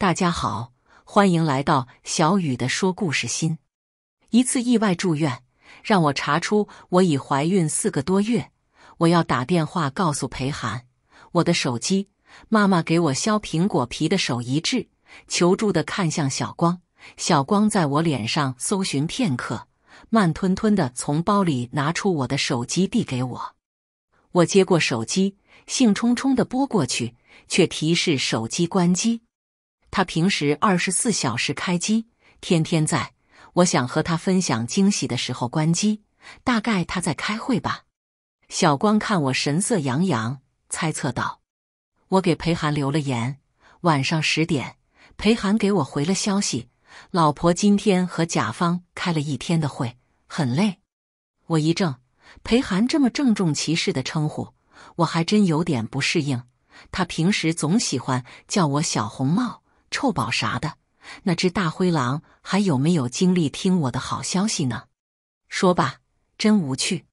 大家好，欢迎来到小雨的说故事心。一次意外住院，让我查出我已怀孕四个多月。我要打电话告诉裴寒。我的手机，妈妈给我削苹果皮的手一滞，求助的看向小光。小光在我脸上搜寻片刻，慢吞吞的从包里拿出我的手机递给我。我接过手机，兴冲冲的拨过去，却提示手机关机。他平时二十四小时开机，天天在。我想和他分享惊喜的时候关机，大概他在开会吧。小光看我神色洋洋，猜测道：“我给裴寒留了言，晚上十点，裴寒给我回了消息。老婆今天和甲方开了一天的会，很累。”我一怔，裴寒这么郑重其事的称呼，我还真有点不适应。他平时总喜欢叫我小红帽。臭宝啥的，那只大灰狼还有没有精力听我的好消息呢？说吧，真无趣，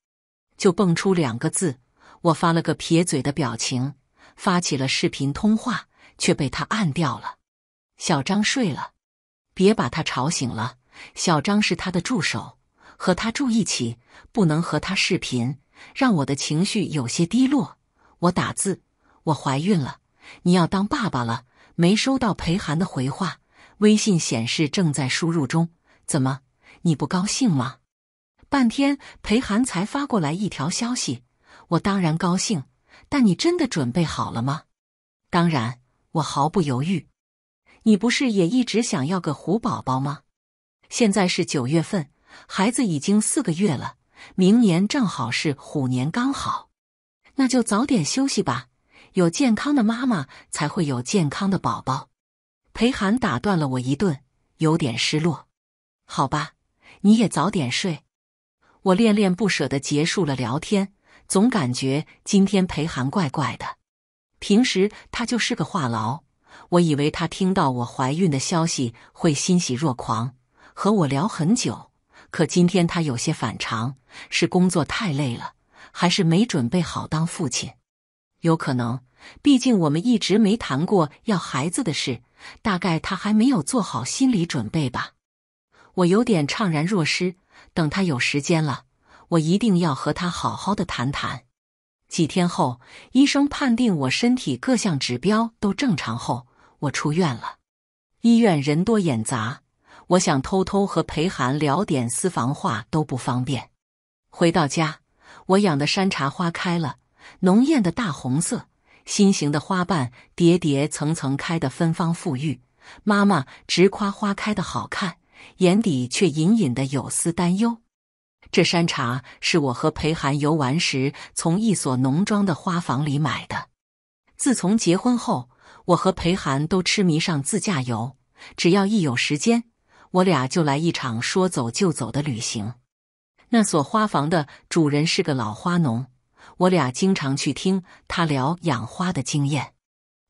就蹦出两个字。我发了个撇嘴的表情，发起了视频通话，却被他按掉了。小张睡了，别把他吵醒了。小张是他的助手，和他住一起，不能和他视频，让我的情绪有些低落。我打字：我怀孕了，你要当爸爸了。没收到裴寒的回话，微信显示正在输入中。怎么，你不高兴吗？半天，裴寒才发过来一条消息。我当然高兴，但你真的准备好了吗？当然，我毫不犹豫。你不是也一直想要个虎宝宝吗？现在是九月份，孩子已经四个月了，明年正好是虎年，刚好。那就早点休息吧。有健康的妈妈才会有健康的宝宝。裴寒打断了我一顿，有点失落。好吧，你也早点睡。我恋恋不舍的结束了聊天，总感觉今天裴寒怪怪的。平时他就是个话痨，我以为他听到我怀孕的消息会欣喜若狂，和我聊很久。可今天他有些反常，是工作太累了，还是没准备好当父亲？有可能。毕竟我们一直没谈过要孩子的事，大概他还没有做好心理准备吧。我有点怅然若失。等他有时间了，我一定要和他好好的谈谈。几天后，医生判定我身体各项指标都正常后，我出院了。医院人多眼杂，我想偷偷和裴寒聊点私房话都不方便。回到家，我养的山茶花开了，浓艳的大红色。心形的花瓣叠叠层层开得芬芳馥郁，妈妈直夸花开的好看，眼底却隐隐的有丝担忧。这山茶是我和裴寒游玩时从一所农庄的花房里买的。自从结婚后，我和裴寒都痴迷上自驾游，只要一有时间，我俩就来一场说走就走的旅行。那所花房的主人是个老花农。我俩经常去听他聊养花的经验，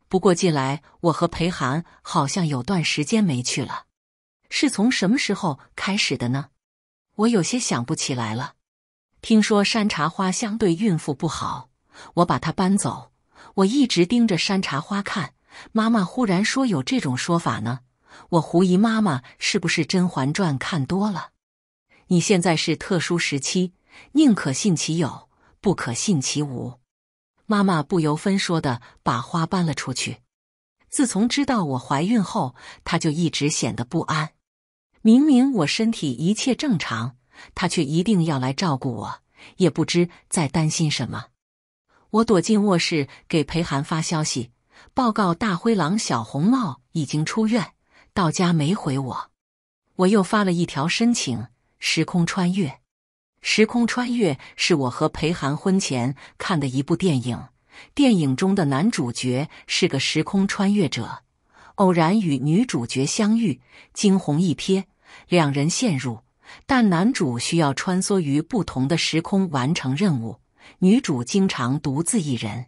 不过近来我和裴寒好像有段时间没去了，是从什么时候开始的呢？我有些想不起来了。听说山茶花相对孕妇不好，我把它搬走。我一直盯着山茶花看，妈妈忽然说有这种说法呢，我狐疑妈妈是不是《甄嬛传》看多了？你现在是特殊时期，宁可信其有。不可信其无。妈妈不由分说的把花搬了出去。自从知道我怀孕后，她就一直显得不安。明明我身体一切正常，她却一定要来照顾我，也不知在担心什么。我躲进卧室，给裴寒发消息，报告大灰狼、小红帽已经出院，到家没回我。我又发了一条申请时空穿越。时空穿越是我和裴寒婚前看的一部电影。电影中的男主角是个时空穿越者，偶然与女主角相遇，惊鸿一瞥，两人陷入。但男主需要穿梭于不同的时空完成任务，女主经常独自一人。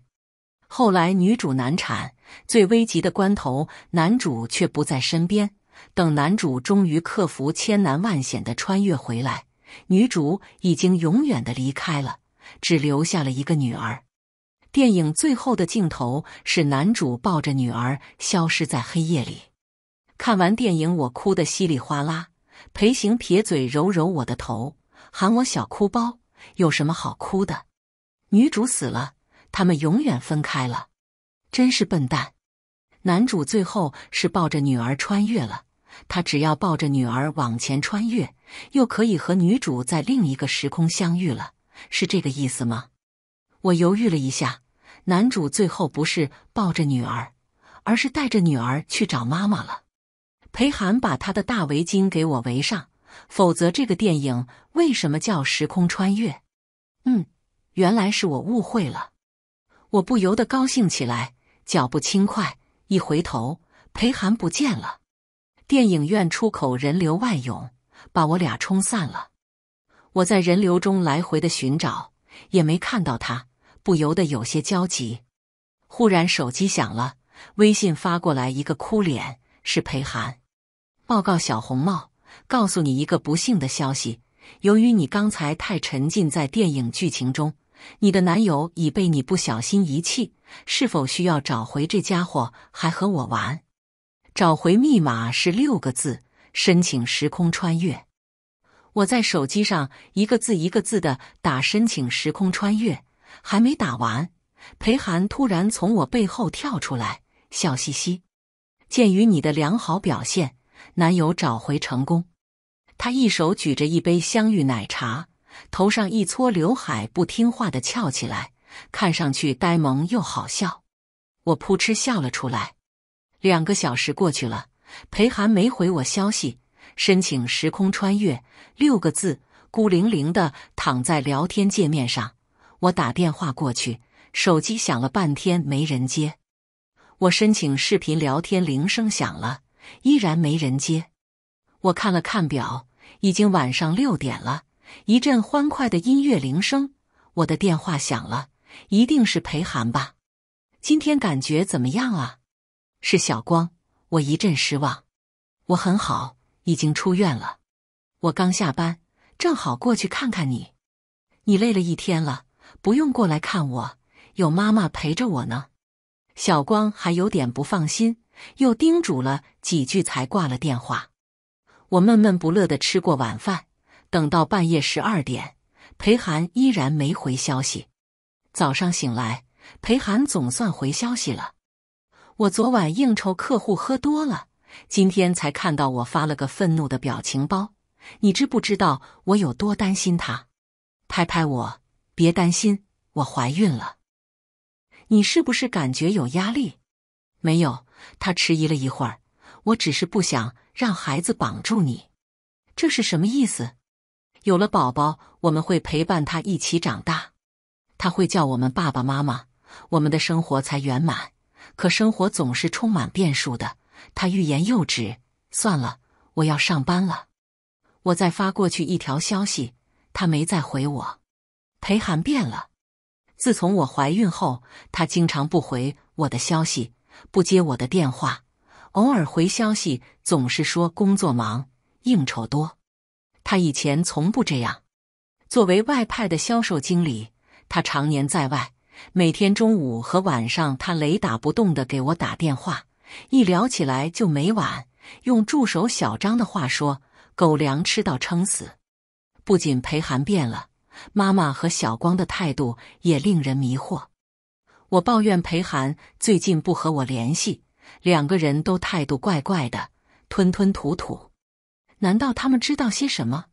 后来女主难产，最危急的关头，男主却不在身边。等男主终于克服千难万险的穿越回来。女主已经永远的离开了，只留下了一个女儿。电影最后的镜头是男主抱着女儿消失在黑夜里。看完电影，我哭得稀里哗啦。裴行撇嘴，揉揉我的头，喊我小哭包，有什么好哭的？女主死了，他们永远分开了，真是笨蛋。男主最后是抱着女儿穿越了。他只要抱着女儿往前穿越，又可以和女主在另一个时空相遇了，是这个意思吗？我犹豫了一下，男主最后不是抱着女儿，而是带着女儿去找妈妈了。裴寒把他的大围巾给我围上，否则这个电影为什么叫时空穿越？嗯，原来是我误会了，我不由得高兴起来，脚步轻快。一回头，裴寒不见了。电影院出口人流外涌，把我俩冲散了。我在人流中来回的寻找，也没看到他，不由得有些焦急。忽然手机响了，微信发过来一个哭脸，是裴寒。报告小红帽，告诉你一个不幸的消息：由于你刚才太沉浸在电影剧情中，你的男友已被你不小心遗弃。是否需要找回这家伙？还和我玩？找回密码是六个字，申请时空穿越。我在手机上一个字一个字的打“申请时空穿越”，还没打完，裴寒突然从我背后跳出来，笑嘻嘻。鉴于你的良好表现，男友找回成功。他一手举着一杯香芋奶茶，头上一撮刘海不听话的翘起来，看上去呆萌又好笑。我扑哧笑了出来。两个小时过去了，裴寒没回我消息。申请时空穿越六个字孤零零的躺在聊天界面上。我打电话过去，手机响了半天没人接。我申请视频聊天，铃声响了，依然没人接。我看了看表，已经晚上六点了。一阵欢快的音乐铃声，我的电话响了，一定是裴寒吧？今天感觉怎么样啊？是小光，我一阵失望。我很好，已经出院了。我刚下班，正好过去看看你。你累了一天了，不用过来看我，有妈妈陪着我呢。小光还有点不放心，又叮嘱了几句才挂了电话。我闷闷不乐的吃过晚饭，等到半夜十二点，裴寒依然没回消息。早上醒来，裴寒总算回消息了。我昨晚应酬客户喝多了，今天才看到我发了个愤怒的表情包。你知不知道我有多担心他？拍拍我，别担心，我怀孕了。你是不是感觉有压力？没有。他迟疑了一会儿，我只是不想让孩子绑住你。这是什么意思？有了宝宝，我们会陪伴他一起长大，他会叫我们爸爸妈妈，我们的生活才圆满。可生活总是充满变数的，他欲言又止。算了，我要上班了。我再发过去一条消息，他没再回我。裴寒变了。自从我怀孕后，他经常不回我的消息，不接我的电话，偶尔回消息总是说工作忙、应酬多。他以前从不这样。作为外派的销售经理，他常年在外。每天中午和晚上，他雷打不动的给我打电话，一聊起来就没完。用助手小张的话说：“狗粮吃到撑死。”不仅裴寒变了，妈妈和小光的态度也令人迷惑。我抱怨裴寒最近不和我联系，两个人都态度怪怪的，吞吞吐吐。难道他们知道些什么？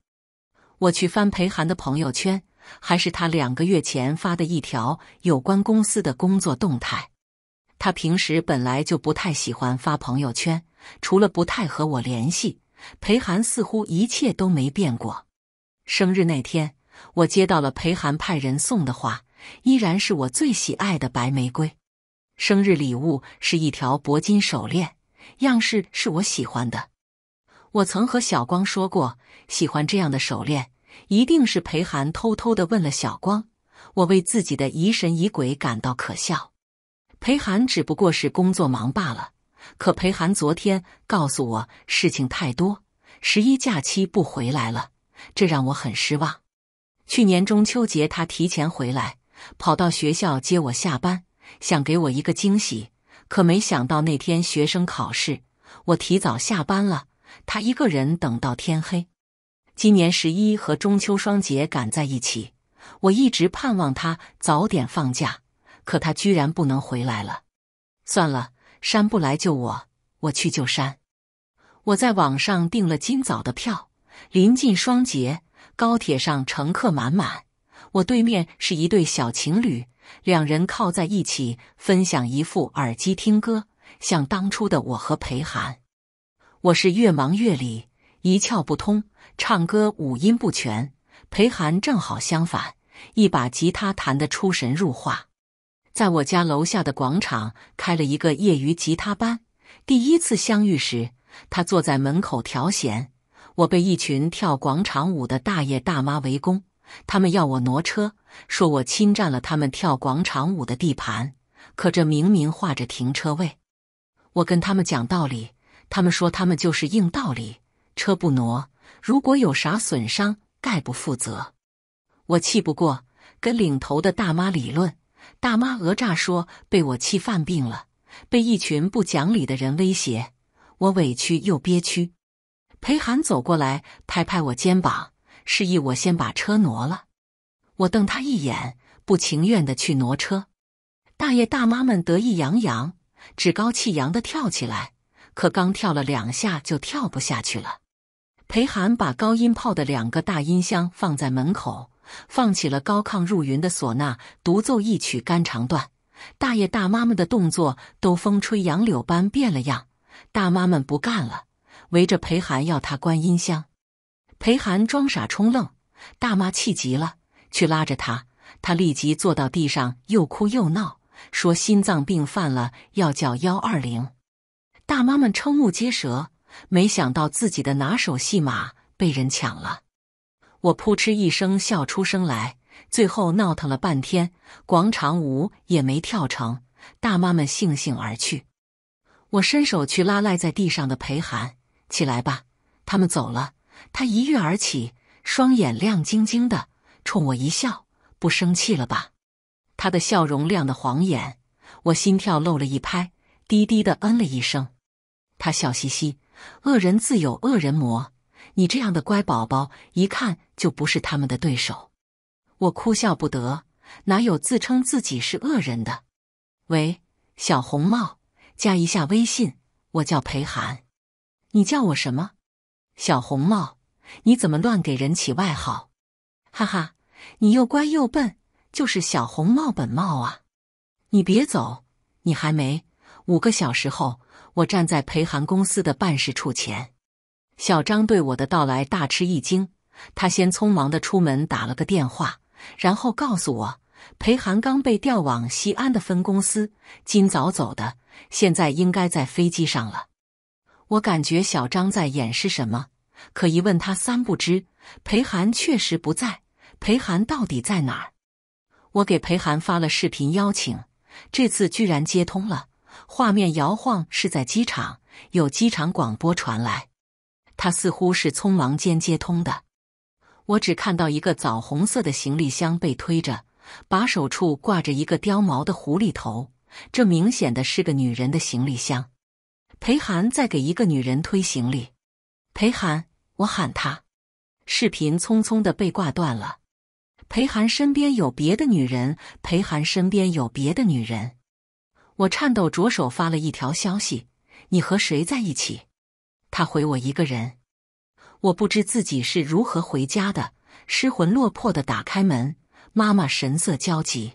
我去翻裴寒的朋友圈。还是他两个月前发的一条有关公司的工作动态。他平时本来就不太喜欢发朋友圈，除了不太和我联系，裴寒似乎一切都没变过。生日那天，我接到了裴寒派人送的花，依然是我最喜爱的白玫瑰。生日礼物是一条铂金手链，样式是我喜欢的。我曾和小光说过喜欢这样的手链。一定是裴寒偷偷的问了小光。我为自己的疑神疑鬼感到可笑。裴寒只不过是工作忙罢了。可裴寒昨天告诉我事情太多，十一假期不回来了，这让我很失望。去年中秋节他提前回来，跑到学校接我下班，想给我一个惊喜。可没想到那天学生考试，我提早下班了，他一个人等到天黑。今年十一和中秋双节赶在一起，我一直盼望他早点放假，可他居然不能回来了。算了，山不来救我，我去救山。我在网上订了今早的票。临近双节，高铁上乘客满满，我对面是一对小情侣，两人靠在一起，分享一副耳机听歌，像当初的我和裴寒。我是越忙越理，一窍不通。唱歌五音不全，裴寒正好相反，一把吉他弹得出神入化。在我家楼下的广场开了一个业余吉他班。第一次相遇时，他坐在门口调弦，我被一群跳广场舞的大爷大妈围攻，他们要我挪车，说我侵占了他们跳广场舞的地盘。可这明明画着停车位，我跟他们讲道理，他们说他们就是硬道理，车不挪。如果有啥损伤，概不负责。我气不过，跟领头的大妈理论，大妈讹诈说被我气犯病了，被一群不讲理的人威胁，我委屈又憋屈。裴寒走过来，拍拍我肩膀，示意我先把车挪了。我瞪他一眼，不情愿的去挪车。大爷大妈们得意洋洋，趾高气扬的跳起来，可刚跳了两下就跳不下去了。裴寒把高音炮的两个大音箱放在门口，放起了高亢入云的唢呐独奏一曲《肝肠断》。大爷大妈们的动作都风吹杨柳般变了样。大妈们不干了，围着裴寒要他关音箱。裴寒装傻充愣。大妈气急了，去拉着他，他立即坐到地上，又哭又闹，说心脏病犯了，要叫幺二零。大妈们瞠目结舌。没想到自己的拿手戏码被人抢了，我扑哧一声笑出声来。最后闹腾了半天，广场舞也没跳成，大妈们悻悻而去。我伸手去拉赖在地上的裴寒，起来吧，他们走了。他一跃而起，双眼亮晶晶的，冲我一笑：“不生气了吧？”他的笑容亮得晃眼，我心跳漏了一拍，低低的嗯了一声。他笑嘻嘻。恶人自有恶人磨，你这样的乖宝宝一看就不是他们的对手。我哭笑不得，哪有自称自己是恶人的？喂，小红帽，加一下微信，我叫裴寒。你叫我什么？小红帽？你怎么乱给人起外号？哈哈，你又乖又笨，就是小红帽本帽啊。你别走，你还没五个小时后。我站在裴寒公司的办事处前，小张对我的到来大吃一惊。他先匆忙的出门打了个电话，然后告诉我，裴寒刚被调往西安的分公司，今早走的，现在应该在飞机上了。我感觉小张在掩饰什么，可一问他三不知，裴寒确实不在。裴寒到底在哪儿？我给裴寒发了视频邀请，这次居然接通了。画面摇晃，是在机场。有机场广播传来，他似乎是匆忙间接通的。我只看到一个枣红色的行李箱被推着，把手处挂着一个貂毛的狐狸头。这明显的是个女人的行李箱。裴寒在给一个女人推行李。裴寒，我喊他。视频匆匆的被挂断了。裴寒身边有别的女人。裴寒身边有别的女人。我颤抖着手发了一条消息：“你和谁在一起？”他回我：“一个人。”我不知自己是如何回家的，失魂落魄的打开门。妈妈神色焦急：“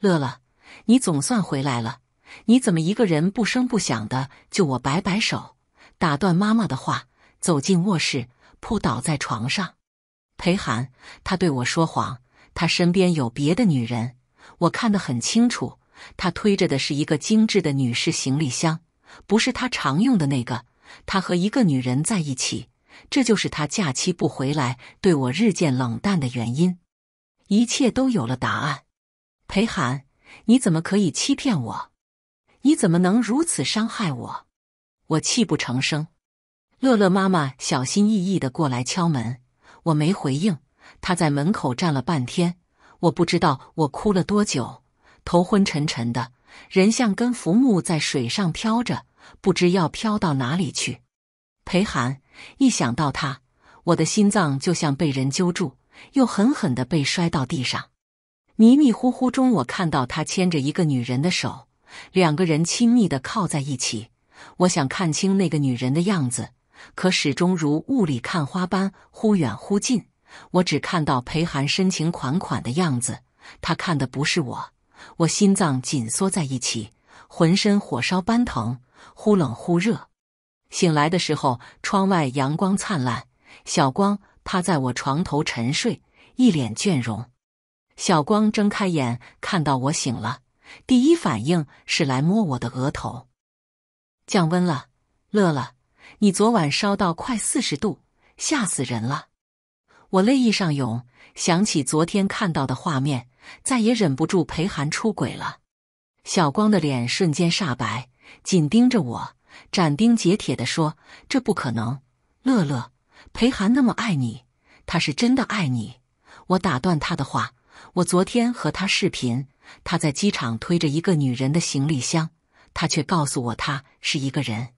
乐乐，你总算回来了！你怎么一个人不声不响的？”就我摆摆手，打断妈妈的话，走进卧室，扑倒在床上。裴寒，他对我说谎，他身边有别的女人，我看得很清楚。他推着的是一个精致的女士行李箱，不是他常用的那个。他和一个女人在一起，这就是他假期不回来，对我日渐冷淡的原因。一切都有了答案。裴寒，你怎么可以欺骗我？你怎么能如此伤害我？我泣不成声。乐乐妈妈小心翼翼地过来敲门，我没回应。她在门口站了半天，我不知道我哭了多久。头昏沉沉的，人像根浮木在水上飘着，不知要飘到哪里去。裴寒，一想到他，我的心脏就像被人揪住，又狠狠的被摔到地上。迷迷糊糊中，我看到他牵着一个女人的手，两个人亲密的靠在一起。我想看清那个女人的样子，可始终如雾里看花般忽远忽近。我只看到裴寒深情款款的样子，他看的不是我。我心脏紧缩在一起，浑身火烧般疼，忽冷忽热。醒来的时候，窗外阳光灿烂，小光趴在我床头沉睡，一脸倦容。小光睁开眼看到我醒了，第一反应是来摸我的额头，降温了。乐乐，你昨晚烧到快四十度，吓死人了！我泪意上涌，想起昨天看到的画面。再也忍不住，裴寒出轨了。小光的脸瞬间煞白，紧盯着我，斩钉截铁地说：“这不可能！乐乐，裴寒那么爱你，他是真的爱你。”我打断他的话：“我昨天和他视频，他在机场推着一个女人的行李箱，他却告诉我他是一个人。”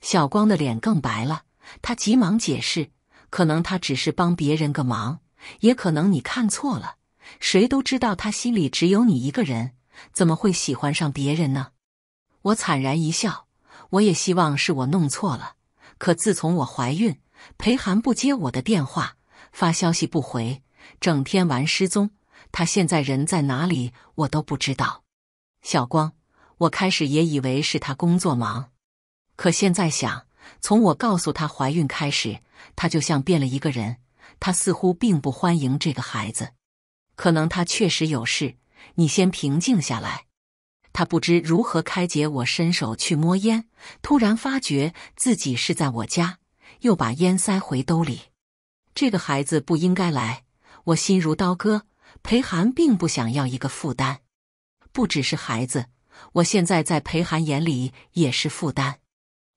小光的脸更白了，他急忙解释：“可能他只是帮别人个忙，也可能你看错了。”谁都知道他心里只有你一个人，怎么会喜欢上别人呢？我惨然一笑。我也希望是我弄错了。可自从我怀孕，裴寒不接我的电话，发消息不回，整天玩失踪。他现在人在哪里，我都不知道。小光，我开始也以为是他工作忙，可现在想，从我告诉他怀孕开始，他就像变了一个人。他似乎并不欢迎这个孩子。可能他确实有事，你先平静下来。他不知如何开解我，伸手去摸烟，突然发觉自己是在我家，又把烟塞回兜里。这个孩子不应该来，我心如刀割。裴寒并不想要一个负担，不只是孩子，我现在在裴寒眼里也是负担。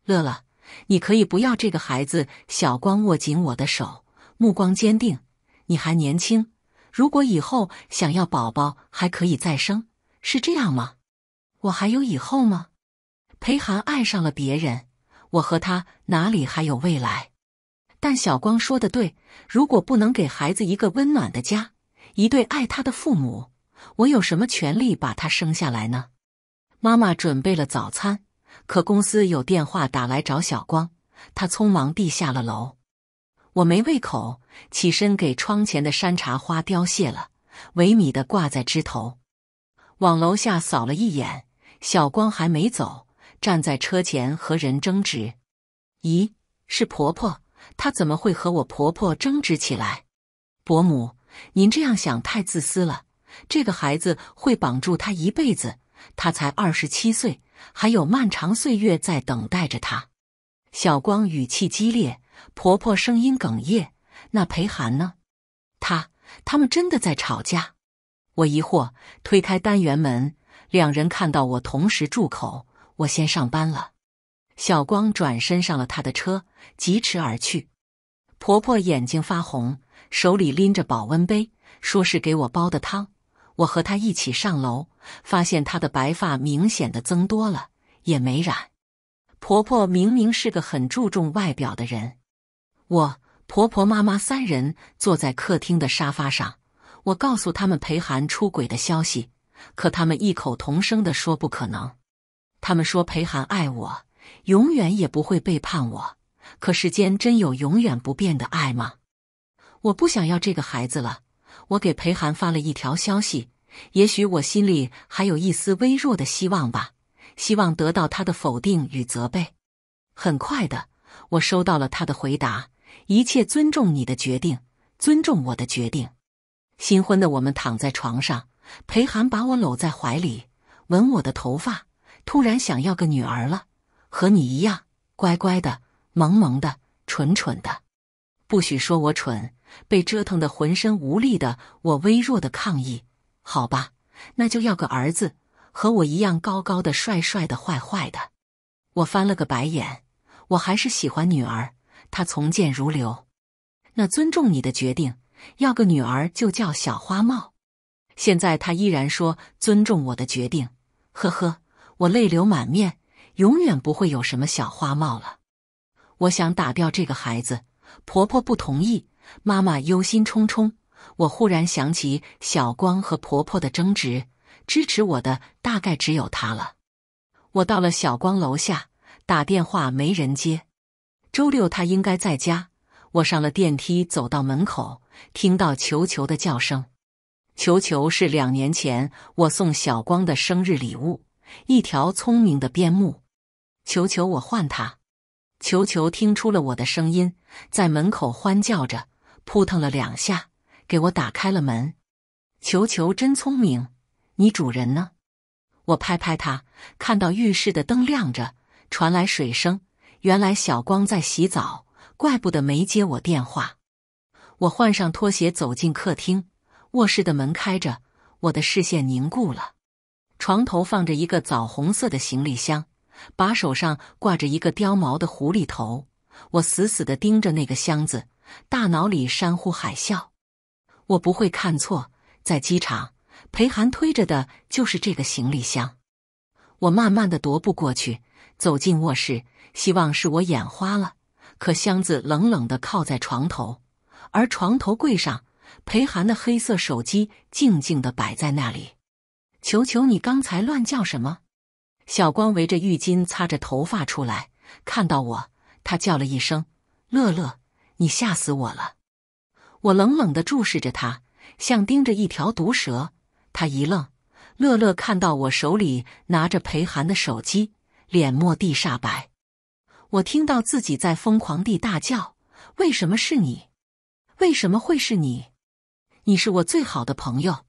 乐乐，你可以不要这个孩子。小光握紧我的手，目光坚定。你还年轻。如果以后想要宝宝还可以再生，是这样吗？我还有以后吗？裴寒爱上了别人，我和他哪里还有未来？但小光说的对，如果不能给孩子一个温暖的家，一对爱他的父母，我有什么权利把他生下来呢？妈妈准备了早餐，可公司有电话打来找小光，他匆忙地下了楼。我没胃口，起身给窗前的山茶花凋谢了，萎靡的挂在枝头。往楼下扫了一眼，小光还没走，站在车前和人争执。咦，是婆婆，她怎么会和我婆婆争执起来？伯母，您这样想太自私了，这个孩子会绑住他一辈子。他才二十七岁，还有漫长岁月在等待着他。小光语气激烈。婆婆声音哽咽，那裴寒呢？他他们真的在吵架？我疑惑，推开单元门，两人看到我，同时住口。我先上班了。小光转身上了他的车，疾驰而去。婆婆眼睛发红，手里拎着保温杯，说是给我煲的汤。我和她一起上楼，发现她的白发明显的增多了，也没染。婆婆明明是个很注重外表的人。我婆婆、妈妈三人坐在客厅的沙发上，我告诉他们裴寒出轨的消息，可他们异口同声地说不可能。他们说裴寒爱我，永远也不会背叛我。可世间真有永远不变的爱吗？我不想要这个孩子了，我给裴寒发了一条消息，也许我心里还有一丝微弱的希望吧，希望得到他的否定与责备。很快的，我收到了他的回答。一切尊重你的决定，尊重我的决定。新婚的我们躺在床上，裴寒把我搂在怀里，吻我的头发。突然想要个女儿了，和你一样，乖乖的，萌萌的，蠢蠢的，不许说我蠢。被折腾的浑身无力的我，微弱的抗议：“好吧，那就要个儿子，和我一样高高的、帅帅的、坏坏的。”我翻了个白眼，我还是喜欢女儿。他从谏如流，那尊重你的决定，要个女儿就叫小花帽。现在他依然说尊重我的决定，呵呵，我泪流满面，永远不会有什么小花帽了。我想打掉这个孩子，婆婆不同意，妈妈忧心忡忡。我忽然想起小光和婆婆的争执，支持我的大概只有他了。我到了小光楼下，打电话没人接。周六他应该在家。我上了电梯，走到门口，听到球球的叫声。球球是两年前我送小光的生日礼物，一条聪明的边牧。球球，我唤它。球球听出了我的声音，在门口欢叫着，扑腾了两下，给我打开了门。球球真聪明。你主人呢？我拍拍它，看到浴室的灯亮着，传来水声。原来小光在洗澡，怪不得没接我电话。我换上拖鞋走进客厅，卧室的门开着，我的视线凝固了。床头放着一个枣红色的行李箱，把手上挂着一个貂毛的狐狸头。我死死地盯着那个箱子，大脑里山呼海啸。我不会看错，在机场，裴寒推着的就是这个行李箱。我慢慢地踱步过去，走进卧室。希望是我眼花了，可箱子冷冷的靠在床头，而床头柜上裴寒的黑色手机静静的摆在那里。求求你，刚才乱叫什么？小光围着浴巾擦着头发出来，看到我，他叫了一声：“乐乐，你吓死我了！”我冷冷的注视着他，像盯着一条毒蛇。他一愣，乐乐看到我手里拿着裴寒的手机，脸蓦地煞白。我听到自己在疯狂地大叫：“为什么是你？为什么会是你？你是我最好的朋友，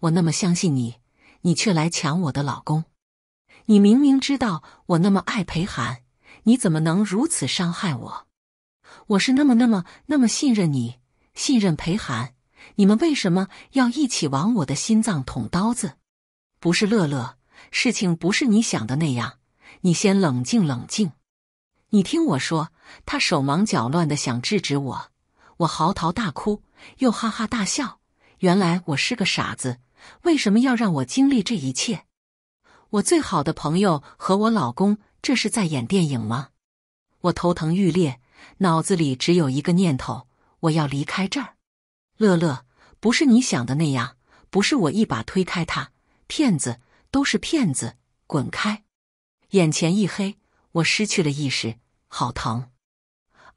我那么相信你，你却来抢我的老公！你明明知道我那么爱裴寒，你怎么能如此伤害我？我是那么、那么、那么信任你，信任裴寒，你们为什么要一起往我的心脏捅刀子？不是乐乐，事情不是你想的那样，你先冷静，冷静。”你听我说，他手忙脚乱的想制止我，我嚎啕大哭，又哈哈大笑。原来我是个傻子，为什么要让我经历这一切？我最好的朋友和我老公，这是在演电影吗？我头疼欲裂，脑子里只有一个念头：我要离开这儿。乐乐，不是你想的那样，不是我一把推开他，骗子，都是骗子，滚开！眼前一黑，我失去了意识。好疼，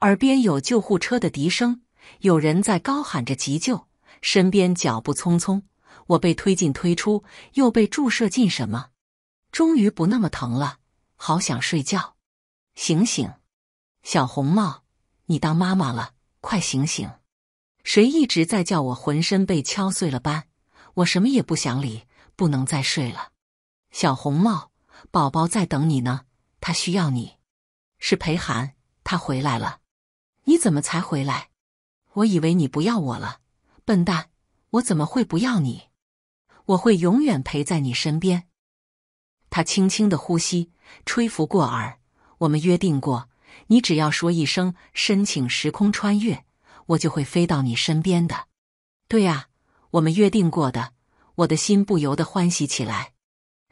耳边有救护车的笛声，有人在高喊着急救，身边脚步匆匆，我被推进推出，又被注射进什么？终于不那么疼了，好想睡觉，醒醒，小红帽，你当妈妈了，快醒醒！谁一直在叫我？浑身被敲碎了般，我什么也不想理，不能再睡了。小红帽，宝宝在等你呢，他需要你。是裴寒，他回来了。你怎么才回来？我以为你不要我了，笨蛋！我怎么会不要你？我会永远陪在你身边。他轻轻的呼吸，吹拂过耳。我们约定过，你只要说一声申请时空穿越，我就会飞到你身边的。对啊，我们约定过的。我的心不由得欢喜起来。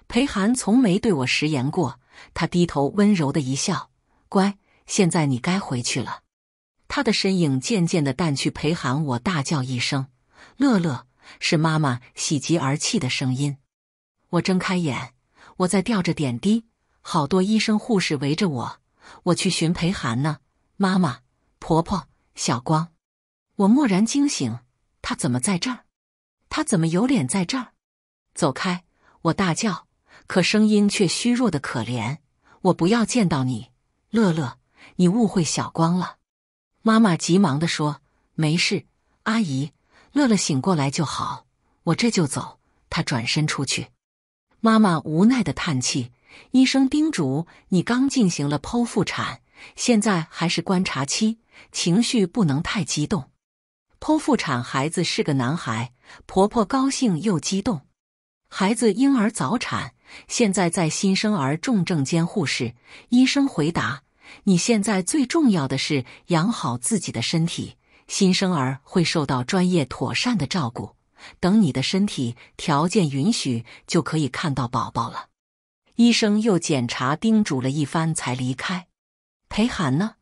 裴寒从没对我食言过。他低头温柔的一笑。乖，现在你该回去了。他的身影渐渐的淡去。裴寒，我大叫一声：“乐乐，是妈妈喜极而泣的声音。”我睁开眼，我在吊着点滴，好多医生护士围着我。我去寻裴寒呢。妈妈、婆婆、小光，我蓦然惊醒，他怎么在这儿？他怎么有脸在这儿？走开！我大叫，可声音却虚弱的可怜。我不要见到你。乐乐，你误会小光了。妈妈急忙地说：“没事，阿姨，乐乐醒过来就好。我这就走。”她转身出去。妈妈无奈地叹气。医生叮嘱：“你刚进行了剖腹产，现在还是观察期，情绪不能太激动。”剖腹产，孩子是个男孩，婆婆高兴又激动。孩子婴儿早产，现在在新生儿重症监护室。医生回答。你现在最重要的是养好自己的身体。新生儿会受到专业妥善的照顾，等你的身体条件允许，就可以看到宝宝了。医生又检查叮嘱了一番才离开。裴寒呢？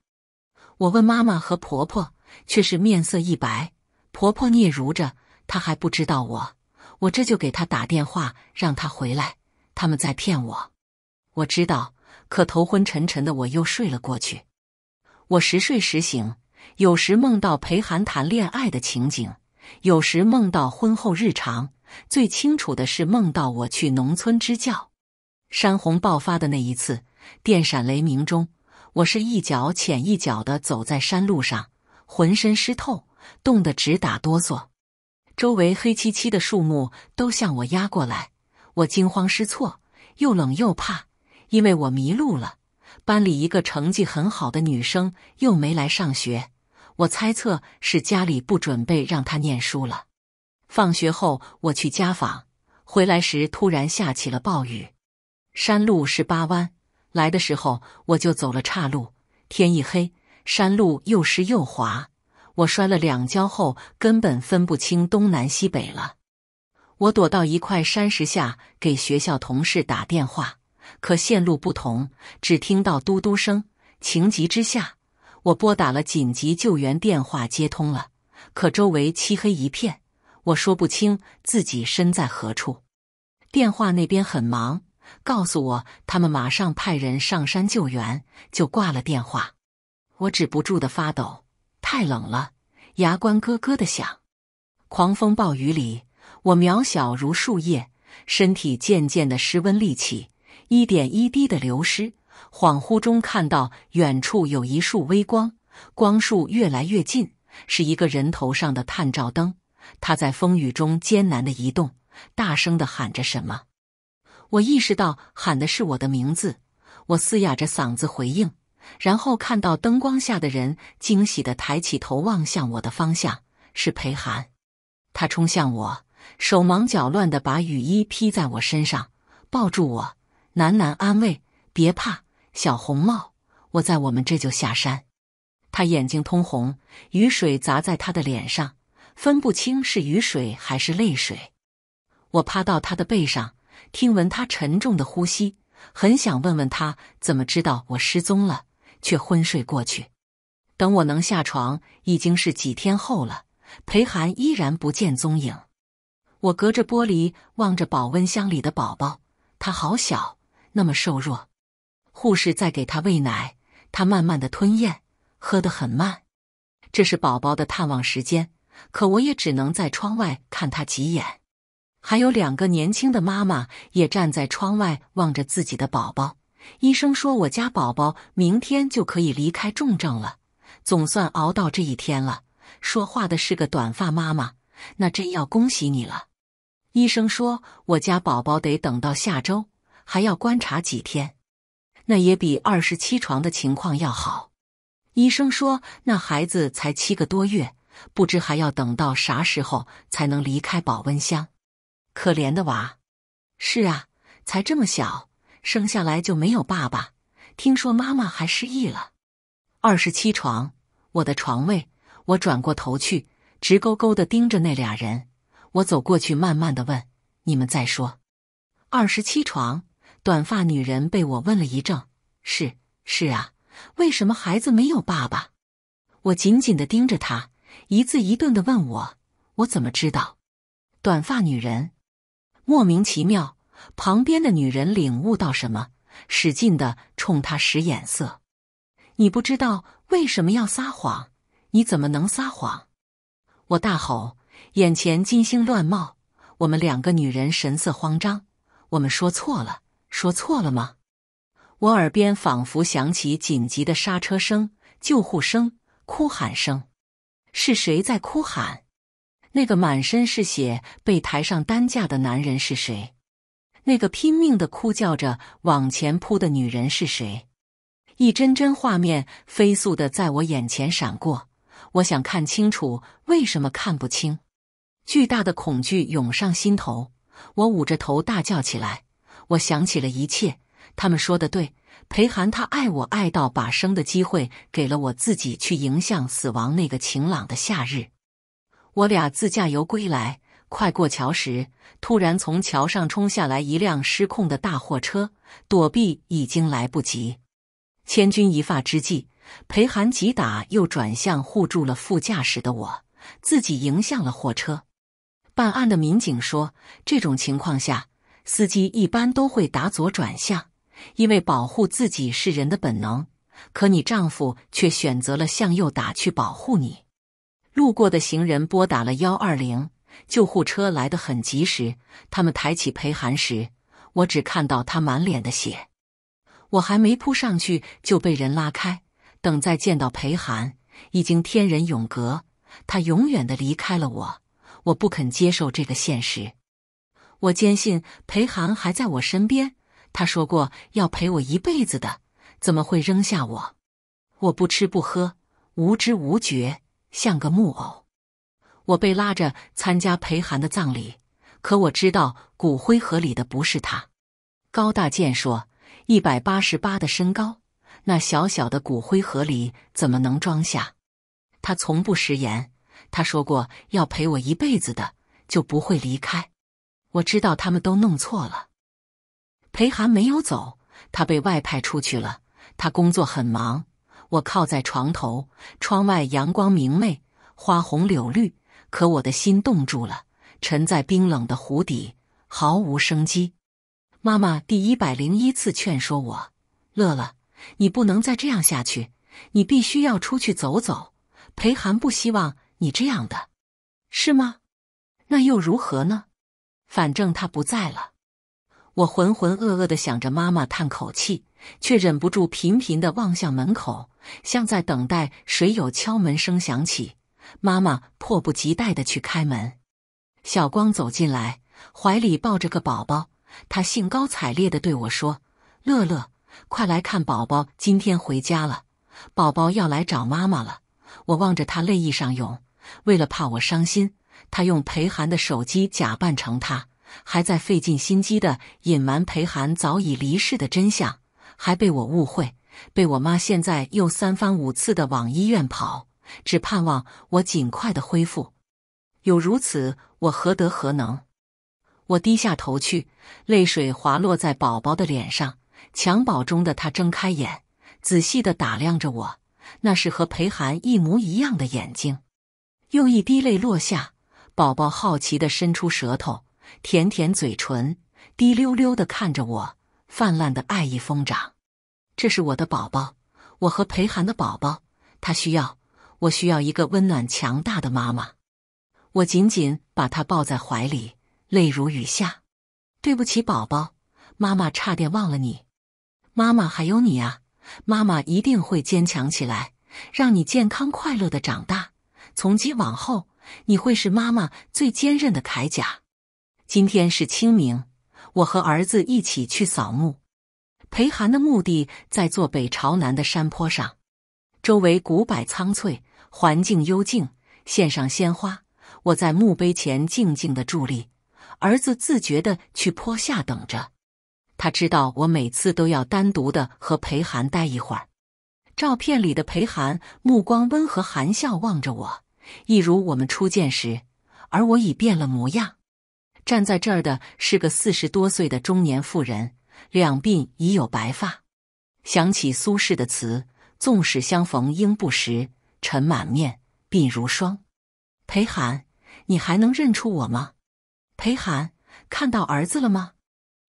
我问妈妈和婆婆，却是面色一白。婆婆嗫嚅着：“她还不知道我，我这就给她打电话，让她回来。”他们在骗我，我知道。可头昏沉沉的我又睡了过去。我时睡时醒，有时梦到裴寒谈恋爱的情景，有时梦到婚后日常。最清楚的是梦到我去农村支教，山洪爆发的那一次，电闪雷鸣中，我是一脚浅一脚的走在山路上，浑身湿透，冻得直打哆嗦。周围黑漆漆的树木都向我压过来，我惊慌失措，又冷又怕。因为我迷路了，班里一个成绩很好的女生又没来上学，我猜测是家里不准备让她念书了。放学后我去家访，回来时突然下起了暴雨，山路是八弯，来的时候我就走了岔路，天一黑，山路又湿又滑，我摔了两跤后根本分不清东南西北了。我躲到一块山石下，给学校同事打电话。可线路不同，只听到嘟嘟声。情急之下，我拨打了紧急救援电话，接通了。可周围漆黑一片，我说不清自己身在何处。电话那边很忙，告诉我他们马上派人上山救援，就挂了电话。我止不住的发抖，太冷了，牙关咯咯的响。狂风暴雨里，我渺小如树叶，身体渐渐的失温立起。一点一滴的流失，恍惚中看到远处有一束微光，光束越来越近，是一个人头上的探照灯。他在风雨中艰难的移动，大声的喊着什么。我意识到喊的是我的名字，我嘶哑着嗓子回应，然后看到灯光下的人惊喜地抬起头望向我的方向，是裴寒。他冲向我，手忙脚乱地把雨衣披在我身上，抱住我。喃喃安慰：“别怕，小红帽，我在，我们这就下山。”他眼睛通红，雨水砸在他的脸上，分不清是雨水还是泪水。我趴到他的背上，听闻他沉重的呼吸，很想问问他怎么知道我失踪了，却昏睡过去。等我能下床，已经是几天后了。裴寒依然不见踪影。我隔着玻璃望着保温箱里的宝宝，他好小。那么瘦弱，护士在给他喂奶，他慢慢的吞咽，喝得很慢。这是宝宝的探望时间，可我也只能在窗外看他几眼。还有两个年轻的妈妈也站在窗外望着自己的宝宝。医生说，我家宝宝明天就可以离开重症了，总算熬到这一天了。说话的是个短发妈妈，那真要恭喜你了。医生说，我家宝宝得等到下周。还要观察几天，那也比二十七床的情况要好。医生说那孩子才七个多月，不知还要等到啥时候才能离开保温箱。可怜的娃。是啊，才这么小，生下来就没有爸爸。听说妈妈还失忆了。二十七床，我的床位。我转过头去，直勾勾的盯着那俩人。我走过去，慢慢的问：“你们在说二十七床？”短发女人被我问了一怔，是是啊，为什么孩子没有爸爸？我紧紧的盯着她，一字一顿的问我，我怎么知道？短发女人莫名其妙，旁边的女人领悟到什么，使劲的冲她使眼色。你不知道为什么要撒谎？你怎么能撒谎？我大吼，眼前金星乱冒，我们两个女人神色慌张，我们说错了。说错了吗？我耳边仿佛响起紧急的刹车声、救护声、哭喊声。是谁在哭喊？那个满身是血被抬上担架的男人是谁？那个拼命的哭叫着往前扑的女人是谁？一帧帧画面飞速的在我眼前闪过，我想看清楚，为什么看不清？巨大的恐惧涌上心头，我捂着头大叫起来。我想起了一切，他们说的对。裴寒，他爱我爱到把生的机会给了我自己，去迎向死亡。那个晴朗的夏日，我俩自驾游归来，快过桥时，突然从桥上冲下来一辆失控的大货车，躲避已经来不及。千钧一发之际，裴寒急打又转向，护住了副驾驶的我，自己迎向了货车。办案的民警说，这种情况下。司机一般都会打左转向，因为保护自己是人的本能。可你丈夫却选择了向右打去保护你。路过的行人拨打了幺二零，救护车来得很及时。他们抬起裴寒时，我只看到他满脸的血。我还没扑上去，就被人拉开。等再见到裴寒，已经天人永隔，他永远的离开了我。我不肯接受这个现实。我坚信裴寒还在我身边，他说过要陪我一辈子的，怎么会扔下我？我不吃不喝，无知无觉，像个木偶。我被拉着参加裴寒的葬礼，可我知道骨灰盒里的不是他。高大健说，一百八十八的身高，那小小的骨灰盒里怎么能装下？他从不食言，他说过要陪我一辈子的，就不会离开。我知道他们都弄错了，裴寒没有走，他被外派出去了，他工作很忙。我靠在床头，窗外阳光明媚，花红柳绿，可我的心冻住了，沉在冰冷的湖底，毫无生机。妈妈第一百零一次劝说我：“乐乐，你不能再这样下去，你必须要出去走走。”裴寒不希望你这样的，是吗？那又如何呢？反正他不在了，我浑浑噩噩的想着。妈妈叹口气，却忍不住频频的望向门口，像在等待谁有敲门声响起。妈妈迫不及待的去开门，小光走进来，怀里抱着个宝宝。他兴高采烈的对我说：“乐乐，快来看宝宝，今天回家了，宝宝要来找妈妈了。”我望着他，泪意上涌。为了怕我伤心。他用裴寒的手机假扮成他，还在费尽心机的隐瞒裴寒早已离世的真相，还被我误会，被我妈现在又三番五次的往医院跑，只盼望我尽快的恢复。有如此，我何德何能？我低下头去，泪水滑落在宝宝的脸上。襁褓中的他睁开眼，仔细的打量着我，那是和裴寒一模一样的眼睛。又一滴泪落下。宝宝好奇的伸出舌头，舔舔嘴唇，滴溜溜的看着我，泛滥的爱意疯长。这是我的宝宝，我和裴寒的宝宝。他需要，我需要一个温暖强大的妈妈。我紧紧把他抱在怀里，泪如雨下。对不起，宝宝，妈妈差点忘了你。妈妈还有你啊！妈妈一定会坚强起来，让你健康快乐的长大。从今往后。你会是妈妈最坚韧的铠甲。今天是清明，我和儿子一起去扫墓。裴寒的墓地在坐北朝南的山坡上，周围古柏苍翠，环境幽静。献上鲜花，我在墓碑前静静的伫立，儿子自觉的去坡下等着。他知道我每次都要单独的和裴寒待一会儿。照片里的裴寒目光温和，含笑望着我。一如我们初见时，而我已变了模样。站在这儿的是个四十多岁的中年妇人，两鬓已有白发。想起苏轼的词：“纵使相逢应不识，尘满面，鬓如霜。”裴寒，你还能认出我吗？裴寒，看到儿子了吗？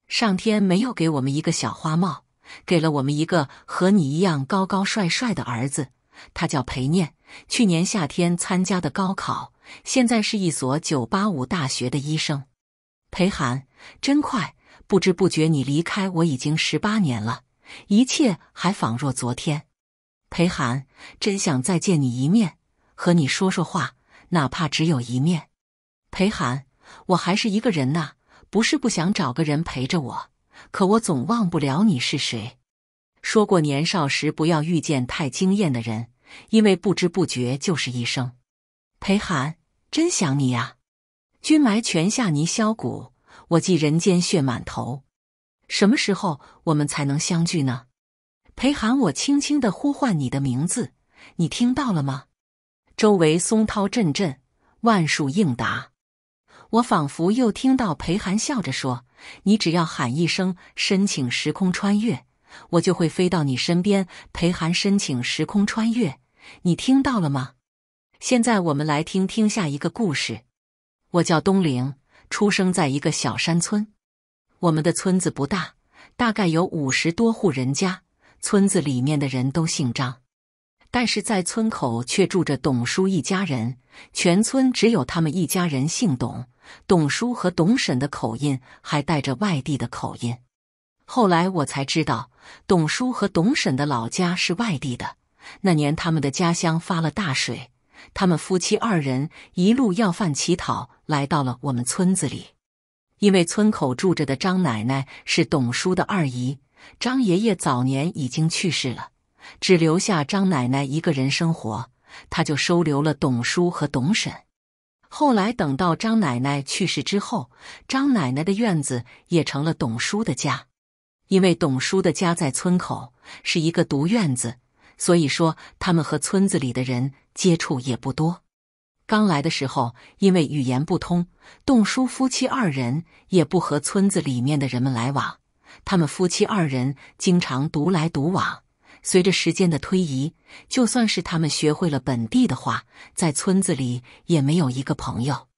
上天没有给我们一个小花帽，给了我们一个和你一样高高帅帅的儿子。他叫裴念，去年夏天参加的高考，现在是一所九八五大学的医生。裴寒，真快，不知不觉你离开我已经十八年了，一切还仿若昨天。裴寒，真想再见你一面，和你说说话，哪怕只有一面。裴寒，我还是一个人呐，不是不想找个人陪着我，可我总忘不了你是谁。说过年少时不要遇见太惊艳的人。因为不知不觉就是一生，裴寒，真想你呀！君埋泉下泥销骨，我寄人间血满头。什么时候我们才能相聚呢？裴寒，我轻轻的呼唤你的名字，你听到了吗？周围松涛阵阵，万树应答。我仿佛又听到裴寒笑着说：“你只要喊一声申请时空穿越，我就会飞到你身边。”裴寒申请时空穿越。你听到了吗？现在我们来听听下一个故事。我叫东陵，出生在一个小山村。我们的村子不大，大概有五十多户人家。村子里面的人都姓张，但是在村口却住着董叔一家人。全村只有他们一家人姓董。董叔和董婶的口音还带着外地的口音。后来我才知道，董叔和董婶的老家是外地的。那年，他们的家乡发了大水，他们夫妻二人一路要饭乞讨，来到了我们村子里。因为村口住着的张奶奶是董叔的二姨，张爷爷早年已经去世了，只留下张奶奶一个人生活，他就收留了董叔和董婶。后来等到张奶奶去世之后，张奶奶的院子也成了董叔的家，因为董叔的家在村口，是一个独院子。所以说，他们和村子里的人接触也不多。刚来的时候，因为语言不通，洞叔夫妻二人也不和村子里面的人们来往。他们夫妻二人经常独来独往。随着时间的推移，就算是他们学会了本地的话，在村子里也没有一个朋友。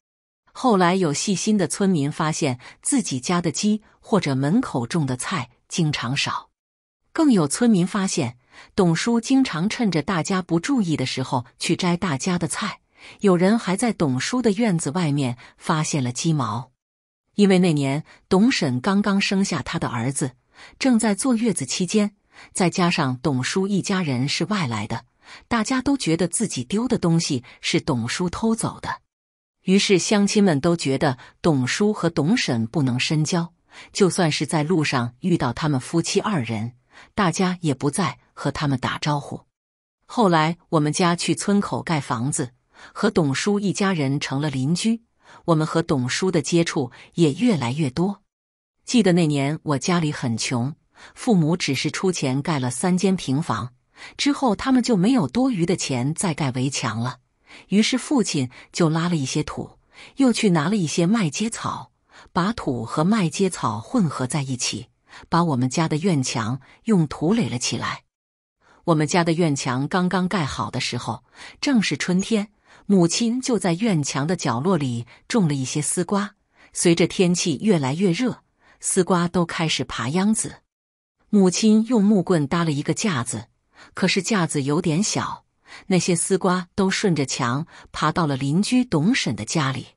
后来，有细心的村民发现自己家的鸡或者门口种的菜经常少，更有村民发现。董叔经常趁着大家不注意的时候去摘大家的菜，有人还在董叔的院子外面发现了鸡毛，因为那年董婶刚刚生下他的儿子，正在坐月子期间，再加上董叔一家人是外来的，大家都觉得自己丢的东西是董叔偷走的，于是乡亲们都觉得董叔和董婶不能深交，就算是在路上遇到他们夫妻二人，大家也不在。和他们打招呼。后来我们家去村口盖房子，和董叔一家人成了邻居。我们和董叔的接触也越来越多。记得那年我家里很穷，父母只是出钱盖了三间平房，之后他们就没有多余的钱再盖围墙了。于是父亲就拉了一些土，又去拿了一些麦秸草，把土和麦秸草混合在一起，把我们家的院墙用土垒了起来。我们家的院墙刚刚盖好的时候，正是春天，母亲就在院墙的角落里种了一些丝瓜。随着天气越来越热，丝瓜都开始爬秧子。母亲用木棍搭了一个架子，可是架子有点小，那些丝瓜都顺着墙爬到了邻居董婶的家里。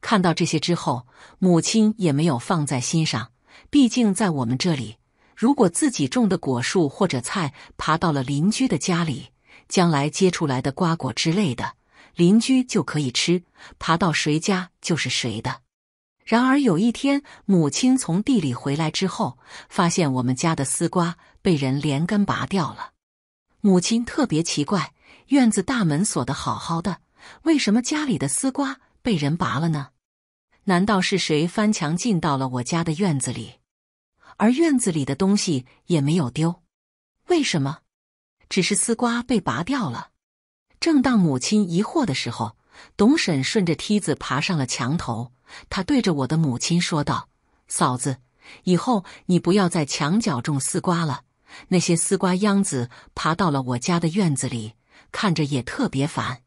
看到这些之后，母亲也没有放在心上，毕竟在我们这里。如果自己种的果树或者菜爬到了邻居的家里，将来结出来的瓜果之类的，邻居就可以吃，爬到谁家就是谁的。然而有一天，母亲从地里回来之后，发现我们家的丝瓜被人连根拔掉了。母亲特别奇怪，院子大门锁得好好的，为什么家里的丝瓜被人拔了呢？难道是谁翻墙进到了我家的院子里？而院子里的东西也没有丢，为什么？只是丝瓜被拔掉了。正当母亲疑惑的时候，董婶顺着梯子爬上了墙头，她对着我的母亲说道：“嫂子，以后你不要在墙角种丝瓜了。那些丝瓜秧子爬到了我家的院子里，看着也特别烦。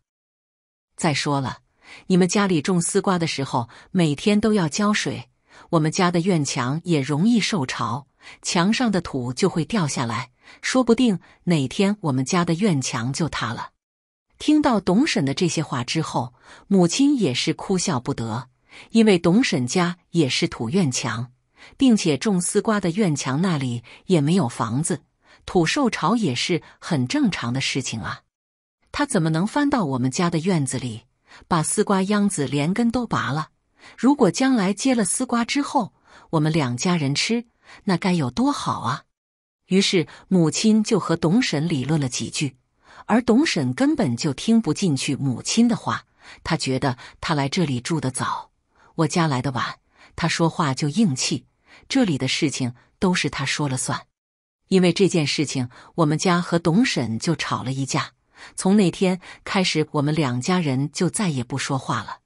再说了，你们家里种丝瓜的时候，每天都要浇水。”我们家的院墙也容易受潮，墙上的土就会掉下来，说不定哪天我们家的院墙就塌了。听到董婶的这些话之后，母亲也是哭笑不得，因为董婶家也是土院墙，并且种丝瓜的院墙那里也没有房子，土受潮也是很正常的事情啊。他怎么能翻到我们家的院子里，把丝瓜秧子连根都拔了？如果将来结了丝瓜之后，我们两家人吃，那该有多好啊！于是母亲就和董婶理论了几句，而董婶根本就听不进去母亲的话。他觉得他来这里住的早，我家来的晚，他说话就硬气，这里的事情都是他说了算。因为这件事情，我们家和董婶就吵了一架。从那天开始，我们两家人就再也不说话了。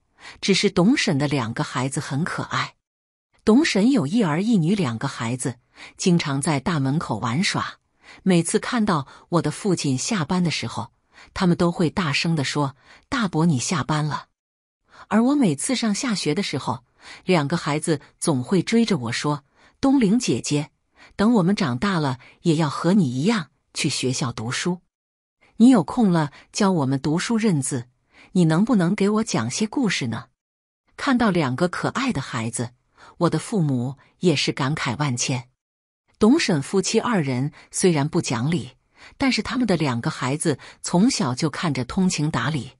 只是董婶的两个孩子很可爱。董婶有一儿一女两个孩子，经常在大门口玩耍。每次看到我的父亲下班的时候，他们都会大声的说：“大伯，你下班了。”而我每次上下学的时候，两个孩子总会追着我说：“东玲姐姐，等我们长大了也要和你一样去学校读书，你有空了教我们读书认字。”你能不能给我讲些故事呢？看到两个可爱的孩子，我的父母也是感慨万千。董婶夫妻二人虽然不讲理，但是他们的两个孩子从小就看着通情达理。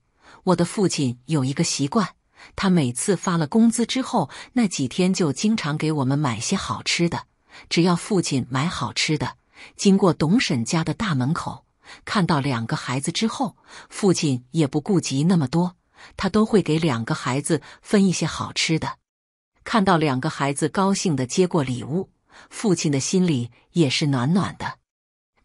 我的父亲有一个习惯，他每次发了工资之后，那几天就经常给我们买些好吃的。只要父亲买好吃的，经过董婶家的大门口。看到两个孩子之后，父亲也不顾及那么多，他都会给两个孩子分一些好吃的。看到两个孩子高兴的接过礼物，父亲的心里也是暖暖的。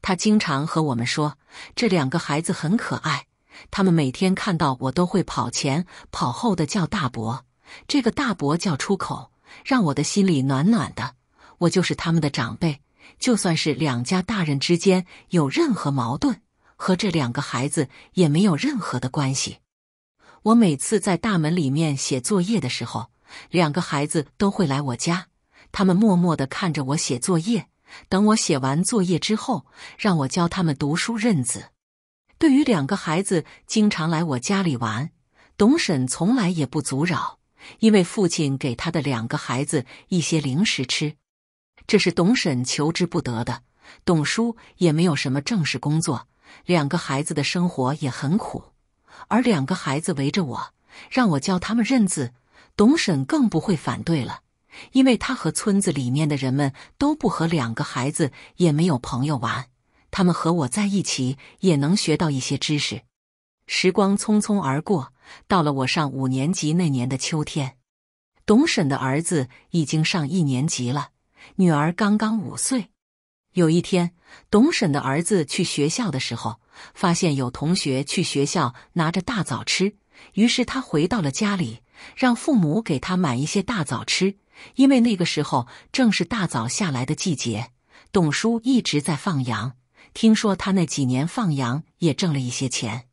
他经常和我们说，这两个孩子很可爱，他们每天看到我都会跑前跑后的叫大伯，这个大伯叫出口，让我的心里暖暖的。我就是他们的长辈。就算是两家大人之间有任何矛盾，和这两个孩子也没有任何的关系。我每次在大门里面写作业的时候，两个孩子都会来我家，他们默默的看着我写作业，等我写完作业之后，让我教他们读书认字。对于两个孩子经常来我家里玩，董婶从来也不阻扰，因为父亲给他的两个孩子一些零食吃。这是董婶求之不得的。董叔也没有什么正式工作，两个孩子的生活也很苦。而两个孩子围着我，让我教他们认字，董婶更不会反对了，因为他和村子里面的人们都不和两个孩子也没有朋友玩，他们和我在一起也能学到一些知识。时光匆匆而过，到了我上五年级那年的秋天，董婶的儿子已经上一年级了。女儿刚刚五岁，有一天，董婶的儿子去学校的时候，发现有同学去学校拿着大枣吃，于是他回到了家里，让父母给他买一些大枣吃。因为那个时候正是大枣下来的季节，董叔一直在放羊，听说他那几年放羊也挣了一些钱，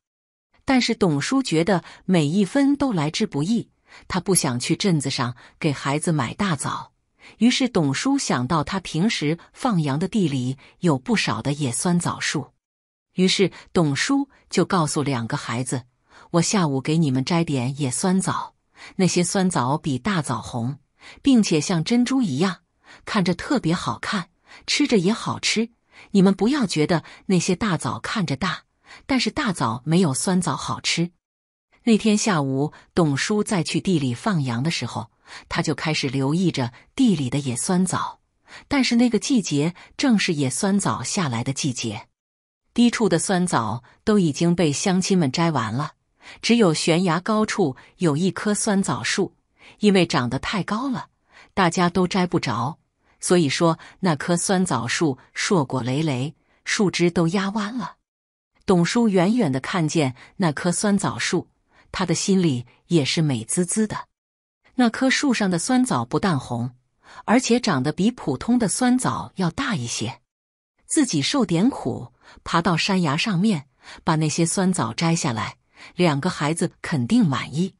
但是董叔觉得每一分都来之不易，他不想去镇子上给孩子买大枣。于是，董叔想到他平时放羊的地里有不少的野酸枣树，于是董叔就告诉两个孩子：“我下午给你们摘点野酸枣，那些酸枣比大枣红，并且像珍珠一样，看着特别好看，吃着也好吃。你们不要觉得那些大枣看着大，但是大枣没有酸枣好吃。”那天下午，董叔再去地里放羊的时候。他就开始留意着地里的野酸枣，但是那个季节正是野酸枣下来的季节，低处的酸枣都已经被乡亲们摘完了，只有悬崖高处有一棵酸枣树，因为长得太高了，大家都摘不着，所以说那棵酸枣树硕果累累，树枝都压弯了。董叔远远的看见那棵酸枣树，他的心里也是美滋滋的。那棵树上的酸枣不但红，而且长得比普通的酸枣要大一些。自己受点苦，爬到山崖上面，把那些酸枣摘下来，两个孩子肯定满意。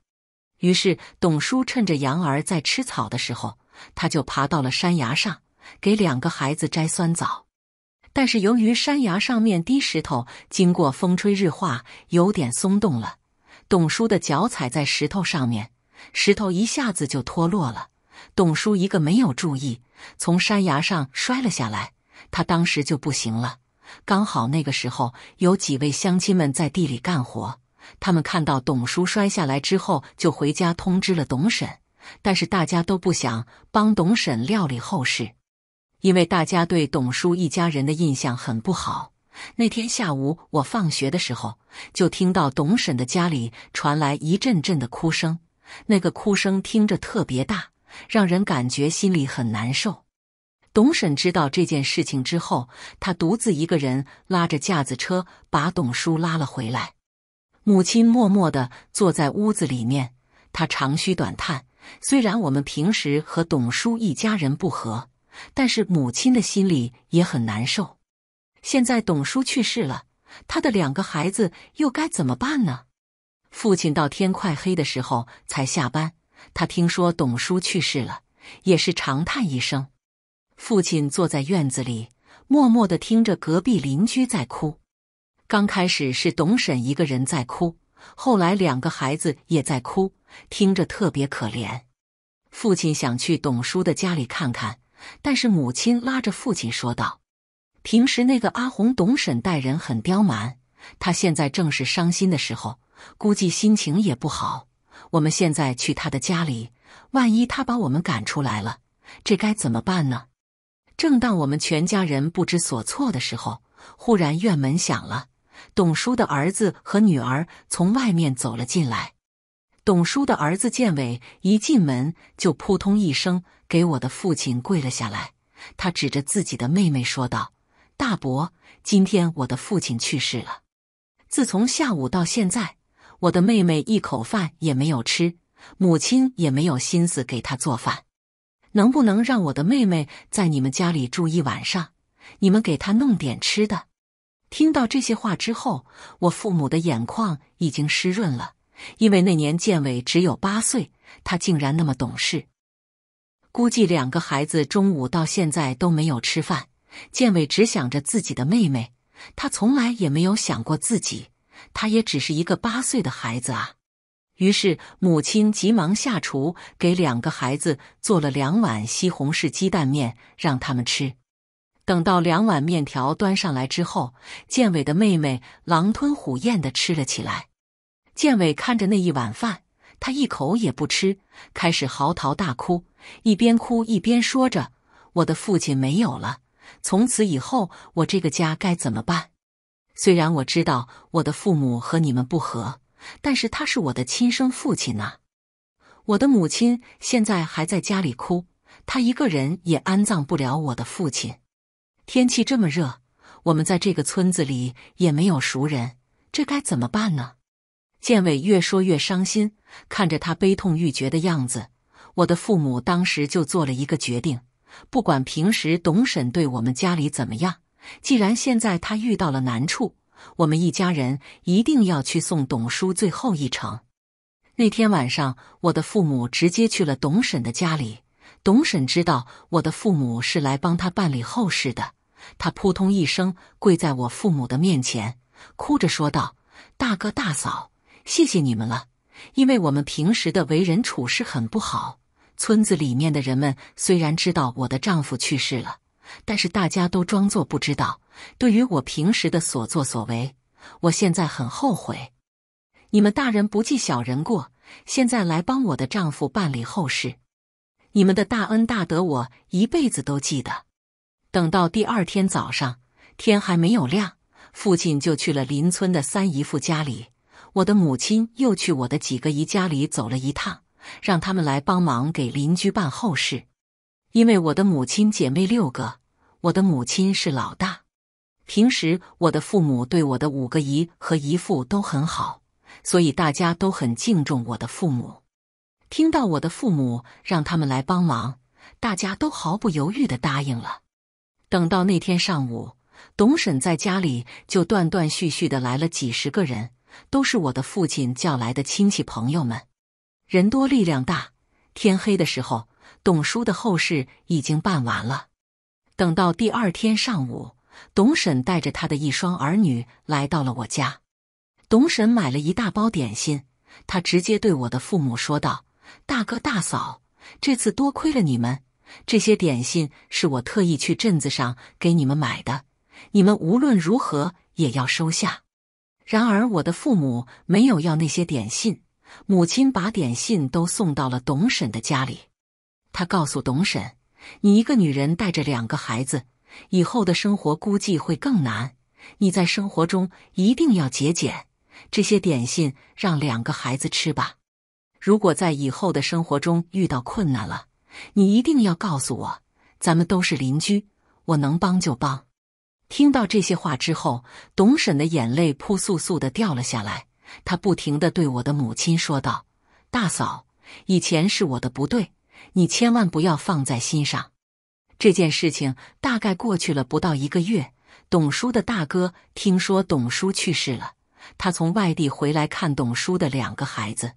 于是，董叔趁着羊儿在吃草的时候，他就爬到了山崖上，给两个孩子摘酸枣。但是，由于山崖上面低石头经过风吹日化，有点松动了，董叔的脚踩在石头上面。石头一下子就脱落了，董叔一个没有注意，从山崖上摔了下来。他当时就不行了。刚好那个时候有几位乡亲们在地里干活，他们看到董叔摔下来之后，就回家通知了董婶。但是大家都不想帮董婶料理后事，因为大家对董叔一家人的印象很不好。那天下午我放学的时候，就听到董婶的家里传来一阵阵的哭声。那个哭声听着特别大，让人感觉心里很难受。董婶知道这件事情之后，她独自一个人拉着架子车把董叔拉了回来。母亲默默的坐在屋子里面，她长吁短叹。虽然我们平时和董叔一家人不和，但是母亲的心里也很难受。现在董叔去世了，他的两个孩子又该怎么办呢？父亲到天快黑的时候才下班。他听说董叔去世了，也是长叹一声。父亲坐在院子里，默默的听着隔壁邻居在哭。刚开始是董婶一个人在哭，后来两个孩子也在哭，听着特别可怜。父亲想去董叔的家里看看，但是母亲拉着父亲说道：“平时那个阿红董婶待人很刁蛮，她现在正是伤心的时候。”估计心情也不好。我们现在去他的家里，万一他把我们赶出来了，这该怎么办呢？正当我们全家人不知所措的时候，忽然院门响了，董叔的儿子和女儿从外面走了进来。董叔的儿子建伟一进门就扑通一声给我的父亲跪了下来，他指着自己的妹妹说道：“大伯，今天我的父亲去世了。自从下午到现在。”我的妹妹一口饭也没有吃，母亲也没有心思给她做饭。能不能让我的妹妹在你们家里住一晚上？你们给她弄点吃的。听到这些话之后，我父母的眼眶已经湿润了，因为那年建伟只有八岁，他竟然那么懂事。估计两个孩子中午到现在都没有吃饭，建伟只想着自己的妹妹，他从来也没有想过自己。他也只是一个八岁的孩子啊！于是母亲急忙下厨，给两个孩子做了两碗西红柿鸡蛋面，让他们吃。等到两碗面条端上来之后，建伟的妹妹狼吞虎咽的吃了起来。建伟看着那一碗饭，他一口也不吃，开始嚎啕大哭，一边哭一边说着：“我的父亲没有了，从此以后我这个家该怎么办？”虽然我知道我的父母和你们不和，但是他是我的亲生父亲呐。我的母亲现在还在家里哭，她一个人也安葬不了我的父亲。天气这么热，我们在这个村子里也没有熟人，这该怎么办呢？建伟越说越伤心，看着他悲痛欲绝的样子，我的父母当时就做了一个决定：不管平时董婶对我们家里怎么样。既然现在他遇到了难处，我们一家人一定要去送董叔最后一程。那天晚上，我的父母直接去了董婶的家里。董婶知道我的父母是来帮他办理后事的，他扑通一声跪在我父母的面前，哭着说道：“大哥大嫂，谢谢你们了，因为我们平时的为人处事很不好。村子里面的人们虽然知道我的丈夫去世了。”但是大家都装作不知道。对于我平时的所作所为，我现在很后悔。你们大人不计小人过，现在来帮我的丈夫办理后事，你们的大恩大德我一辈子都记得。等到第二天早上，天还没有亮，父亲就去了邻村的三姨夫家里，我的母亲又去我的几个姨家里走了一趟，让他们来帮忙给邻居办后事。因为我的母亲姐妹六个，我的母亲是老大。平时我的父母对我的五个姨和姨父都很好，所以大家都很敬重我的父母。听到我的父母让他们来帮忙，大家都毫不犹豫的答应了。等到那天上午，董婶在家里就断断续续的来了几十个人，都是我的父亲叫来的亲戚朋友们。人多力量大，天黑的时候。董叔的后事已经办完了，等到第二天上午，董婶带着他的一双儿女来到了我家。董婶买了一大包点心，他直接对我的父母说道：“大哥大嫂，这次多亏了你们，这些点心是我特意去镇子上给你们买的，你们无论如何也要收下。”然而，我的父母没有要那些点心，母亲把点心都送到了董婶的家里。他告诉董婶：“你一个女人带着两个孩子，以后的生活估计会更难。你在生活中一定要节俭，这些点心让两个孩子吃吧。如果在以后的生活中遇到困难了，你一定要告诉我，咱们都是邻居，我能帮就帮。”听到这些话之后，董婶的眼泪扑簌簌的掉了下来，她不停的对我的母亲说道：“大嫂，以前是我的不对。”你千万不要放在心上，这件事情大概过去了不到一个月。董叔的大哥听说董叔去世了，他从外地回来看董叔的两个孩子。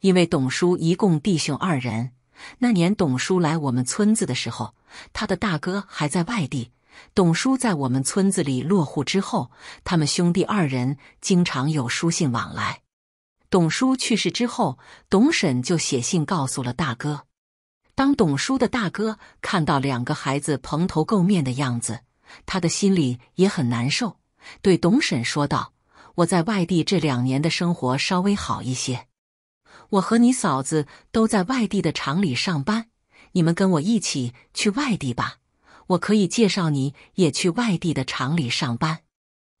因为董叔一共弟兄二人，那年董叔来我们村子的时候，他的大哥还在外地。董叔在我们村子里落户之后，他们兄弟二人经常有书信往来。董叔去世之后，董婶就写信告诉了大哥。当董叔的大哥看到两个孩子蓬头垢面的样子，他的心里也很难受，对董婶说道：“我在外地这两年的生活稍微好一些，我和你嫂子都在外地的厂里上班，你们跟我一起去外地吧，我可以介绍你也去外地的厂里上班。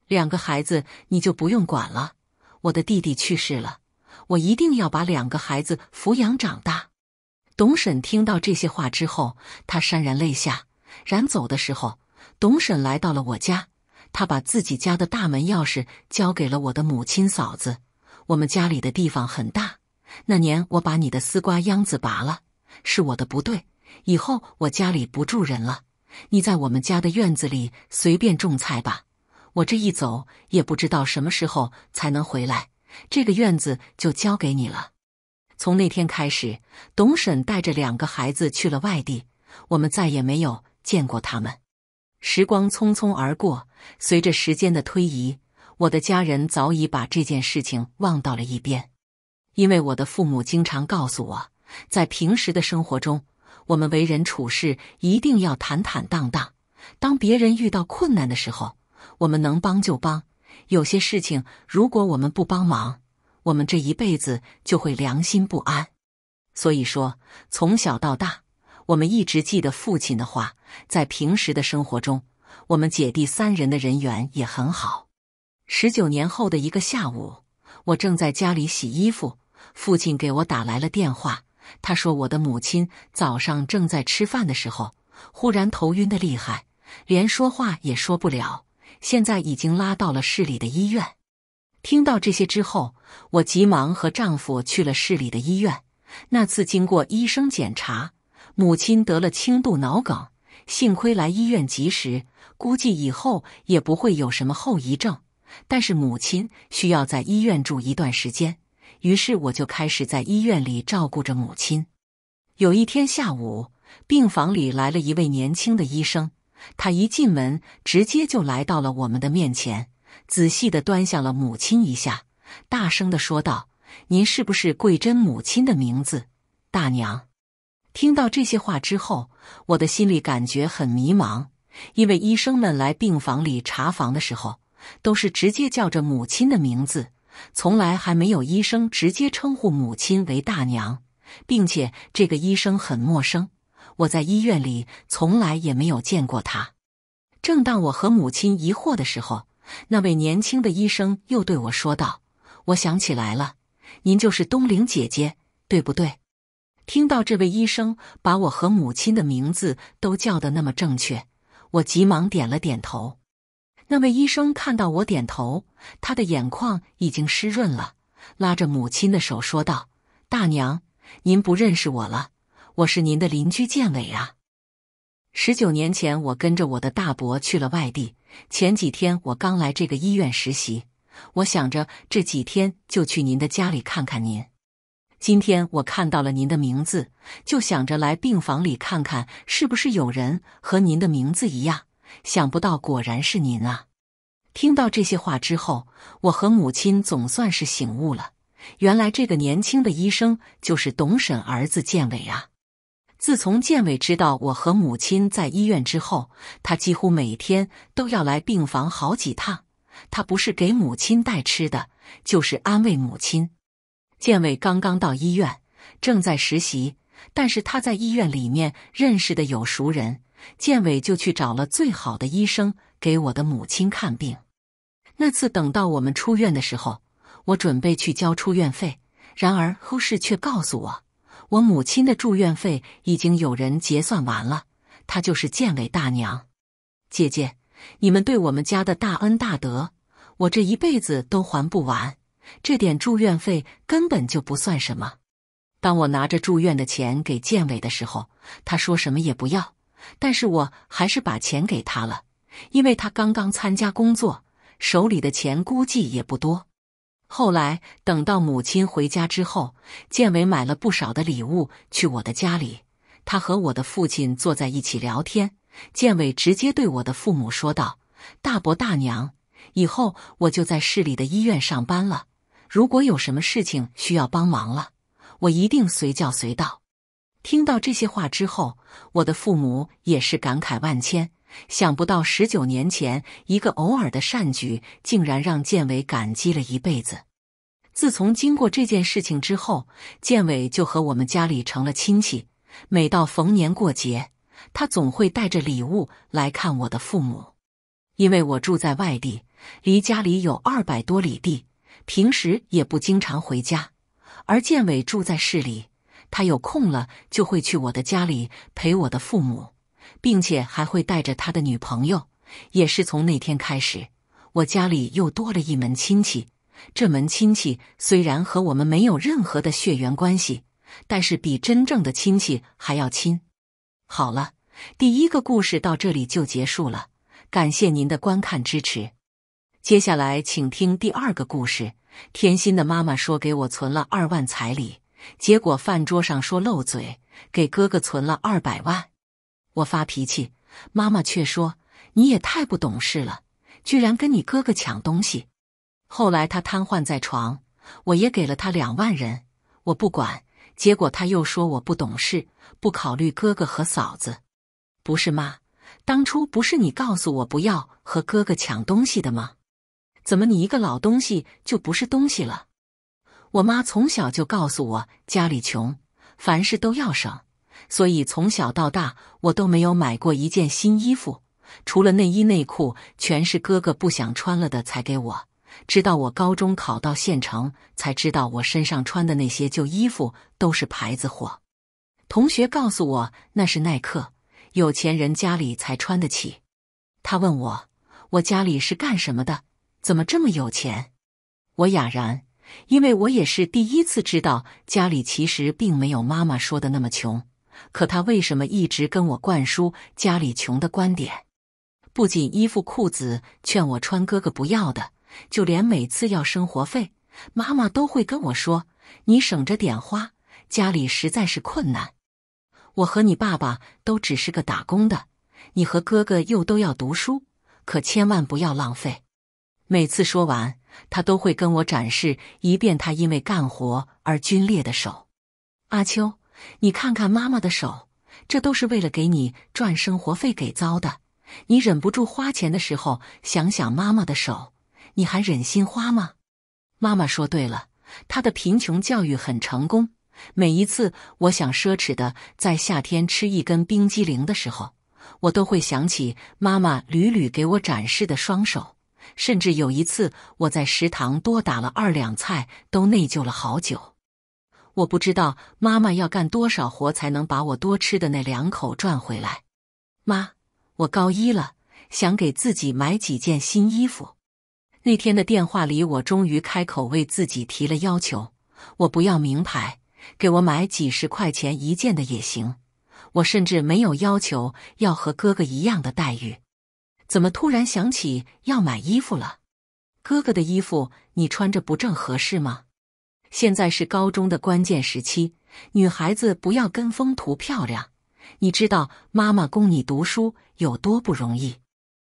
两个孩子你就不用管了，我的弟弟去世了，我一定要把两个孩子抚养长大。”董婶听到这些话之后，她潸然泪下。然走的时候，董婶来到了我家，她把自己家的大门钥匙交给了我的母亲嫂子。我们家里的地方很大，那年我把你的丝瓜秧子拔了，是我的不对。以后我家里不住人了，你在我们家的院子里随便种菜吧。我这一走，也不知道什么时候才能回来，这个院子就交给你了。从那天开始，董婶带着两个孩子去了外地，我们再也没有见过他们。时光匆匆而过，随着时间的推移，我的家人早已把这件事情忘到了一边。因为我的父母经常告诉我，在平时的生活中，我们为人处事一定要坦坦荡荡。当别人遇到困难的时候，我们能帮就帮。有些事情，如果我们不帮忙，我们这一辈子就会良心不安，所以说从小到大，我们一直记得父亲的话。在平时的生活中，我们姐弟三人的人缘也很好。十九年后的一个下午，我正在家里洗衣服，父亲给我打来了电话。他说，我的母亲早上正在吃饭的时候，忽然头晕的厉害，连说话也说不了，现在已经拉到了市里的医院。听到这些之后，我急忙和丈夫去了市里的医院。那次经过医生检查，母亲得了轻度脑梗，幸亏来医院及时，估计以后也不会有什么后遗症。但是母亲需要在医院住一段时间，于是我就开始在医院里照顾着母亲。有一天下午，病房里来了一位年轻的医生，他一进门，直接就来到了我们的面前。仔细的端详了母亲一下，大声的说道：“您是不是桂珍母亲的名字，大娘？”听到这些话之后，我的心里感觉很迷茫，因为医生们来病房里查房的时候，都是直接叫着母亲的名字，从来还没有医生直接称呼母亲为大娘，并且这个医生很陌生，我在医院里从来也没有见过他。正当我和母亲疑惑的时候，那位年轻的医生又对我说道：“我想起来了，您就是东玲姐姐，对不对？”听到这位医生把我和母亲的名字都叫得那么正确，我急忙点了点头。那位医生看到我点头，他的眼眶已经湿润了，拉着母亲的手说道：“大娘，您不认识我了，我是您的邻居建伟啊。十九年前，我跟着我的大伯去了外地。”前几天我刚来这个医院实习，我想着这几天就去您的家里看看您。今天我看到了您的名字，就想着来病房里看看是不是有人和您的名字一样。想不到果然是您啊！听到这些话之后，我和母亲总算是醒悟了，原来这个年轻的医生就是董婶儿子建伟啊。自从建伟知道我和母亲在医院之后，他几乎每天都要来病房好几趟。他不是给母亲带吃的，就是安慰母亲。建伟刚刚到医院，正在实习，但是他在医院里面认识的有熟人，建伟就去找了最好的医生给我的母亲看病。那次等到我们出院的时候，我准备去交出院费，然而护士却告诉我。我母亲的住院费已经有人结算完了，她就是建伟大娘。姐姐，你们对我们家的大恩大德，我这一辈子都还不完。这点住院费根本就不算什么。当我拿着住院的钱给建伟的时候，他说什么也不要，但是我还是把钱给他了，因为他刚刚参加工作，手里的钱估计也不多。后来等到母亲回家之后，建伟买了不少的礼物去我的家里。他和我的父亲坐在一起聊天。建伟直接对我的父母说道：“大伯大娘，以后我就在市里的医院上班了。如果有什么事情需要帮忙了，我一定随叫随到。”听到这些话之后，我的父母也是感慨万千。想不到十九年前一个偶尔的善举，竟然让建伟感激了一辈子。自从经过这件事情之后，建伟就和我们家里成了亲戚。每到逢年过节，他总会带着礼物来看我的父母。因为我住在外地，离家里有二百多里地，平时也不经常回家。而建伟住在市里，他有空了就会去我的家里陪我的父母。并且还会带着他的女朋友。也是从那天开始，我家里又多了一门亲戚。这门亲戚虽然和我们没有任何的血缘关系，但是比真正的亲戚还要亲。好了，第一个故事到这里就结束了。感谢您的观看支持。接下来请听第二个故事：甜心的妈妈说给我存了二万彩礼，结果饭桌上说漏嘴，给哥哥存了二百万。我发脾气，妈妈却说：“你也太不懂事了，居然跟你哥哥抢东西。”后来他瘫痪在床，我也给了他两万人，我不管。结果他又说我不懂事，不考虑哥哥和嫂子。不是妈，当初不是你告诉我不要和哥哥抢东西的吗？怎么你一个老东西就不是东西了？我妈从小就告诉我，家里穷，凡事都要省。所以从小到大，我都没有买过一件新衣服，除了内衣内裤，全是哥哥不想穿了的才给我。直到我高中考到县城，才知道我身上穿的那些旧衣服都是牌子货。同学告诉我那是耐克，有钱人家里才穿得起。他问我，我家里是干什么的？怎么这么有钱？我哑然，因为我也是第一次知道家里其实并没有妈妈说的那么穷。可他为什么一直跟我灌输家里穷的观点？不仅衣服裤子劝我穿哥哥不要的，就连每次要生活费，妈妈都会跟我说：“你省着点花，家里实在是困难。我和你爸爸都只是个打工的，你和哥哥又都要读书，可千万不要浪费。”每次说完，他都会跟我展示一遍他因为干活而皲裂的手。阿秋。你看看妈妈的手，这都是为了给你赚生活费给糟的。你忍不住花钱的时候，想想妈妈的手，你还忍心花吗？妈妈说：“对了，她的贫穷教育很成功。每一次我想奢侈的在夏天吃一根冰激凌的时候，我都会想起妈妈屡屡给我展示的双手。甚至有一次，我在食堂多打了二两菜，都内疚了好久。”我不知道妈妈要干多少活才能把我多吃的那两口赚回来。妈，我高一了，想给自己买几件新衣服。那天的电话里，我终于开口为自己提了要求。我不要名牌，给我买几十块钱一件的也行。我甚至没有要求要和哥哥一样的待遇。怎么突然想起要买衣服了？哥哥的衣服你穿着不正合适吗？现在是高中的关键时期，女孩子不要跟风图漂亮。你知道妈妈供你读书有多不容易？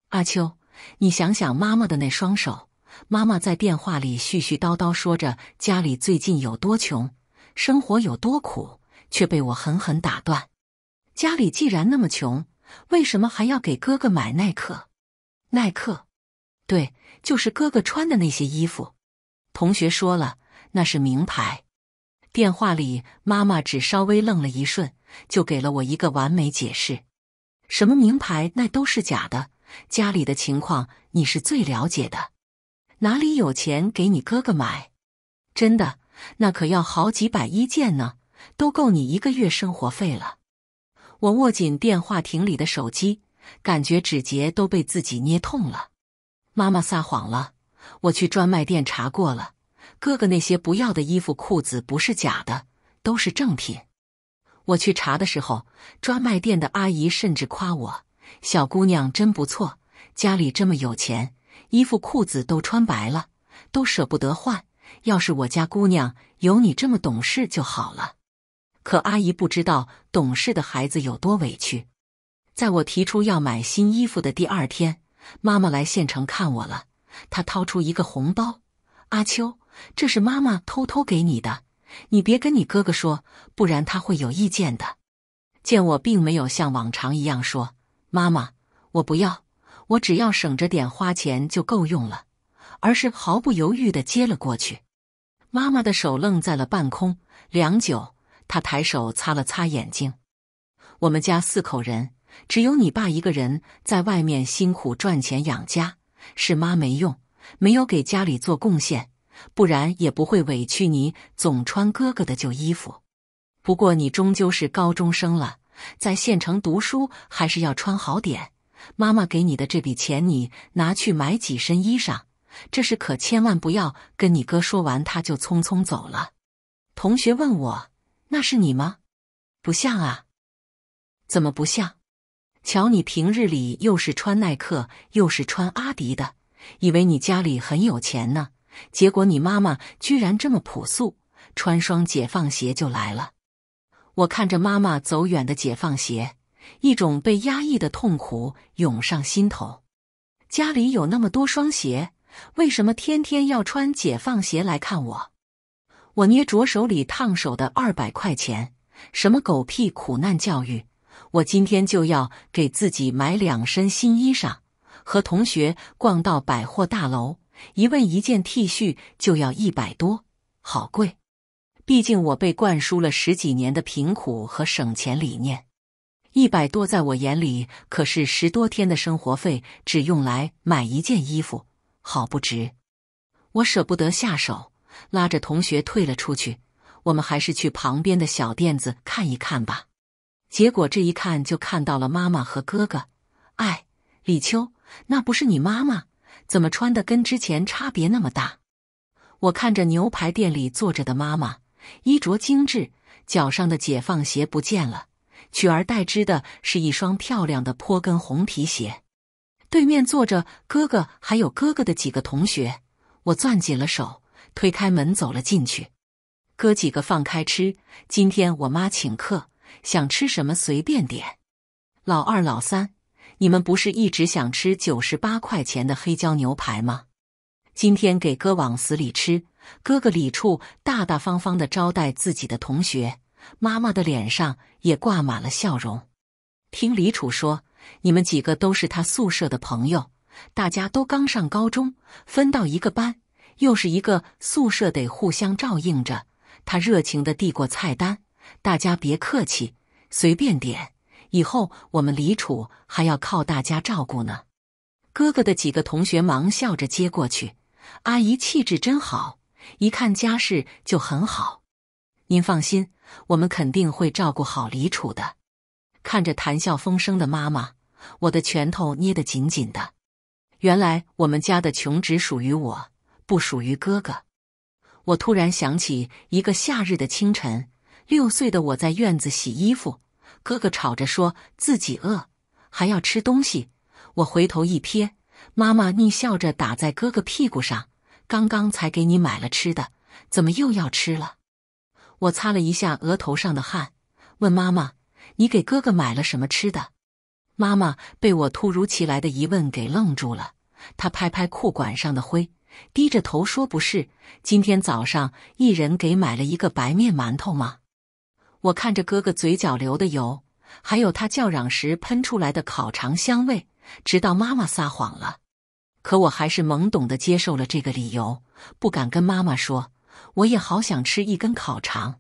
阿秋，你想想妈妈的那双手。妈妈在电话里絮絮叨叨说着家里最近有多穷，生活有多苦，却被我狠狠打断。家里既然那么穷，为什么还要给哥哥买耐克？耐克，对，就是哥哥穿的那些衣服。同学说了。那是名牌，电话里妈妈只稍微愣了一瞬，就给了我一个完美解释。什么名牌，那都是假的。家里的情况你是最了解的，哪里有钱给你哥哥买？真的，那可要好几百一件呢，都够你一个月生活费了。我握紧电话亭里的手机，感觉指节都被自己捏痛了。妈妈撒谎了，我去专卖店查过了。哥哥那些不要的衣服裤子不是假的，都是正品。我去查的时候，专卖店的阿姨甚至夸我：“小姑娘真不错，家里这么有钱，衣服裤子都穿白了，都舍不得换。要是我家姑娘有你这么懂事就好了。”可阿姨不知道懂事的孩子有多委屈。在我提出要买新衣服的第二天，妈妈来县城看我了，她掏出一个红包，阿秋。这是妈妈偷偷给你的，你别跟你哥哥说，不然他会有意见的。见我并没有像往常一样说“妈妈，我不要，我只要省着点花钱就够用了”，而是毫不犹豫地接了过去。妈妈的手愣在了半空，良久，她抬手擦了擦眼睛。我们家四口人，只有你爸一个人在外面辛苦赚钱养家，是妈没用，没有给家里做贡献。不然也不会委屈你总穿哥哥的旧衣服。不过你终究是高中生了，在县城读书还是要穿好点。妈妈给你的这笔钱，你拿去买几身衣裳。这事可千万不要跟你哥说完，他就匆匆走了。同学问我：“那是你吗？”不像啊？怎么不像？瞧你平日里又是穿耐克又是穿阿迪的，以为你家里很有钱呢。结果，你妈妈居然这么朴素，穿双解放鞋就来了。我看着妈妈走远的解放鞋，一种被压抑的痛苦涌上心头。家里有那么多双鞋，为什么天天要穿解放鞋来看我？我捏着手里烫手的二百块钱，什么狗屁苦难教育！我今天就要给自己买两身新衣裳，和同学逛到百货大楼。一问一件 T 恤就要一百多，好贵。毕竟我被灌输了十几年的贫苦和省钱理念，一百多在我眼里可是十多天的生活费，只用来买一件衣服，好不值。我舍不得下手，拉着同学退了出去。我们还是去旁边的小店子看一看吧。结果这一看就看到了妈妈和哥哥。哎，李秋，那不是你妈妈？怎么穿的跟之前差别那么大？我看着牛排店里坐着的妈妈，衣着精致，脚上的解放鞋不见了，取而代之的是一双漂亮的坡跟红皮鞋。对面坐着哥哥，还有哥哥的几个同学。我攥紧了手，推开门走了进去。哥几个放开吃，今天我妈请客，想吃什么随便点。老二、老三。你们不是一直想吃九十八块钱的黑椒牛排吗？今天给哥往死里吃。哥哥李处大大方方的招待自己的同学，妈妈的脸上也挂满了笑容。听李楚说，你们几个都是他宿舍的朋友，大家都刚上高中，分到一个班，又是一个宿舍，得互相照应着。他热情的递过菜单，大家别客气，随便点。以后我们李楚还要靠大家照顾呢。哥哥的几个同学忙笑着接过去。阿姨气质真好，一看家世就很好。您放心，我们肯定会照顾好李楚的。看着谈笑风生的妈妈，我的拳头捏得紧紧的。原来我们家的穷只属于我，不属于哥哥。我突然想起一个夏日的清晨，六岁的我在院子洗衣服。哥哥吵着说自己饿，还要吃东西。我回头一瞥，妈妈逆笑着打在哥哥屁股上。刚刚才给你买了吃的，怎么又要吃了？我擦了一下额头上的汗，问妈妈：“你给哥哥买了什么吃的？”妈妈被我突如其来的疑问给愣住了。她拍拍裤管上的灰，低着头说：“不是，今天早上一人给买了一个白面馒头吗？”我看着哥哥嘴角流的油，还有他叫嚷时喷出来的烤肠香味，直到妈妈撒谎了，可我还是懵懂的接受了这个理由，不敢跟妈妈说。我也好想吃一根烤肠。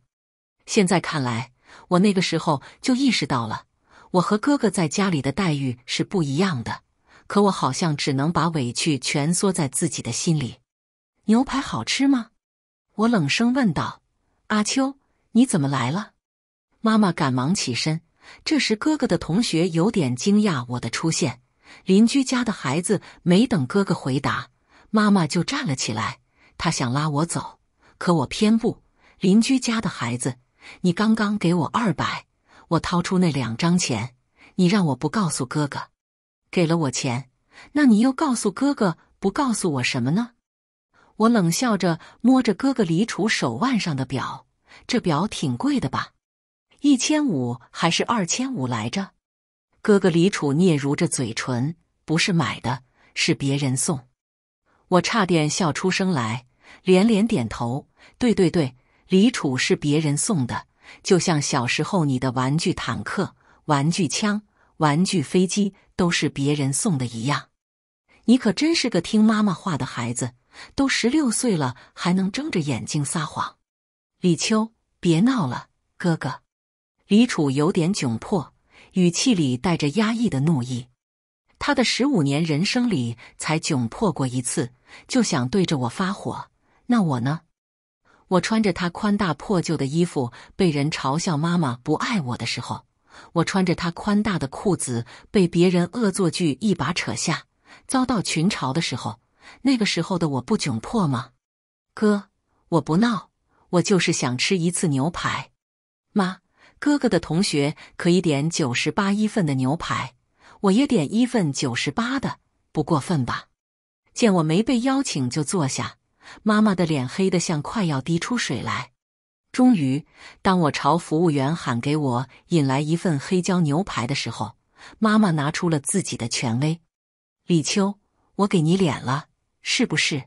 现在看来，我那个时候就意识到了，我和哥哥在家里的待遇是不一样的。可我好像只能把委屈蜷缩在自己的心里。牛排好吃吗？我冷声问道。阿秋，你怎么来了？妈妈赶忙起身。这时，哥哥的同学有点惊讶我的出现。邻居家的孩子没等哥哥回答，妈妈就站了起来。他想拉我走，可我偏不。邻居家的孩子，你刚刚给我二百，我掏出那两张钱，你让我不告诉哥哥？给了我钱，那你又告诉哥哥不告诉我什么呢？我冷笑着摸着哥哥李楚手腕上的表，这表挺贵的吧？一千五还是二千五来着？哥哥李楚嗫嚅着嘴唇：“不是买的，是别人送。”我差点笑出声来，连连点头：“对对对，李楚是别人送的，就像小时候你的玩具坦克、玩具枪、玩具飞机都是别人送的一样。你可真是个听妈妈话的孩子，都十六岁了还能睁着眼睛撒谎。”李秋，别闹了，哥哥。李楚有点窘迫，语气里带着压抑的怒意。他的十五年人生里才窘迫过一次，就想对着我发火？那我呢？我穿着他宽大破旧的衣服，被人嘲笑妈妈不爱我的时候；我穿着他宽大的裤子，被别人恶作剧一把扯下，遭到群嘲的时候，那个时候的我不窘迫吗？哥，我不闹，我就是想吃一次牛排，妈。哥哥的同学可以点九十八一份的牛排，我也点一份九十八的，不过分吧？见我没被邀请，就坐下。妈妈的脸黑得像快要滴出水来。终于，当我朝服务员喊“给我引来一份黑椒牛排”的时候，妈妈拿出了自己的权威：“李秋，我给你脸了，是不是？”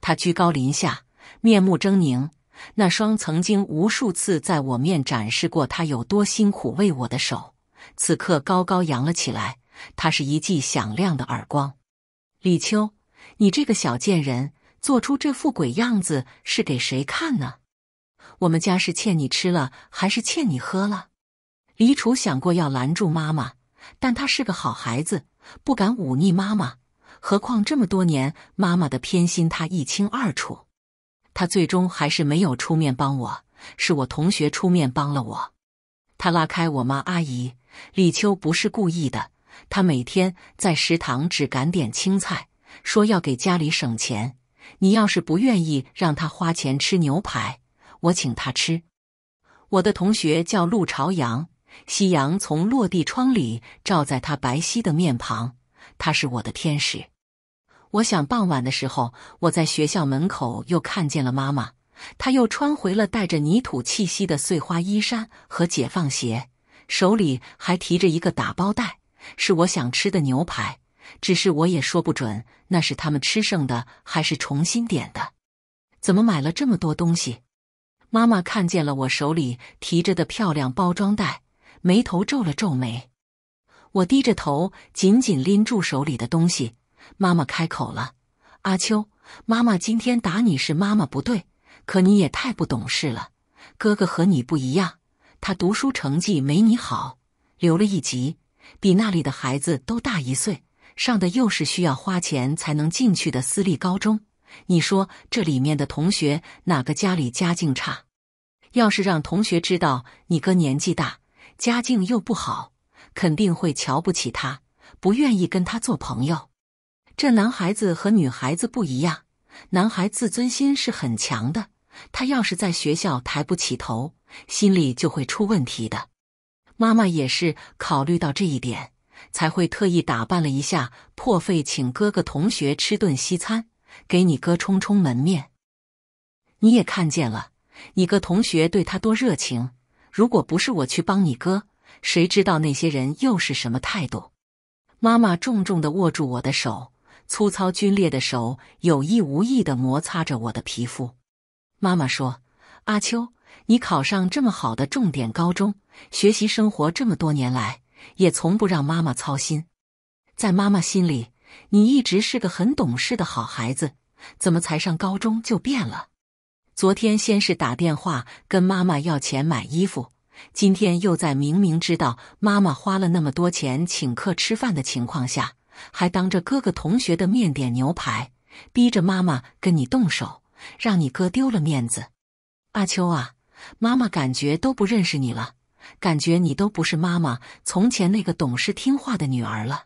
他居高临下，面目狰狞。那双曾经无数次在我面展示过他有多辛苦为我的手，此刻高高扬了起来。他是一记响亮的耳光。李秋，你这个小贱人，做出这副鬼样子是给谁看呢？我们家是欠你吃了，还是欠你喝了？李楚想过要拦住妈妈，但他是个好孩子，不敢忤逆妈妈。何况这么多年，妈妈的偏心他一清二楚。他最终还是没有出面帮我，是我同学出面帮了我。他拉开我妈阿姨，李秋不是故意的。他每天在食堂只赶点青菜，说要给家里省钱。你要是不愿意让他花钱吃牛排，我请他吃。我的同学叫陆朝阳，夕阳从落地窗里照在他白皙的面庞，他是我的天使。我想，傍晚的时候，我在学校门口又看见了妈妈。她又穿回了带着泥土气息的碎花衣衫和解放鞋，手里还提着一个打包袋，是我想吃的牛排。只是我也说不准，那是他们吃剩的，还是重新点的？怎么买了这么多东西？妈妈看见了我手里提着的漂亮包装袋，眉头皱了皱眉。我低着头，紧紧拎住手里的东西。妈妈开口了：“阿秋，妈妈今天打你是妈妈不对，可你也太不懂事了。哥哥和你不一样，他读书成绩没你好，留了一级，比那里的孩子都大一岁，上的又是需要花钱才能进去的私立高中。你说这里面的同学哪个家里家境差？要是让同学知道你哥年纪大，家境又不好，肯定会瞧不起他，不愿意跟他做朋友。”这男孩子和女孩子不一样，男孩自尊心是很强的。他要是在学校抬不起头，心里就会出问题的。妈妈也是考虑到这一点，才会特意打扮了一下，破费请哥哥同学吃顿西餐，给你哥充充门面。你也看见了，你哥同学对他多热情。如果不是我去帮你哥，谁知道那些人又是什么态度？妈妈重重的握住我的手。粗糙皲裂的手有意无意的摩擦着我的皮肤。妈妈说：“阿秋，你考上这么好的重点高中，学习生活这么多年来，也从不让妈妈操心。在妈妈心里，你一直是个很懂事的好孩子，怎么才上高中就变了？昨天先是打电话跟妈妈要钱买衣服，今天又在明明知道妈妈花了那么多钱请客吃饭的情况下。”还当着哥哥同学的面点牛排，逼着妈妈跟你动手，让你哥丢了面子。阿秋啊，妈妈感觉都不认识你了，感觉你都不是妈妈从前那个懂事听话的女儿了。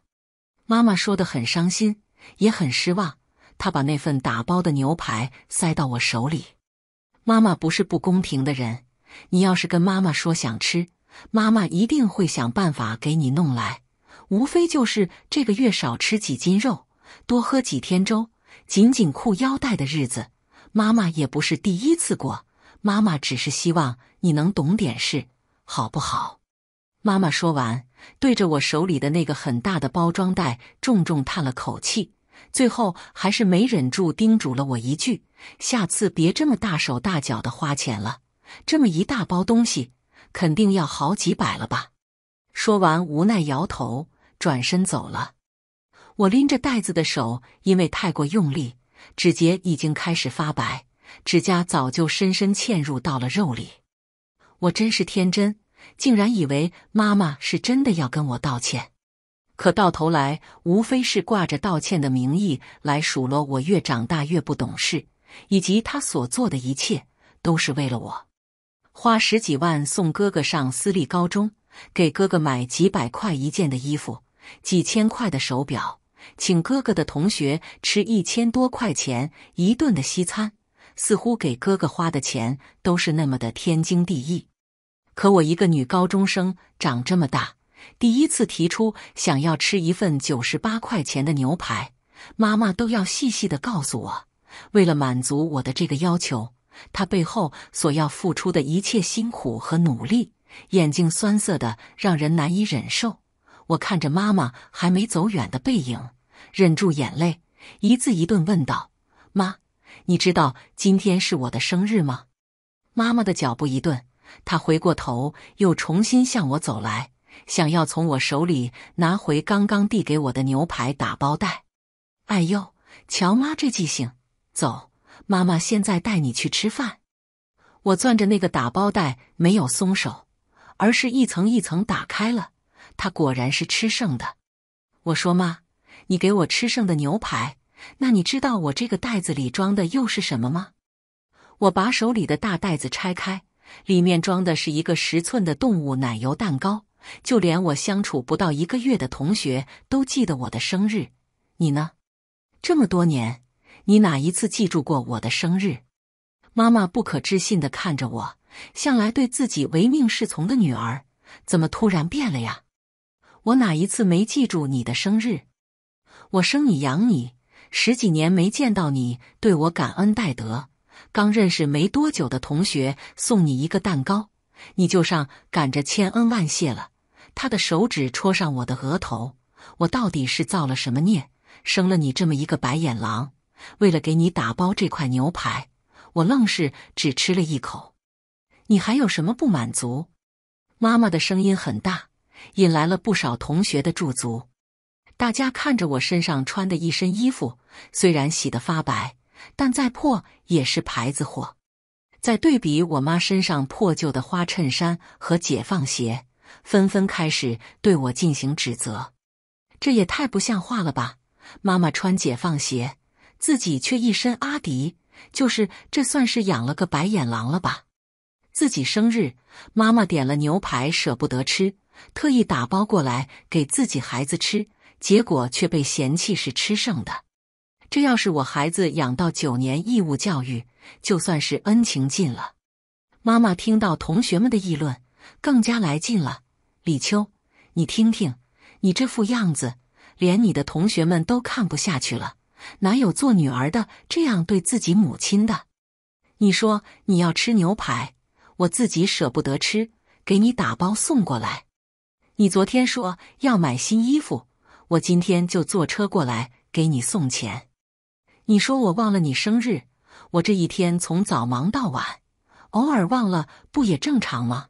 妈妈说的很伤心，也很失望。她把那份打包的牛排塞到我手里。妈妈不是不公平的人，你要是跟妈妈说想吃，妈妈一定会想办法给你弄来。无非就是这个月少吃几斤肉，多喝几天粥，紧紧裤腰带的日子，妈妈也不是第一次过。妈妈只是希望你能懂点事，好不好？妈妈说完，对着我手里的那个很大的包装袋重重叹了口气，最后还是没忍住，叮嘱了我一句：“下次别这么大手大脚的花钱了，这么一大包东西，肯定要好几百了吧？”说完，无奈摇头。转身走了，我拎着袋子的手因为太过用力，指节已经开始发白，指甲早就深深嵌入到了肉里。我真是天真，竟然以为妈妈是真的要跟我道歉，可到头来无非是挂着道歉的名义来数落我越长大越不懂事，以及他所做的一切都是为了我，花十几万送哥哥上私立高中，给哥哥买几百块一件的衣服。几千块的手表，请哥哥的同学吃一千多块钱一顿的西餐，似乎给哥哥花的钱都是那么的天经地义。可我一个女高中生长这么大，第一次提出想要吃一份九十八块钱的牛排，妈妈都要细细的告诉我，为了满足我的这个要求，她背后所要付出的一切辛苦和努力，眼睛酸涩的让人难以忍受。我看着妈妈还没走远的背影，忍住眼泪，一字一顿问道：“妈，你知道今天是我的生日吗？”妈妈的脚步一顿，她回过头，又重新向我走来，想要从我手里拿回刚刚递给我的牛排打包袋。“哎呦，瞧妈这记性！”走，妈妈现在带你去吃饭。我攥着那个打包袋没有松手，而是一层一层打开了。他果然是吃剩的，我说妈，你给我吃剩的牛排。那你知道我这个袋子里装的又是什么吗？我把手里的大袋子拆开，里面装的是一个十寸的动物奶油蛋糕。就连我相处不到一个月的同学都记得我的生日，你呢？这么多年，你哪一次记住过我的生日？妈妈不可置信的看着我，向来对自己唯命是从的女儿，怎么突然变了呀？我哪一次没记住你的生日？我生你养你十几年，没见到你对我感恩戴德。刚认识没多久的同学送你一个蛋糕，你就上赶着千恩万谢了。他的手指戳上我的额头，我到底是造了什么孽，生了你这么一个白眼狼？为了给你打包这块牛排，我愣是只吃了一口，你还有什么不满足？妈妈的声音很大。引来了不少同学的驻足，大家看着我身上穿的一身衣服，虽然洗得发白，但再破也是牌子货。再对比我妈身上破旧的花衬衫和解放鞋，纷纷开始对我进行指责。这也太不像话了吧！妈妈穿解放鞋，自己却一身阿迪，就是这算是养了个白眼狼了吧？自己生日，妈妈点了牛排，舍不得吃。特意打包过来给自己孩子吃，结果却被嫌弃是吃剩的。这要是我孩子养到九年义务教育，就算是恩情尽了。妈妈听到同学们的议论，更加来劲了。李秋，你听听，你这副样子，连你的同学们都看不下去了。哪有做女儿的这样对自己母亲的？你说你要吃牛排，我自己舍不得吃，给你打包送过来。你昨天说要买新衣服，我今天就坐车过来给你送钱。你说我忘了你生日，我这一天从早忙到晚，偶尔忘了不也正常吗？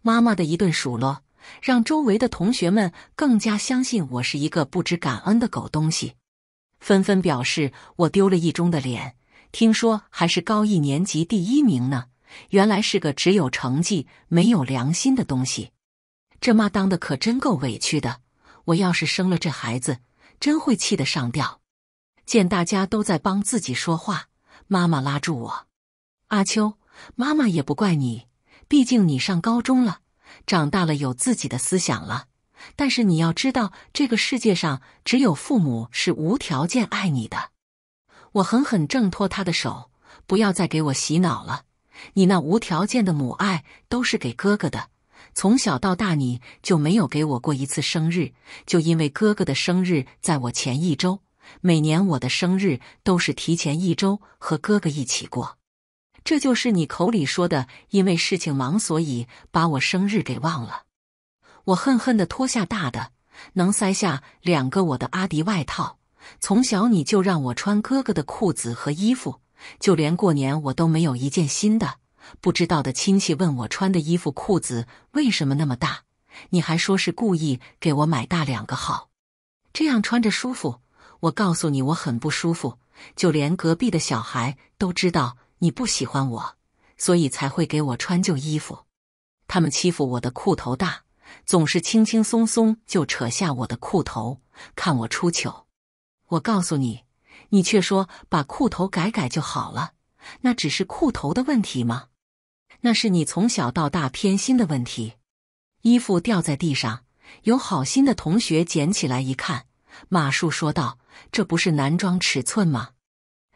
妈妈的一顿数落，让周围的同学们更加相信我是一个不知感恩的狗东西，纷纷表示我丢了一中的脸。听说还是高一年级第一名呢，原来是个只有成绩没有良心的东西。这妈当的可真够委屈的！我要是生了这孩子，真会气得上吊。见大家都在帮自己说话，妈妈拉住我：“阿秋，妈妈也不怪你，毕竟你上高中了，长大了有自己的思想了。但是你要知道，这个世界上只有父母是无条件爱你的。”我狠狠挣脱他的手，不要再给我洗脑了。你那无条件的母爱都是给哥哥的。从小到大，你就没有给我过一次生日，就因为哥哥的生日在我前一周。每年我的生日都是提前一周和哥哥一起过。这就是你口里说的，因为事情忙，所以把我生日给忘了。我恨恨的脱下大的，能塞下两个我的阿迪外套。从小你就让我穿哥哥的裤子和衣服，就连过年我都没有一件新的。不知道的亲戚问我穿的衣服裤子为什么那么大，你还说是故意给我买大两个号，这样穿着舒服。我告诉你我很不舒服，就连隔壁的小孩都知道你不喜欢我，所以才会给我穿旧衣服。他们欺负我的裤头大，总是轻轻松松就扯下我的裤头，看我出糗。我告诉你，你却说把裤头改改就好了，那只是裤头的问题吗？那是你从小到大偏心的问题。衣服掉在地上，有好心的同学捡起来一看，马术说道：“这不是男装尺寸吗？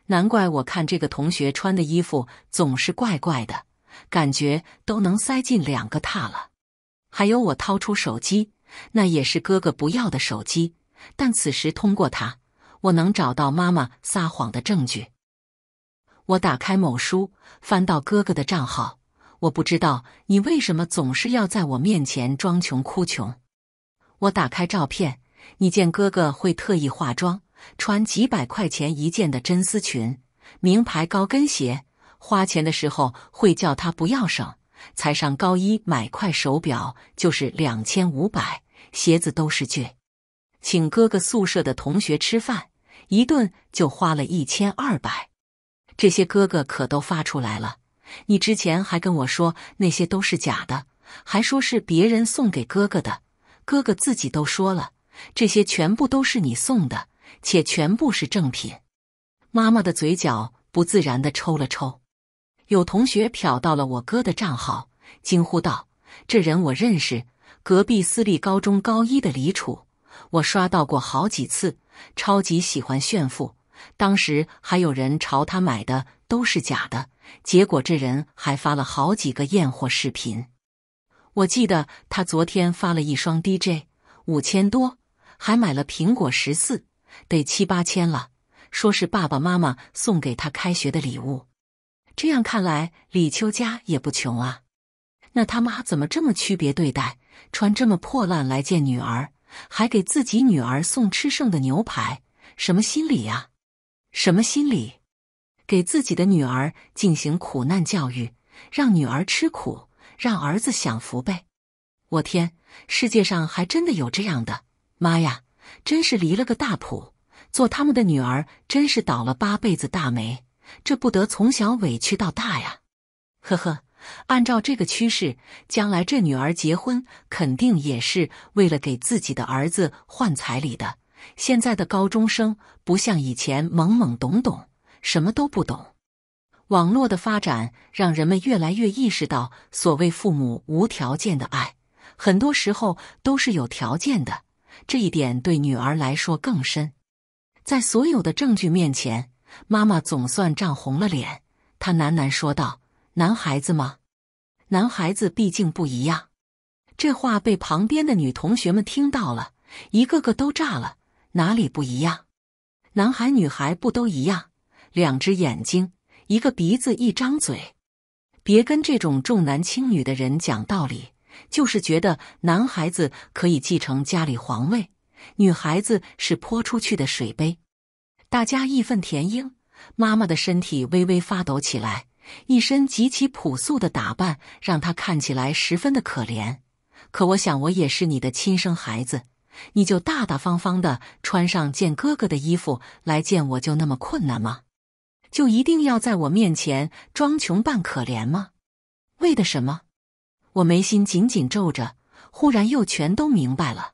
难怪我看这个同学穿的衣服总是怪怪的，感觉都能塞进两个榻了。”还有，我掏出手机，那也是哥哥不要的手机，但此时通过它，我能找到妈妈撒谎的证据。我打开某书，翻到哥哥的账号。我不知道你为什么总是要在我面前装穷哭穷。我打开照片，你见哥哥会特意化妆，穿几百块钱一件的真丝裙，名牌高跟鞋。花钱的时候会叫他不要省。才上高一买块手表就是两千五百，鞋子都是倔。请哥哥宿舍的同学吃饭，一顿就花了一千二百，这些哥哥可都发出来了。你之前还跟我说那些都是假的，还说是别人送给哥哥的。哥哥自己都说了，这些全部都是你送的，且全部是正品。妈妈的嘴角不自然的抽了抽。有同学瞟到了我哥的账号，惊呼道：“这人我认识，隔壁私立高中高一的李楚，我刷到过好几次，超级喜欢炫富。当时还有人朝他买的都是假的。”结果这人还发了好几个验货视频。我记得他昨天发了一双 D J 五千多，还买了苹果十四，得七八千了。说是爸爸妈妈送给他开学的礼物。这样看来，李秋家也不穷啊。那他妈怎么这么区别对待？穿这么破烂来见女儿，还给自己女儿送吃剩的牛排，什么心理呀？什么心理？给自己的女儿进行苦难教育，让女儿吃苦，让儿子享福呗。我天，世界上还真的有这样的？妈呀，真是离了个大谱！做他们的女儿真是倒了八辈子大霉，这不得从小委屈到大呀？呵呵，按照这个趋势，将来这女儿结婚肯定也是为了给自己的儿子换彩礼的。现在的高中生不像以前懵懵懂懂。什么都不懂，网络的发展让人们越来越意识到，所谓父母无条件的爱，很多时候都是有条件的。这一点对女儿来说更深。在所有的证据面前，妈妈总算涨红了脸，她喃喃说道：“男孩子吗？男孩子毕竟不一样。”这话被旁边的女同学们听到了，一个个都炸了：“哪里不一样？男孩女孩不都一样？”两只眼睛，一个鼻子，一张嘴。别跟这种重男轻女的人讲道理，就是觉得男孩子可以继承家里皇位，女孩子是泼出去的水杯。大家义愤填膺，妈妈的身体微微发抖起来，一身极其朴素的打扮让她看起来十分的可怜。可我想，我也是你的亲生孩子，你就大大方方的穿上见哥哥的衣服来见我，就那么困难吗？就一定要在我面前装穷扮可怜吗？为的什么？我眉心紧紧皱着，忽然又全都明白了。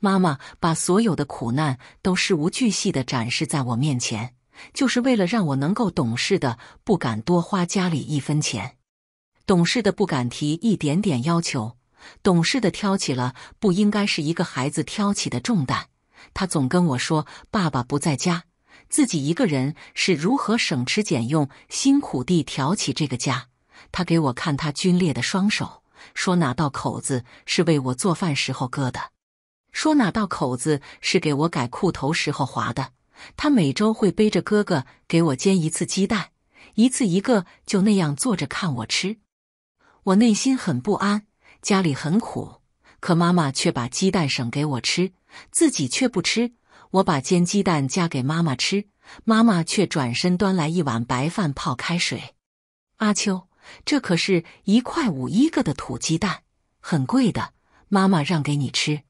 妈妈把所有的苦难都事无巨细的展示在我面前，就是为了让我能够懂事的不敢多花家里一分钱，懂事的不敢提一点点要求，懂事的挑起了不应该是一个孩子挑起的重担。他总跟我说：“爸爸不在家。”自己一个人是如何省吃俭用、辛苦地挑起这个家？他给我看他皲裂的双手，说哪道口子是为我做饭时候割的，说哪道口子是给我改裤头时候划的。他每周会背着哥哥给我煎一次鸡蛋，一次一个，就那样坐着看我吃。我内心很不安，家里很苦，可妈妈却把鸡蛋省给我吃，自己却不吃。我把煎鸡蛋夹给妈妈吃，妈妈却转身端来一碗白饭泡开水。阿秋，这可是一块五一个的土鸡蛋，很贵的。妈妈让给你吃。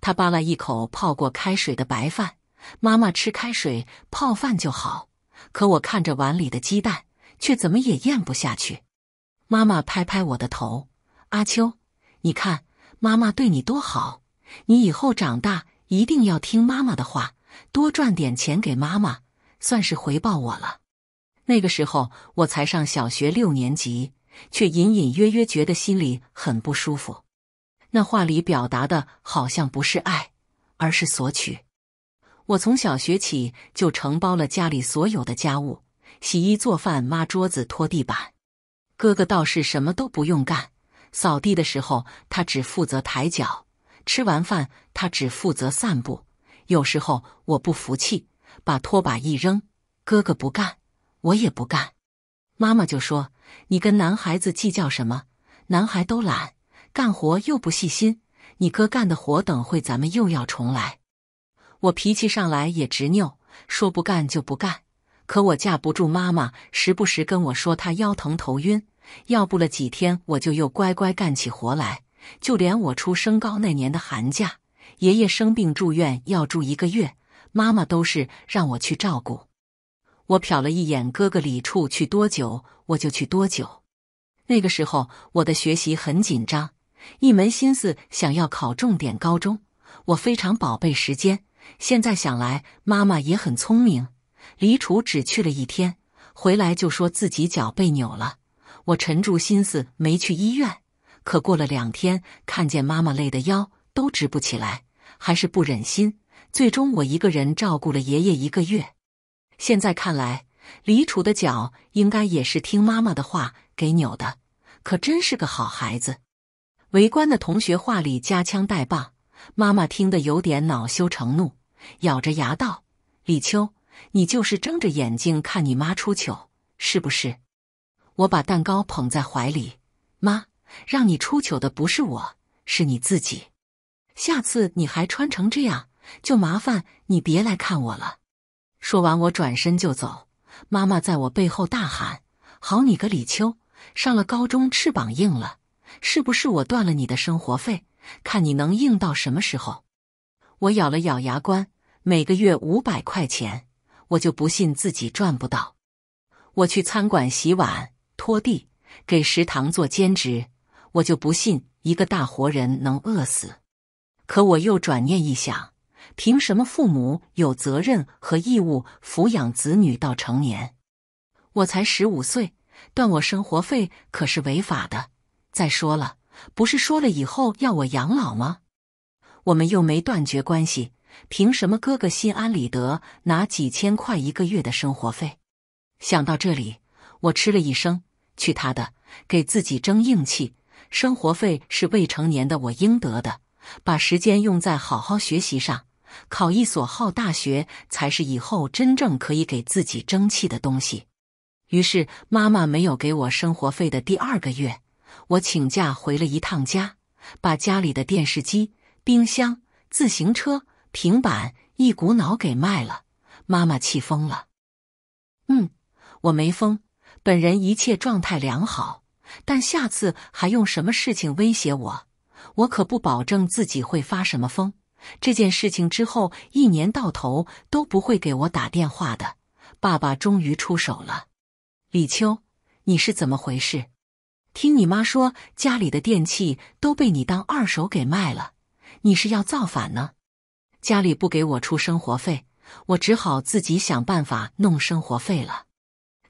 他扒了一口泡过开水的白饭。妈妈吃开水泡饭就好。可我看着碗里的鸡蛋，却怎么也咽不下去。妈妈拍拍我的头：“阿秋，你看妈妈对你多好，你以后长大。”一定要听妈妈的话，多赚点钱给妈妈，算是回报我了。那个时候我才上小学六年级，却隐隐约约觉得心里很不舒服。那话里表达的好像不是爱，而是索取。我从小学起就承包了家里所有的家务，洗衣、做饭、抹桌子、拖地板。哥哥倒是什么都不用干，扫地的时候他只负责抬脚。吃完饭，他只负责散步。有时候我不服气，把拖把一扔，哥哥不干，我也不干。妈妈就说：“你跟男孩子计较什么？男孩都懒，干活又不细心。你哥干的活，等会咱们又要重来。”我脾气上来也执拗，说不干就不干。可我架不住妈妈时不时跟我说她腰疼、头晕，要不了几天，我就又乖乖干起活来。就连我初升高那年的寒假，爷爷生病住院要住一个月，妈妈都是让我去照顾。我瞟了一眼哥哥李处去多久，我就去多久。那个时候我的学习很紧张，一门心思想要考重点高中，我非常宝贝时间。现在想来，妈妈也很聪明。李楚只去了一天，回来就说自己脚被扭了，我沉住心思没去医院。可过了两天，看见妈妈累得腰都直不起来，还是不忍心。最终，我一个人照顾了爷爷一个月。现在看来，李楚的脚应该也是听妈妈的话给扭的。可真是个好孩子。围观的同学话里夹枪带棒，妈妈听得有点恼羞成怒，咬着牙道：“李秋，你就是睁着眼睛看你妈出糗，是不是？”我把蛋糕捧在怀里，妈。让你出糗的不是我，是你自己。下次你还穿成这样，就麻烦你别来看我了。说完，我转身就走。妈妈在我背后大喊：“好你个李秋，上了高中翅膀硬了，是不是我断了你的生活费？看你能硬到什么时候！”我咬了咬牙关，每个月五百块钱，我就不信自己赚不到。我去餐馆洗碗、拖地，给食堂做兼职。我就不信一个大活人能饿死，可我又转念一想，凭什么父母有责任和义务抚养子女到成年？我才十五岁，断我生活费可是违法的。再说了，不是说了以后要我养老吗？我们又没断绝关系，凭什么哥哥心安理得拿几千块一个月的生活费？想到这里，我吃了一声，去他的，给自己争硬气。生活费是未成年的我应得的，把时间用在好好学习上，考一所好大学才是以后真正可以给自己争气的东西。于是，妈妈没有给我生活费的第二个月，我请假回了一趟家，把家里的电视机、冰箱、自行车、平板一股脑给卖了。妈妈气疯了。嗯，我没疯，本人一切状态良好。但下次还用什么事情威胁我？我可不保证自己会发什么疯。这件事情之后，一年到头都不会给我打电话的。爸爸终于出手了。李秋，你是怎么回事？听你妈说，家里的电器都被你当二手给卖了。你是要造反呢？家里不给我出生活费，我只好自己想办法弄生活费了。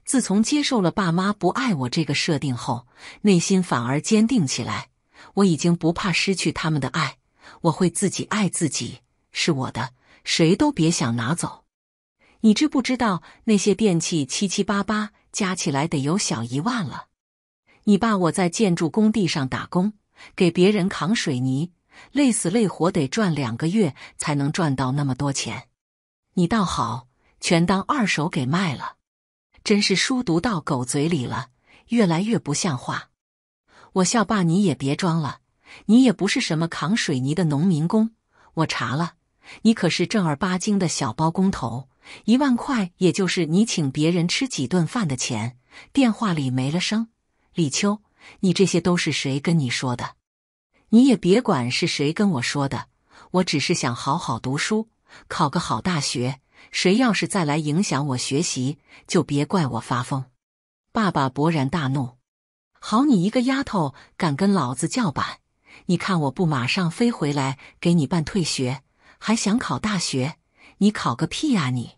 自从接受了爸妈不爱我这个设定后，内心反而坚定起来。我已经不怕失去他们的爱，我会自己爱自己，是我的，谁都别想拿走。你知不知道那些电器七七八八加起来得有小一万了？你爸我在建筑工地上打工，给别人扛水泥，累死累活得赚两个月才能赚到那么多钱。你倒好，全当二手给卖了。真是书读到狗嘴里了，越来越不像话。我笑爸，你也别装了，你也不是什么扛水泥的农民工。我查了，你可是正儿八经的小包工头，一万块也就是你请别人吃几顿饭的钱。电话里没了声，李秋，你这些都是谁跟你说的？你也别管是谁跟我说的，我只是想好好读书，考个好大学。谁要是再来影响我学习，就别怪我发疯！爸爸勃然大怒：“好你一个丫头，敢跟老子叫板！你看我不马上飞回来给你办退学？还想考大学？你考个屁啊你！”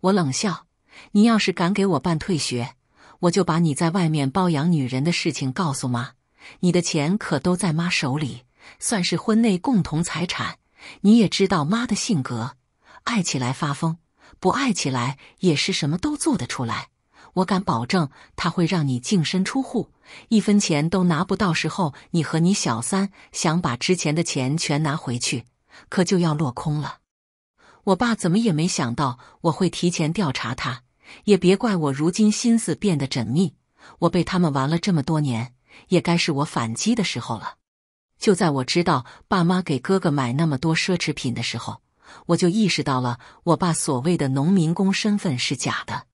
我冷笑：“你要是敢给我办退学，我就把你在外面包养女人的事情告诉妈。你的钱可都在妈手里，算是婚内共同财产。你也知道妈的性格。”爱起来发疯，不爱起来也是什么都做得出来。我敢保证，他会让你净身出户，一分钱都拿不到。时候你和你小三想把之前的钱全拿回去，可就要落空了。我爸怎么也没想到我会提前调查他，也别怪我如今心思变得缜密。我被他们玩了这么多年，也该是我反击的时候了。就在我知道爸妈给哥哥买那么多奢侈品的时候。我就意识到了，我爸所谓的农民工身份是假的。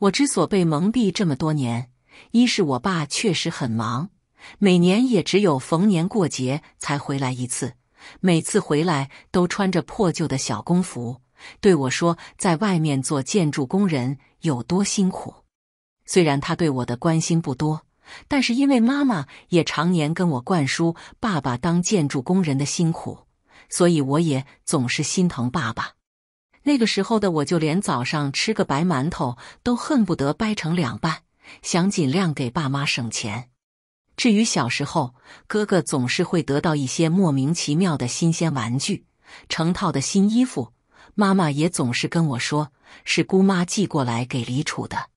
我之所被蒙蔽这么多年，一是我爸确实很忙，每年也只有逢年过节才回来一次，每次回来都穿着破旧的小工服，对我说在外面做建筑工人有多辛苦。虽然他对我的关心不多，但是因为妈妈也常年跟我灌输爸爸当建筑工人的辛苦。所以我也总是心疼爸爸。那个时候的我，就连早上吃个白馒头都恨不得掰成两半，想尽量给爸妈省钱。至于小时候，哥哥总是会得到一些莫名其妙的新鲜玩具、成套的新衣服。妈妈也总是跟我说，是姑妈寄过来给李楚的。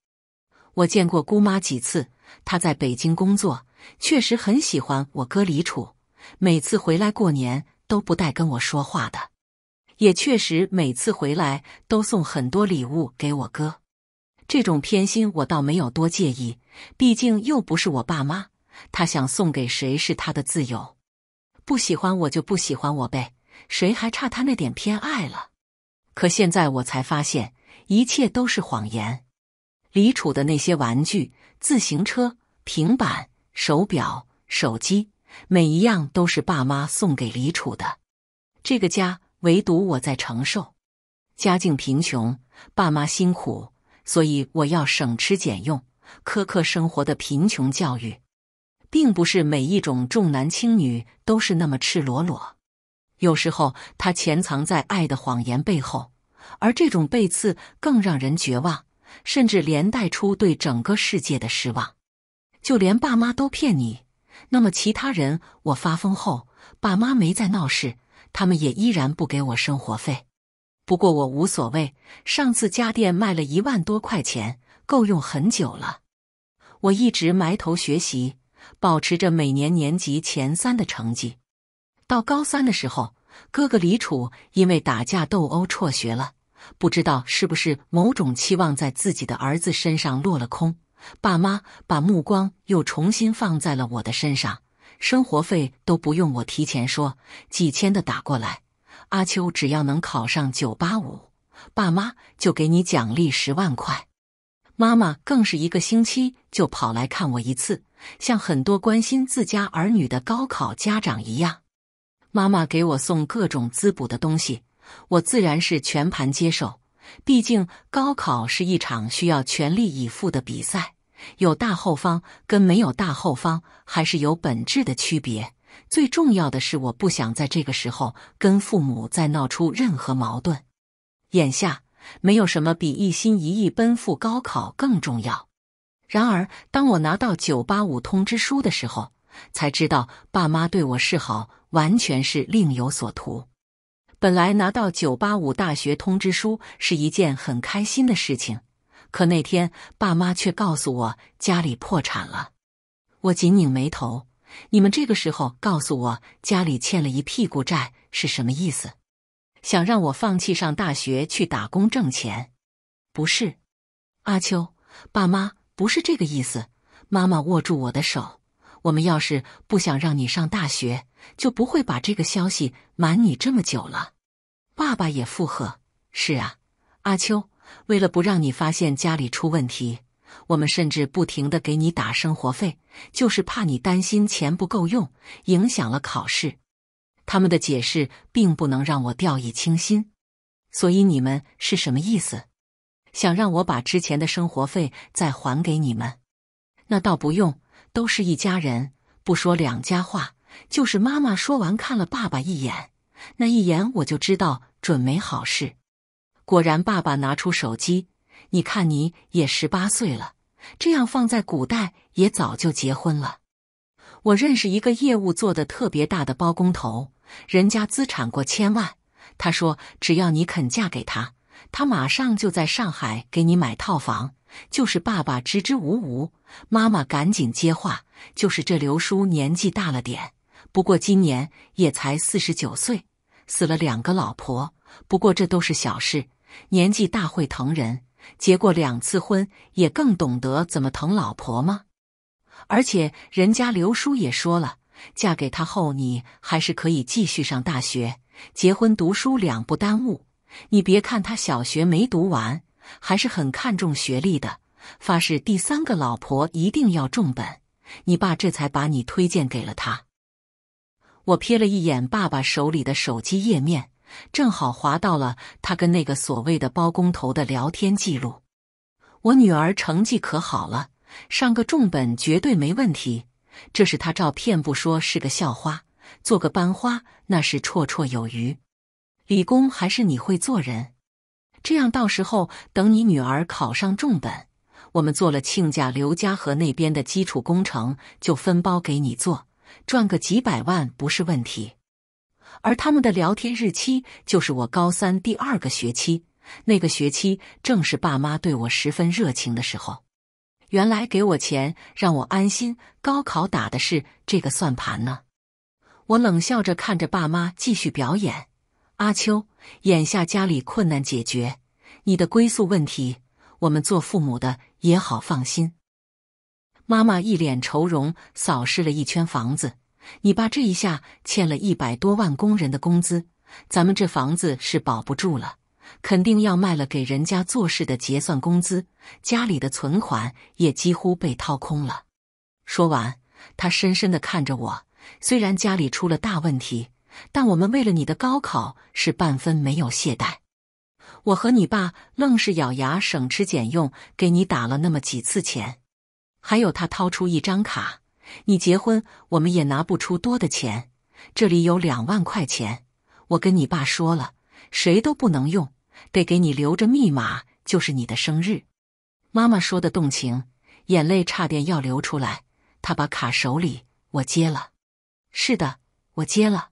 我见过姑妈几次，她在北京工作，确实很喜欢我哥李楚。每次回来过年。都不带跟我说话的，也确实每次回来都送很多礼物给我哥。这种偏心我倒没有多介意，毕竟又不是我爸妈，他想送给谁是他的自由，不喜欢我就不喜欢我呗，谁还差他那点偏爱了？可现在我才发现，一切都是谎言。李楚的那些玩具、自行车、平板、手表、手机。每一样都是爸妈送给李楚的，这个家唯独我在承受。家境贫穷，爸妈辛苦，所以我要省吃俭用，苛刻生活的贫穷教育，并不是每一种重男轻女都是那么赤裸裸。有时候，它潜藏在爱的谎言背后，而这种背刺更让人绝望，甚至连带出对整个世界的失望。就连爸妈都骗你。那么其他人，我发疯后，爸妈没再闹事，他们也依然不给我生活费。不过我无所谓，上次家电卖了一万多块钱，够用很久了。我一直埋头学习，保持着每年年级前三的成绩。到高三的时候，哥哥李楚因为打架斗殴辍学了，不知道是不是某种期望在自己的儿子身上落了空。爸妈把目光又重新放在了我的身上，生活费都不用我提前说，几千的打过来。阿秋只要能考上九八五，爸妈就给你奖励十万块。妈妈更是一个星期就跑来看我一次，像很多关心自家儿女的高考家长一样。妈妈给我送各种滋补的东西，我自然是全盘接受。毕竟，高考是一场需要全力以赴的比赛，有大后方跟没有大后方还是有本质的区别。最重要的是，我不想在这个时候跟父母再闹出任何矛盾。眼下，没有什么比一心一意奔赴高考更重要。然而，当我拿到九八五通知书的时候，才知道爸妈对我示好，完全是另有所图。本来拿到九八五大学通知书是一件很开心的事情，可那天爸妈却告诉我家里破产了。我紧拧眉头，你们这个时候告诉我家里欠了一屁股债是什么意思？想让我放弃上大学去打工挣钱？不是，阿秋，爸妈不是这个意思。妈妈握住我的手。我们要是不想让你上大学，就不会把这个消息瞒你这么久了。爸爸也附和：“是啊，阿秋，为了不让你发现家里出问题，我们甚至不停的给你打生活费，就是怕你担心钱不够用，影响了考试。”他们的解释并不能让我掉以轻心，所以你们是什么意思？想让我把之前的生活费再还给你们？那倒不用。都是一家人，不说两家话。就是妈妈说完，看了爸爸一眼，那一眼我就知道准没好事。果然，爸爸拿出手机，你看你也十八岁了，这样放在古代也早就结婚了。我认识一个业务做的特别大的包工头，人家资产过千万。他说，只要你肯嫁给他，他马上就在上海给你买套房。就是爸爸支支吾吾。妈妈赶紧接话：“就是这刘叔年纪大了点，不过今年也才四十九岁，死了两个老婆。不过这都是小事，年纪大会疼人，结过两次婚也更懂得怎么疼老婆吗？而且人家刘叔也说了，嫁给他后你还是可以继续上大学，结婚读书两不耽误。你别看他小学没读完，还是很看重学历的。”发誓，第三个老婆一定要重本，你爸这才把你推荐给了他。我瞥了一眼爸爸手里的手机页面，正好滑到了他跟那个所谓的包工头的聊天记录。我女儿成绩可好了，上个重本绝对没问题。这是他照片不说，是个校花，做个班花那是绰绰有余。理工还是你会做人，这样到时候等你女儿考上重本。我们做了亲家刘家河那边的基础工程，就分包给你做，赚个几百万不是问题。而他们的聊天日期就是我高三第二个学期，那个学期正是爸妈对我十分热情的时候。原来给我钱让我安心高考打的是这个算盘呢。我冷笑着看着爸妈继续表演。阿秋，眼下家里困难解决，你的归宿问题，我们做父母的。也好放心。妈妈一脸愁容，扫视了一圈房子。你爸这一下欠了一百多万工人的工资，咱们这房子是保不住了，肯定要卖了给人家做事的结算工资。家里的存款也几乎被掏空了。说完，她深深的看着我。虽然家里出了大问题，但我们为了你的高考是半分没有懈怠。我和你爸愣是咬牙省吃俭用，给你打了那么几次钱。还有他掏出一张卡，你结婚我们也拿不出多的钱，这里有两万块钱，我跟你爸说了，谁都不能用，得给你留着密码，就是你的生日。妈妈说的动情，眼泪差点要流出来。他把卡手里，我接了。是的，我接了。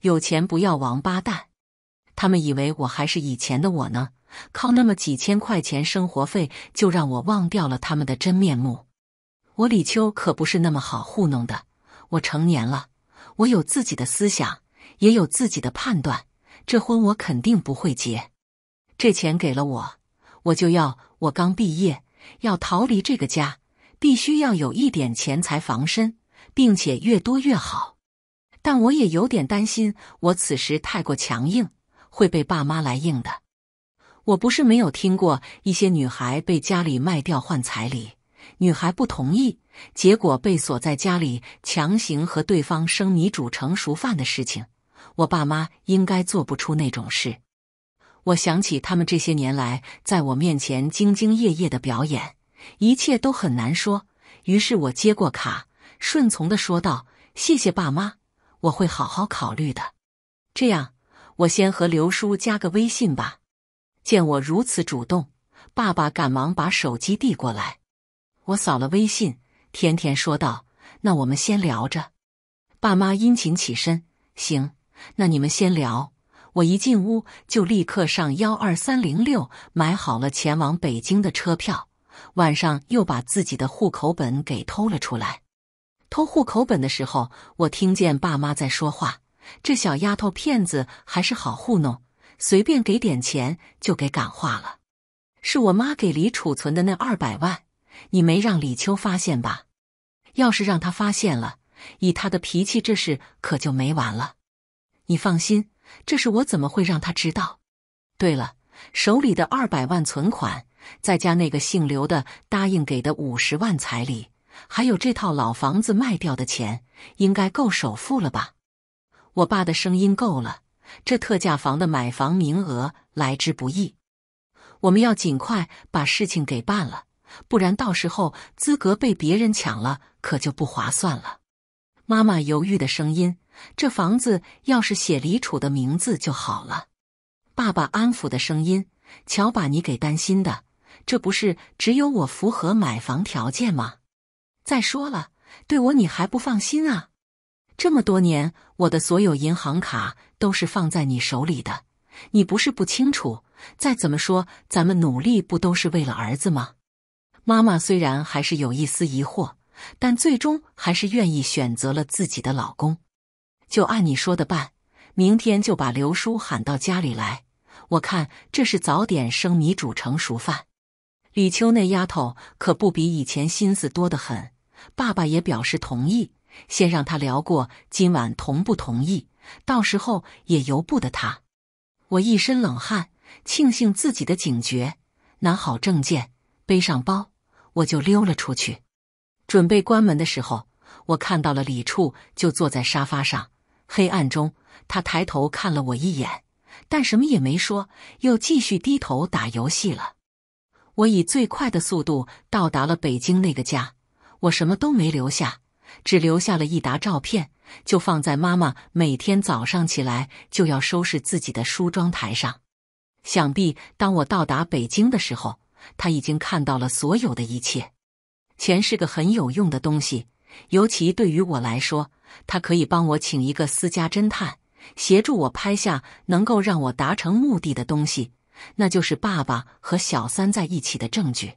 有钱不要王八蛋。他们以为我还是以前的我呢，靠那么几千块钱生活费就让我忘掉了他们的真面目。我李秋可不是那么好糊弄的，我成年了，我有自己的思想，也有自己的判断。这婚我肯定不会结。这钱给了我，我就要我刚毕业，要逃离这个家，必须要有一点钱财防身，并且越多越好。但我也有点担心，我此时太过强硬。会被爸妈来硬的。我不是没有听过一些女孩被家里卖掉换彩礼，女孩不同意，结果被锁在家里，强行和对方生米煮成熟饭的事情。我爸妈应该做不出那种事。我想起他们这些年来在我面前兢兢业业的表演，一切都很难说。于是我接过卡，顺从的说道：“谢谢爸妈，我会好好考虑的。”这样。我先和刘叔加个微信吧。见我如此主动，爸爸赶忙把手机递过来。我扫了微信，甜甜说道：“那我们先聊着。”爸妈殷勤起身：“行，那你们先聊。”我一进屋就立刻上幺二三零六买好了前往北京的车票，晚上又把自己的户口本给偷了出来。偷户口本的时候，我听见爸妈在说话。这小丫头片子还是好糊弄，随便给点钱就给感化了。是我妈给李储存的那二百万，你没让李秋发现吧？要是让他发现了，以他的脾气，这事可就没完了。你放心，这事我怎么会让他知道？对了，手里的二百万存款，再加那个姓刘的答应给的五十万彩礼，还有这套老房子卖掉的钱，应该够首付了吧？我爸的声音够了，这特价房的买房名额来之不易，我们要尽快把事情给办了，不然到时候资格被别人抢了，可就不划算了。妈妈犹豫的声音，这房子要是写李楚的名字就好了。爸爸安抚的声音，瞧把你给担心的，这不是只有我符合买房条件吗？再说了，对我你还不放心啊？这么多年，我的所有银行卡都是放在你手里的，你不是不清楚。再怎么说，咱们努力不都是为了儿子吗？妈妈虽然还是有一丝疑惑，但最终还是愿意选择了自己的老公。就按你说的办，明天就把刘叔喊到家里来。我看这是早点生米煮成熟饭。李秋那丫头可不比以前心思多得很。爸爸也表示同意。先让他聊过今晚同不同意，到时候也由不得他。我一身冷汗，庆幸自己的警觉，拿好证件，背上包，我就溜了出去。准备关门的时候，我看到了李处就坐在沙发上，黑暗中，他抬头看了我一眼，但什么也没说，又继续低头打游戏了。我以最快的速度到达了北京那个家，我什么都没留下。只留下了一沓照片，就放在妈妈每天早上起来就要收拾自己的梳妆台上。想必当我到达北京的时候，他已经看到了所有的一切。钱是个很有用的东西，尤其对于我来说，它可以帮我请一个私家侦探，协助我拍下能够让我达成目的的东西，那就是爸爸和小三在一起的证据。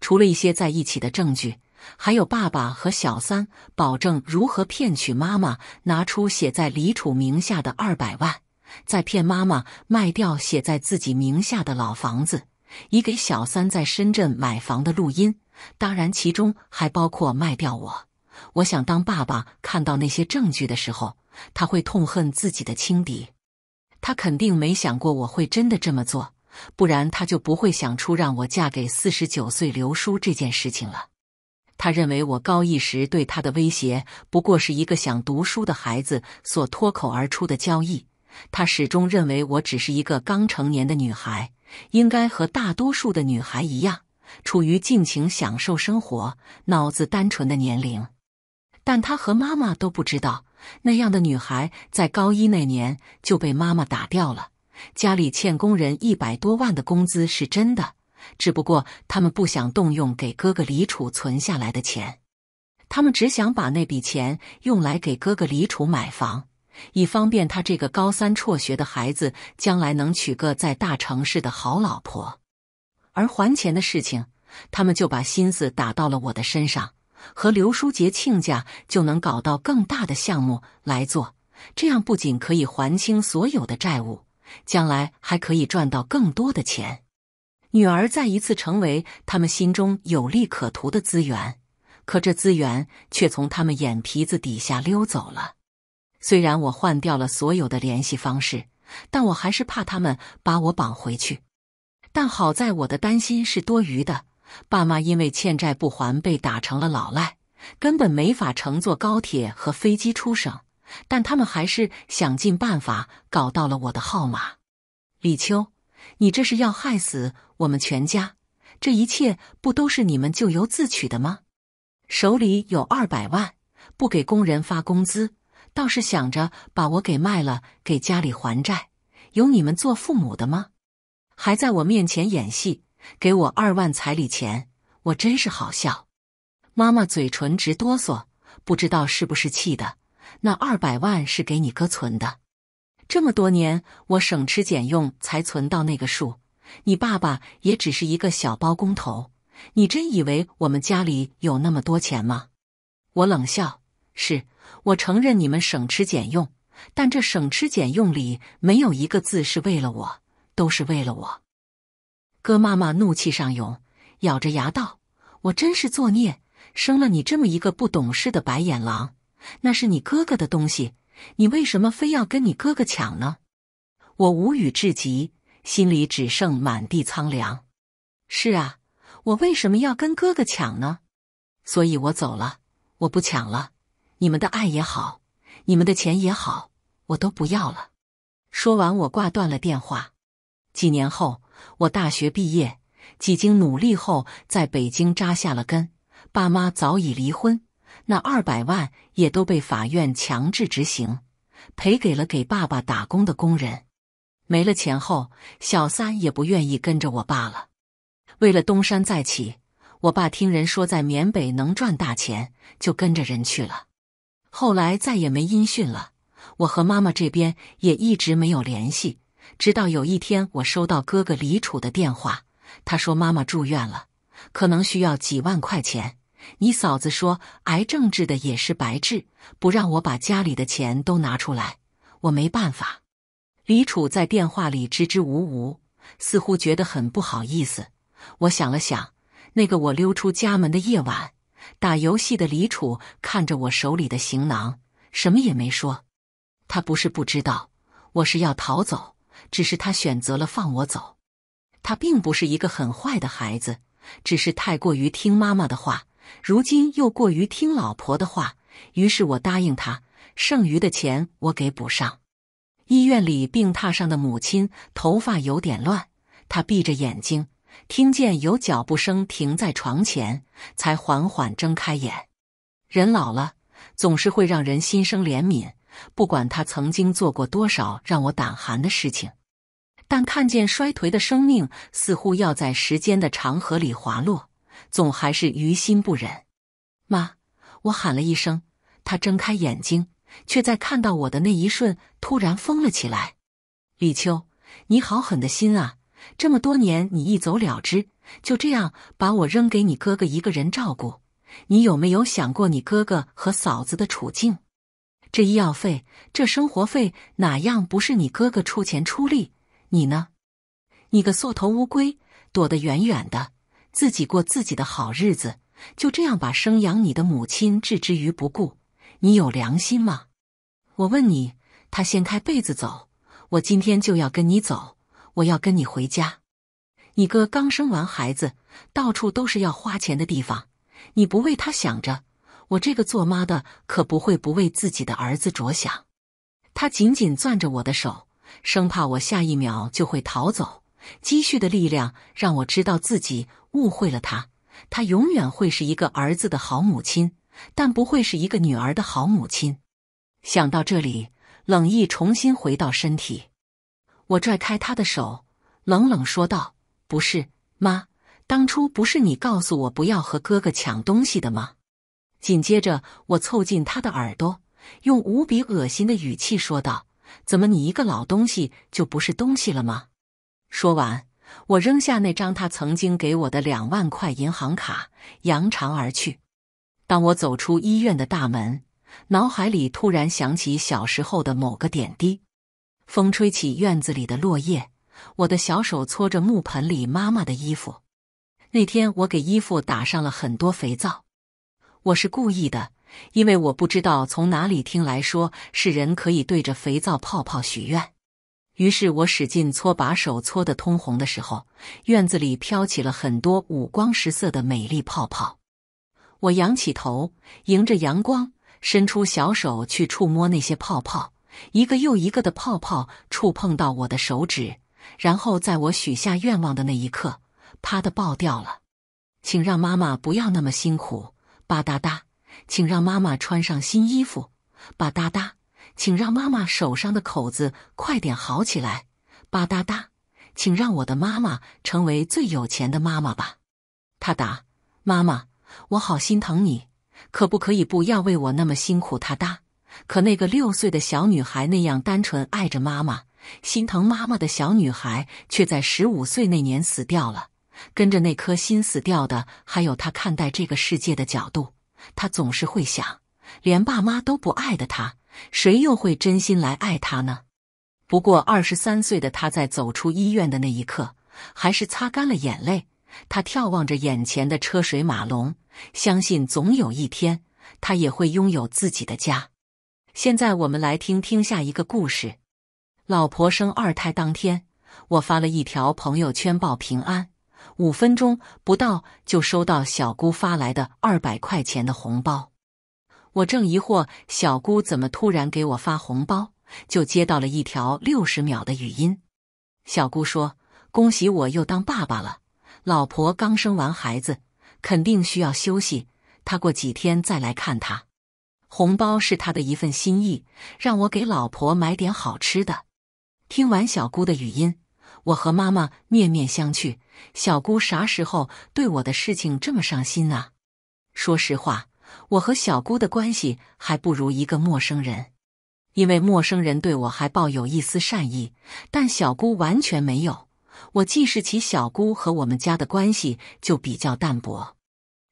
除了一些在一起的证据。还有爸爸和小三保证如何骗取妈妈拿出写在李楚名下的二百万，再骗妈妈卖掉写在自己名下的老房子，以给小三在深圳买房的录音。当然，其中还包括卖掉我。我想，当爸爸看到那些证据的时候，他会痛恨自己的轻敌。他肯定没想过我会真的这么做，不然他就不会想出让我嫁给四十九岁刘叔这件事情了。他认为我高一时对他的威胁，不过是一个想读书的孩子所脱口而出的交易。他始终认为我只是一个刚成年的女孩，应该和大多数的女孩一样，处于尽情享受生活、脑子单纯的年龄。但他和妈妈都不知道，那样的女孩在高一那年就被妈妈打掉了。家里欠工人一百多万的工资是真的。只不过他们不想动用给哥哥李楚存下来的钱，他们只想把那笔钱用来给哥哥李楚买房，以方便他这个高三辍学的孩子将来能娶个在大城市的好老婆。而还钱的事情，他们就把心思打到了我的身上，和刘书杰亲家就能搞到更大的项目来做，这样不仅可以还清所有的债务，将来还可以赚到更多的钱。女儿再一次成为他们心中有利可图的资源，可这资源却从他们眼皮子底下溜走了。虽然我换掉了所有的联系方式，但我还是怕他们把我绑回去。但好在我的担心是多余的，爸妈因为欠债不还被打成了老赖，根本没法乘坐高铁和飞机出省。但他们还是想尽办法搞到了我的号码，李秋。你这是要害死我们全家！这一切不都是你们咎由自取的吗？手里有二百万，不给工人发工资，倒是想着把我给卖了，给家里还债，有你们做父母的吗？还在我面前演戏，给我二万彩礼钱，我真是好笑！妈妈嘴唇直哆嗦，不知道是不是气的。那二百万是给你哥存的。这么多年，我省吃俭用才存到那个数。你爸爸也只是一个小包工头。你真以为我们家里有那么多钱吗？我冷笑：“是我承认你们省吃俭用，但这省吃俭用里没有一个字是为了我，都是为了我。”哥妈妈怒气上涌，咬着牙道：“我真是作孽，生了你这么一个不懂事的白眼狼。那是你哥哥的东西。”你为什么非要跟你哥哥抢呢？我无语至极，心里只剩满地苍凉。是啊，我为什么要跟哥哥抢呢？所以我走了，我不抢了。你们的爱也好，你们的钱也好，我都不要了。说完，我挂断了电话。几年后，我大学毕业，几经努力后在北京扎下了根。爸妈早已离婚。那二百万也都被法院强制执行，赔给了给爸爸打工的工人。没了钱后，小三也不愿意跟着我爸了。为了东山再起，我爸听人说在缅北能赚大钱，就跟着人去了。后来再也没音讯了。我和妈妈这边也一直没有联系，直到有一天我收到哥哥李楚的电话，他说妈妈住院了，可能需要几万块钱。你嫂子说癌症治的也是白治，不让我把家里的钱都拿出来，我没办法。李楚在电话里支支吾吾，似乎觉得很不好意思。我想了想，那个我溜出家门的夜晚，打游戏的李楚看着我手里的行囊，什么也没说。他不是不知道我是要逃走，只是他选择了放我走。他并不是一个很坏的孩子，只是太过于听妈妈的话。如今又过于听老婆的话，于是我答应他，剩余的钱我给补上。医院里病榻上的母亲头发有点乱，她闭着眼睛，听见有脚步声停在床前，才缓缓睁开眼。人老了，总是会让人心生怜悯，不管他曾经做过多少让我胆寒的事情，但看见衰颓的生命，似乎要在时间的长河里滑落。总还是于心不忍，妈，我喊了一声，他睁开眼睛，却在看到我的那一瞬，突然疯了起来。李秋，你好狠的心啊！这么多年，你一走了之，就这样把我扔给你哥哥一个人照顾，你有没有想过你哥哥和嫂子的处境？这医药费，这生活费，哪样不是你哥哥出钱出力？你呢？你个缩头乌龟，躲得远远的。自己过自己的好日子，就这样把生养你的母亲置之于不顾，你有良心吗？我问你。他掀开被子走，我今天就要跟你走，我要跟你回家。你哥刚生完孩子，到处都是要花钱的地方，你不为他想着，我这个做妈的可不会不为自己的儿子着想。他紧紧攥着我的手，生怕我下一秒就会逃走。积蓄的力量让我知道自己误会了他。他永远会是一个儿子的好母亲，但不会是一个女儿的好母亲。想到这里，冷意重新回到身体。我拽开他的手，冷冷说道：“不是妈，当初不是你告诉我不要和哥哥抢东西的吗？”紧接着，我凑近他的耳朵，用无比恶心的语气说道：“怎么，你一个老东西就不是东西了吗？”说完，我扔下那张他曾经给我的两万块银行卡，扬长而去。当我走出医院的大门，脑海里突然想起小时候的某个点滴。风吹起院子里的落叶，我的小手搓着木盆里妈妈的衣服。那天我给衣服打上了很多肥皂，我是故意的，因为我不知道从哪里听来说是人可以对着肥皂泡泡许愿。于是我使劲搓，把手搓得通红的时候，院子里飘起了很多五光十色的美丽泡泡。我仰起头，迎着阳光，伸出小手去触摸那些泡泡，一个又一个的泡泡触碰到我的手指，然后在我许下愿望的那一刻，啪的爆掉了。请让妈妈不要那么辛苦，吧嗒嗒。请让妈妈穿上新衣服，吧嗒嗒。请让妈妈手上的口子快点好起来，吧嗒嗒。请让我的妈妈成为最有钱的妈妈吧。他答：“妈妈，我好心疼你，可不可以不要为我那么辛苦？”他答。可那个六岁的小女孩那样单纯爱着妈妈、心疼妈妈的小女孩，却在十五岁那年死掉了。跟着那颗心死掉的，还有她看待这个世界的角度。她总是会想，连爸妈都不爱的他。谁又会真心来爱他呢？不过二十三岁的他在走出医院的那一刻，还是擦干了眼泪。他眺望着眼前的车水马龙，相信总有一天，他也会拥有自己的家。现在我们来听听下一个故事。老婆生二胎当天，我发了一条朋友圈报平安，五分钟不到就收到小姑发来的二百块钱的红包。我正疑惑小姑怎么突然给我发红包，就接到了一条六十秒的语音。小姑说：“恭喜我又当爸爸了，老婆刚生完孩子，肯定需要休息，她过几天再来看她。红包是他的一份心意，让我给老婆买点好吃的。”听完小姑的语音，我和妈妈面面相觑：小姑啥时候对我的事情这么上心啊？说实话。我和小姑的关系还不如一个陌生人，因为陌生人对我还抱有一丝善意，但小姑完全没有。我记事起，小姑和我们家的关系就比较淡薄。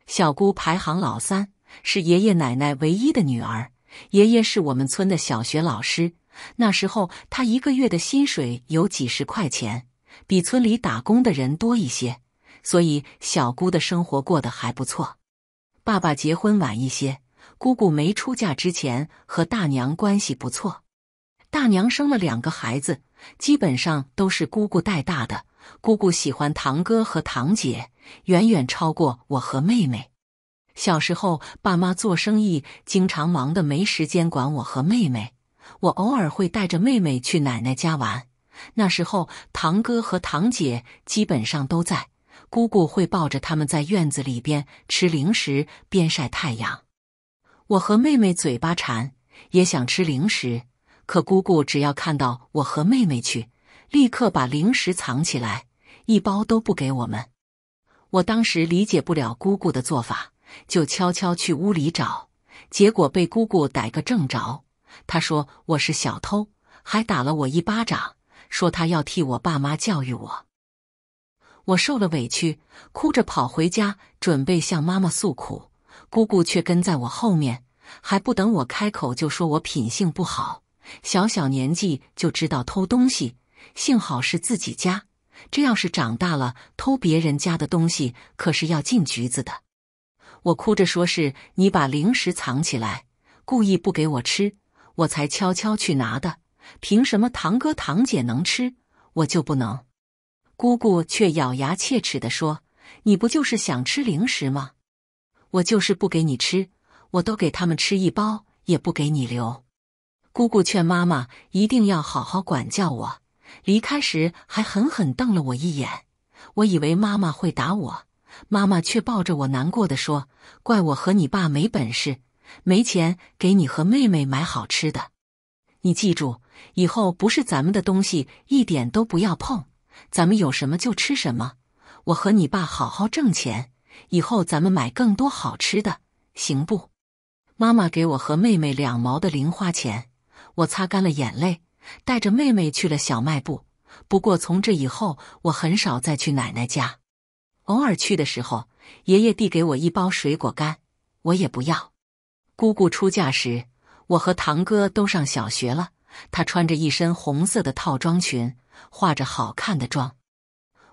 小姑排行老三，是爷爷奶奶唯一的女儿。爷爷是我们村的小学老师，那时候他一个月的薪水有几十块钱，比村里打工的人多一些，所以小姑的生活过得还不错。爸爸结婚晚一些，姑姑没出嫁之前和大娘关系不错。大娘生了两个孩子，基本上都是姑姑带大的。姑姑喜欢堂哥和堂姐，远远超过我和妹妹。小时候，爸妈做生意，经常忙得没时间管我和妹妹。我偶尔会带着妹妹去奶奶家玩，那时候堂哥和堂姐基本上都在。姑姑会抱着他们在院子里边吃零食边晒太阳，我和妹妹嘴巴馋，也想吃零食。可姑姑只要看到我和妹妹去，立刻把零食藏起来，一包都不给我们。我当时理解不了姑姑的做法，就悄悄去屋里找，结果被姑姑逮个正着。她说我是小偷，还打了我一巴掌，说她要替我爸妈教育我。我受了委屈，哭着跑回家，准备向妈妈诉苦。姑姑却跟在我后面，还不等我开口，就说我品性不好，小小年纪就知道偷东西。幸好是自己家，这要是长大了偷别人家的东西，可是要进局子的。我哭着说：“是你把零食藏起来，故意不给我吃，我才悄悄去拿的。凭什么堂哥堂姐能吃，我就不能？”姑姑却咬牙切齿地说：“你不就是想吃零食吗？我就是不给你吃，我都给他们吃一包，也不给你留。”姑姑劝妈妈一定要好好管教我，离开时还狠狠瞪了我一眼。我以为妈妈会打我，妈妈却抱着我难过的说：“怪我和你爸没本事，没钱给你和妹妹买好吃的。你记住，以后不是咱们的东西，一点都不要碰。”咱们有什么就吃什么。我和你爸好好挣钱，以后咱们买更多好吃的，行不？妈妈给我和妹妹两毛的零花钱。我擦干了眼泪，带着妹妹去了小卖部。不过从这以后，我很少再去奶奶家。偶尔去的时候，爷爷递给我一包水果干，我也不要。姑姑出嫁时，我和堂哥都上小学了。她穿着一身红色的套装裙。化着好看的妆，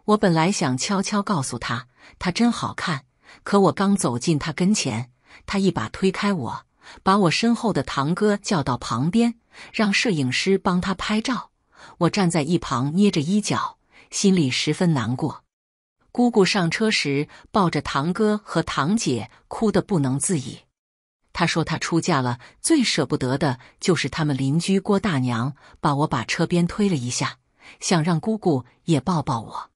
我本来想悄悄告诉她，她真好看。可我刚走进她跟前，她一把推开我，把我身后的堂哥叫到旁边，让摄影师帮她拍照。我站在一旁，捏着衣角，心里十分难过。姑姑上车时抱着堂哥和堂姐，哭得不能自已。她说她出嫁了，最舍不得的就是他们邻居郭大娘。把我把车边推了一下。想让姑姑也抱抱我，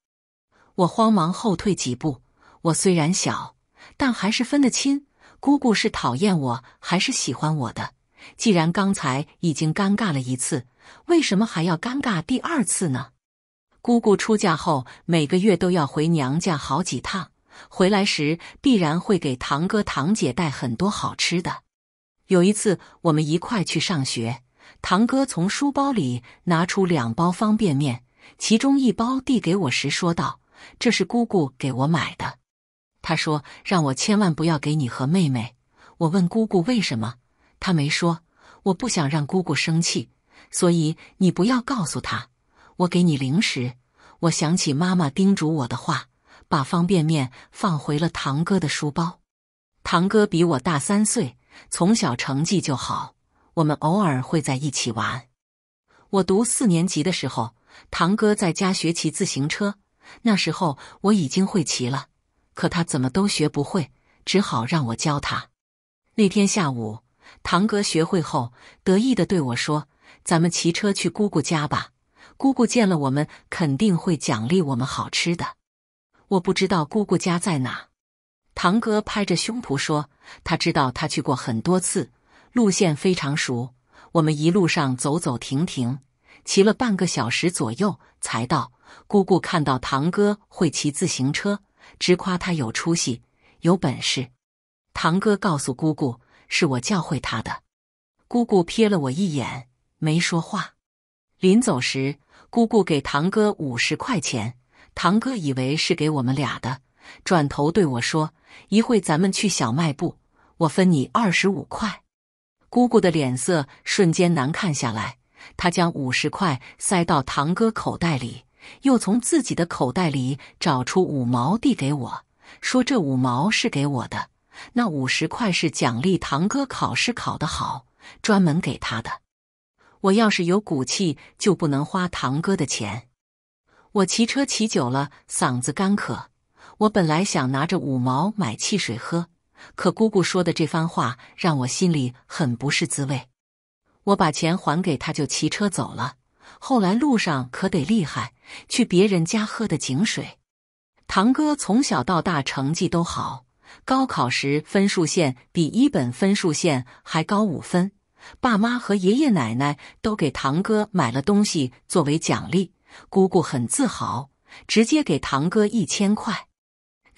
我慌忙后退几步。我虽然小，但还是分得清姑姑是讨厌我还是喜欢我的。既然刚才已经尴尬了一次，为什么还要尴尬第二次呢？姑姑出嫁后，每个月都要回娘家好几趟，回来时必然会给堂哥堂姐带很多好吃的。有一次，我们一块去上学。堂哥从书包里拿出两包方便面，其中一包递给我时说道：“这是姑姑给我买的。”他说：“让我千万不要给你和妹妹。”我问姑姑为什么，她没说。我不想让姑姑生气，所以你不要告诉她。我给你零食。我想起妈妈叮嘱我的话，把方便面放回了堂哥的书包。堂哥比我大三岁，从小成绩就好。我们偶尔会在一起玩。我读四年级的时候，堂哥在家学骑自行车，那时候我已经会骑了，可他怎么都学不会，只好让我教他。那天下午，堂哥学会后，得意的对我说：“咱们骑车去姑姑家吧，姑姑见了我们肯定会奖励我们好吃的。”我不知道姑姑家在哪，堂哥拍着胸脯说：“他知道，他去过很多次。”路线非常熟，我们一路上走走停停，骑了半个小时左右才到。姑姑看到堂哥会骑自行车，直夸他有出息、有本事。堂哥告诉姑姑是我教会他的。姑姑瞥了我一眼，没说话。临走时，姑姑给堂哥五十块钱，堂哥以为是给我们俩的，转头对我说：“一会咱们去小卖部，我分你二十五块。”姑姑的脸色瞬间难看下来，她将五十块塞到堂哥口袋里，又从自己的口袋里找出五毛递给我，说：“这五毛是给我的，那五十块是奖励堂哥考试考得好，专门给他的。我要是有骨气，就不能花堂哥的钱。我骑车骑久了，嗓子干渴，我本来想拿着五毛买汽水喝。”可姑姑说的这番话让我心里很不是滋味。我把钱还给他就骑车走了。后来路上可得厉害，去别人家喝的井水。堂哥从小到大成绩都好，高考时分数线比一本分数线还高五分。爸妈和爷爷奶奶都给堂哥买了东西作为奖励。姑姑很自豪，直接给堂哥一千块。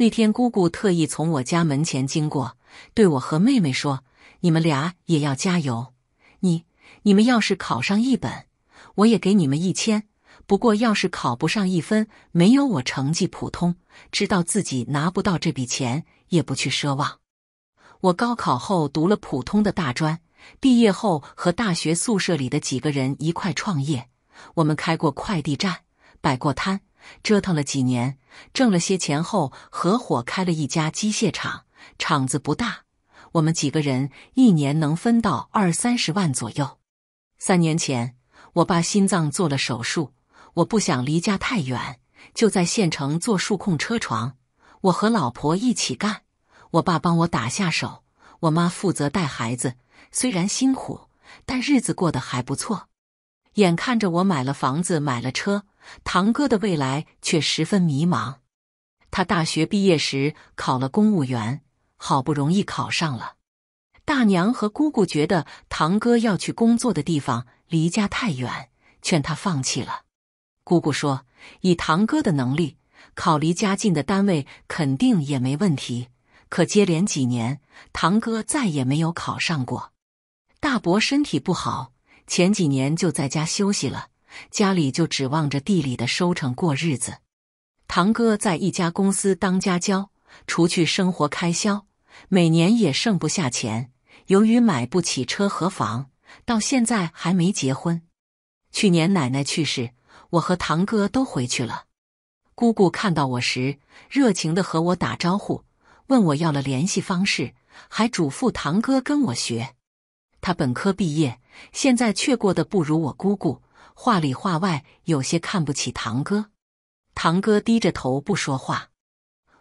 那天，姑姑特意从我家门前经过，对我和妹妹说：“你们俩也要加油。你你们要是考上一本，我也给你们一千。不过要是考不上一分，没有我成绩普通，知道自己拿不到这笔钱，也不去奢望。”我高考后读了普通的大专，毕业后和大学宿舍里的几个人一块创业，我们开过快递站，摆过摊。折腾了几年，挣了些钱后，合伙开了一家机械厂，厂子不大，我们几个人一年能分到二三十万左右。三年前，我爸心脏做了手术，我不想离家太远，就在县城做数控车床，我和老婆一起干，我爸帮我打下手，我妈负责带孩子。虽然辛苦，但日子过得还不错。眼看着我买了房子，买了车。堂哥的未来却十分迷茫。他大学毕业时考了公务员，好不容易考上了。大娘和姑姑觉得堂哥要去工作的地方离家太远，劝他放弃了。姑姑说：“以堂哥的能力，考离家近的单位肯定也没问题。”可接连几年，堂哥再也没有考上过。大伯身体不好，前几年就在家休息了。家里就指望着地里的收成过日子。堂哥在一家公司当家教，除去生活开销，每年也剩不下钱。由于买不起车和房，到现在还没结婚。去年奶奶去世，我和堂哥都回去了。姑姑看到我时，热情地和我打招呼，问我要了联系方式，还嘱咐堂哥跟我学。他本科毕业，现在却过得不如我姑姑。话里话外有些看不起堂哥，堂哥低着头不说话。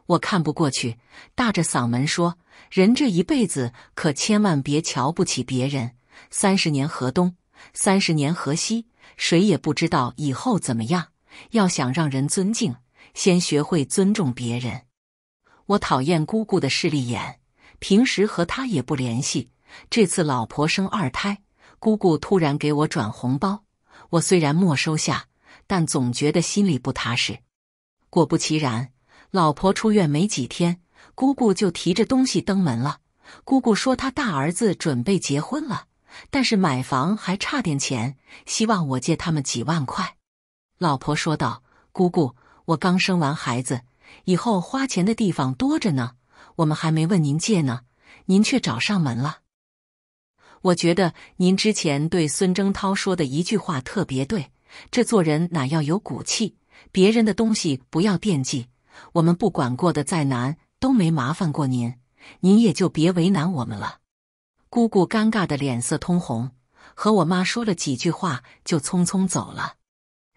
我看不过去，大着嗓门说：“人这一辈子可千万别瞧不起别人。三十年河东，三十年河西，谁也不知道以后怎么样。要想让人尊敬，先学会尊重别人。”我讨厌姑姑的势利眼，平时和她也不联系。这次老婆生二胎，姑姑突然给我转红包。我虽然没收下，但总觉得心里不踏实。果不其然，老婆出院没几天，姑姑就提着东西登门了。姑姑说她大儿子准备结婚了，但是买房还差点钱，希望我借他们几万块。老婆说道：“姑姑，我刚生完孩子，以后花钱的地方多着呢，我们还没问您借呢，您却找上门了。”我觉得您之前对孙征涛说的一句话特别对，这做人哪要有骨气，别人的东西不要惦记。我们不管过得再难，都没麻烦过您，您也就别为难我们了。姑姑尴尬的脸色通红，和我妈说了几句话，就匆匆走了。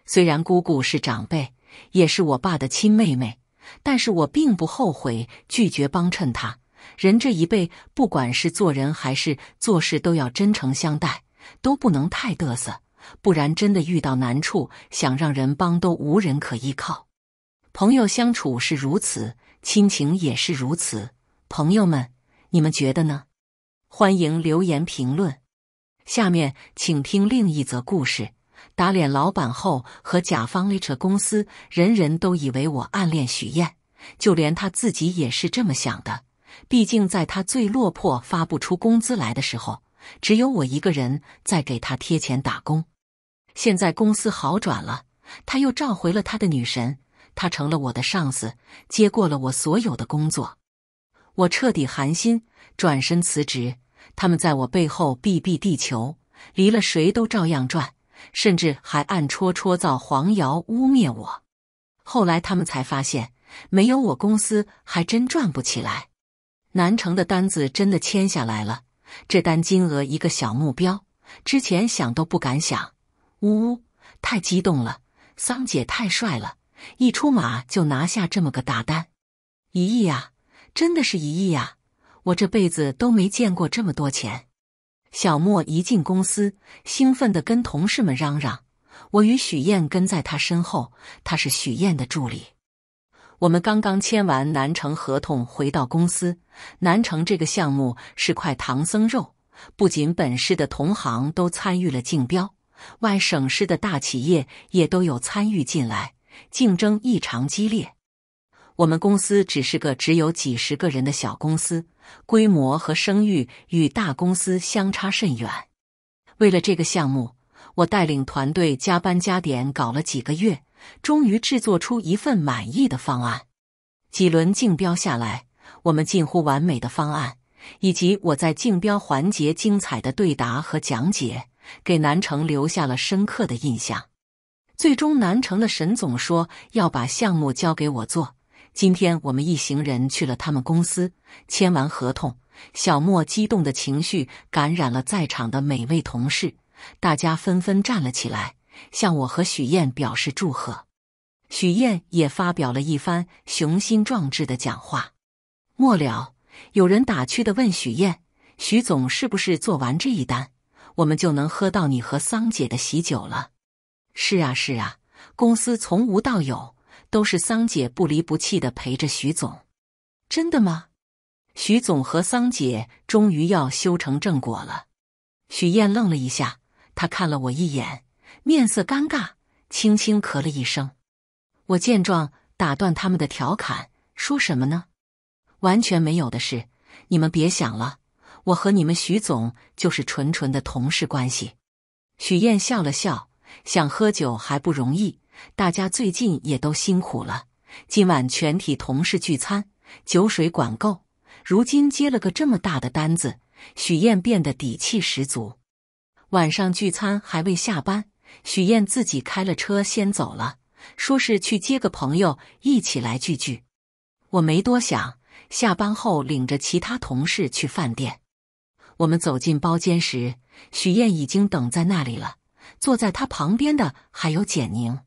虽然姑姑是长辈，也是我爸的亲妹妹，但是我并不后悔拒绝帮衬她。人这一辈，不管是做人还是做事，都要真诚相待，都不能太嘚瑟，不然真的遇到难处，想让人帮都无人可依靠。朋友相处是如此，亲情也是如此。朋友们，你们觉得呢？欢迎留言评论。下面请听另一则故事：打脸老板后，和甲方 H 公司，人人都以为我暗恋许燕，就连他自己也是这么想的。毕竟，在他最落魄、发不出工资来的时候，只有我一个人在给他贴钱打工。现在公司好转了，他又召回了他的女神，他成了我的上司，接过了我所有的工作。我彻底寒心，转身辞职。他们在我背后 BB 地球，离了谁都照样转，甚至还暗戳戳造黄谣污蔑我。后来他们才发现，没有我，公司还真转不起来。南城的单子真的签下来了，这单金额一个小目标，之前想都不敢想。呜呜，太激动了！桑姐太帅了，一出马就拿下这么个大单，一亿啊！真的是一亿啊！我这辈子都没见过这么多钱。小莫一进公司，兴奋的跟同事们嚷嚷。我与许燕跟在他身后，他是许燕的助理。我们刚刚签完南城合同，回到公司。南城这个项目是块唐僧肉，不仅本市的同行都参与了竞标，外省市的大企业也都有参与进来，竞争异常激烈。我们公司只是个只有几十个人的小公司，规模和声誉与大公司相差甚远。为了这个项目，我带领团队加班加点搞了几个月。终于制作出一份满意的方案。几轮竞标下来，我们近乎完美的方案，以及我在竞标环节精彩的对答和讲解，给南城留下了深刻的印象。最终，南城的沈总说要把项目交给我做。今天我们一行人去了他们公司，签完合同，小莫激动的情绪感染了在场的每位同事，大家纷纷站了起来。向我和许燕表示祝贺，许燕也发表了一番雄心壮志的讲话。末了，有人打趣的问许燕：“许总是不是做完这一单，我们就能喝到你和桑姐的喜酒了？”“是啊，是啊，公司从无到有，都是桑姐不离不弃的陪着许总。”“真的吗？许总和桑姐终于要修成正果了。”许燕愣了一下，她看了我一眼。面色尴尬，轻轻咳了一声。我见状，打断他们的调侃，说什么呢？完全没有的事，你们别想了。我和你们许总就是纯纯的同事关系。许燕笑了笑，想喝酒还不容易？大家最近也都辛苦了，今晚全体同事聚餐，酒水管够。如今接了个这么大的单子，许燕变得底气十足。晚上聚餐还未下班。许燕自己开了车先走了，说是去接个朋友，一起来聚聚。我没多想，下班后领着其他同事去饭店。我们走进包间时，许燕已经等在那里了，坐在她旁边的还有简宁，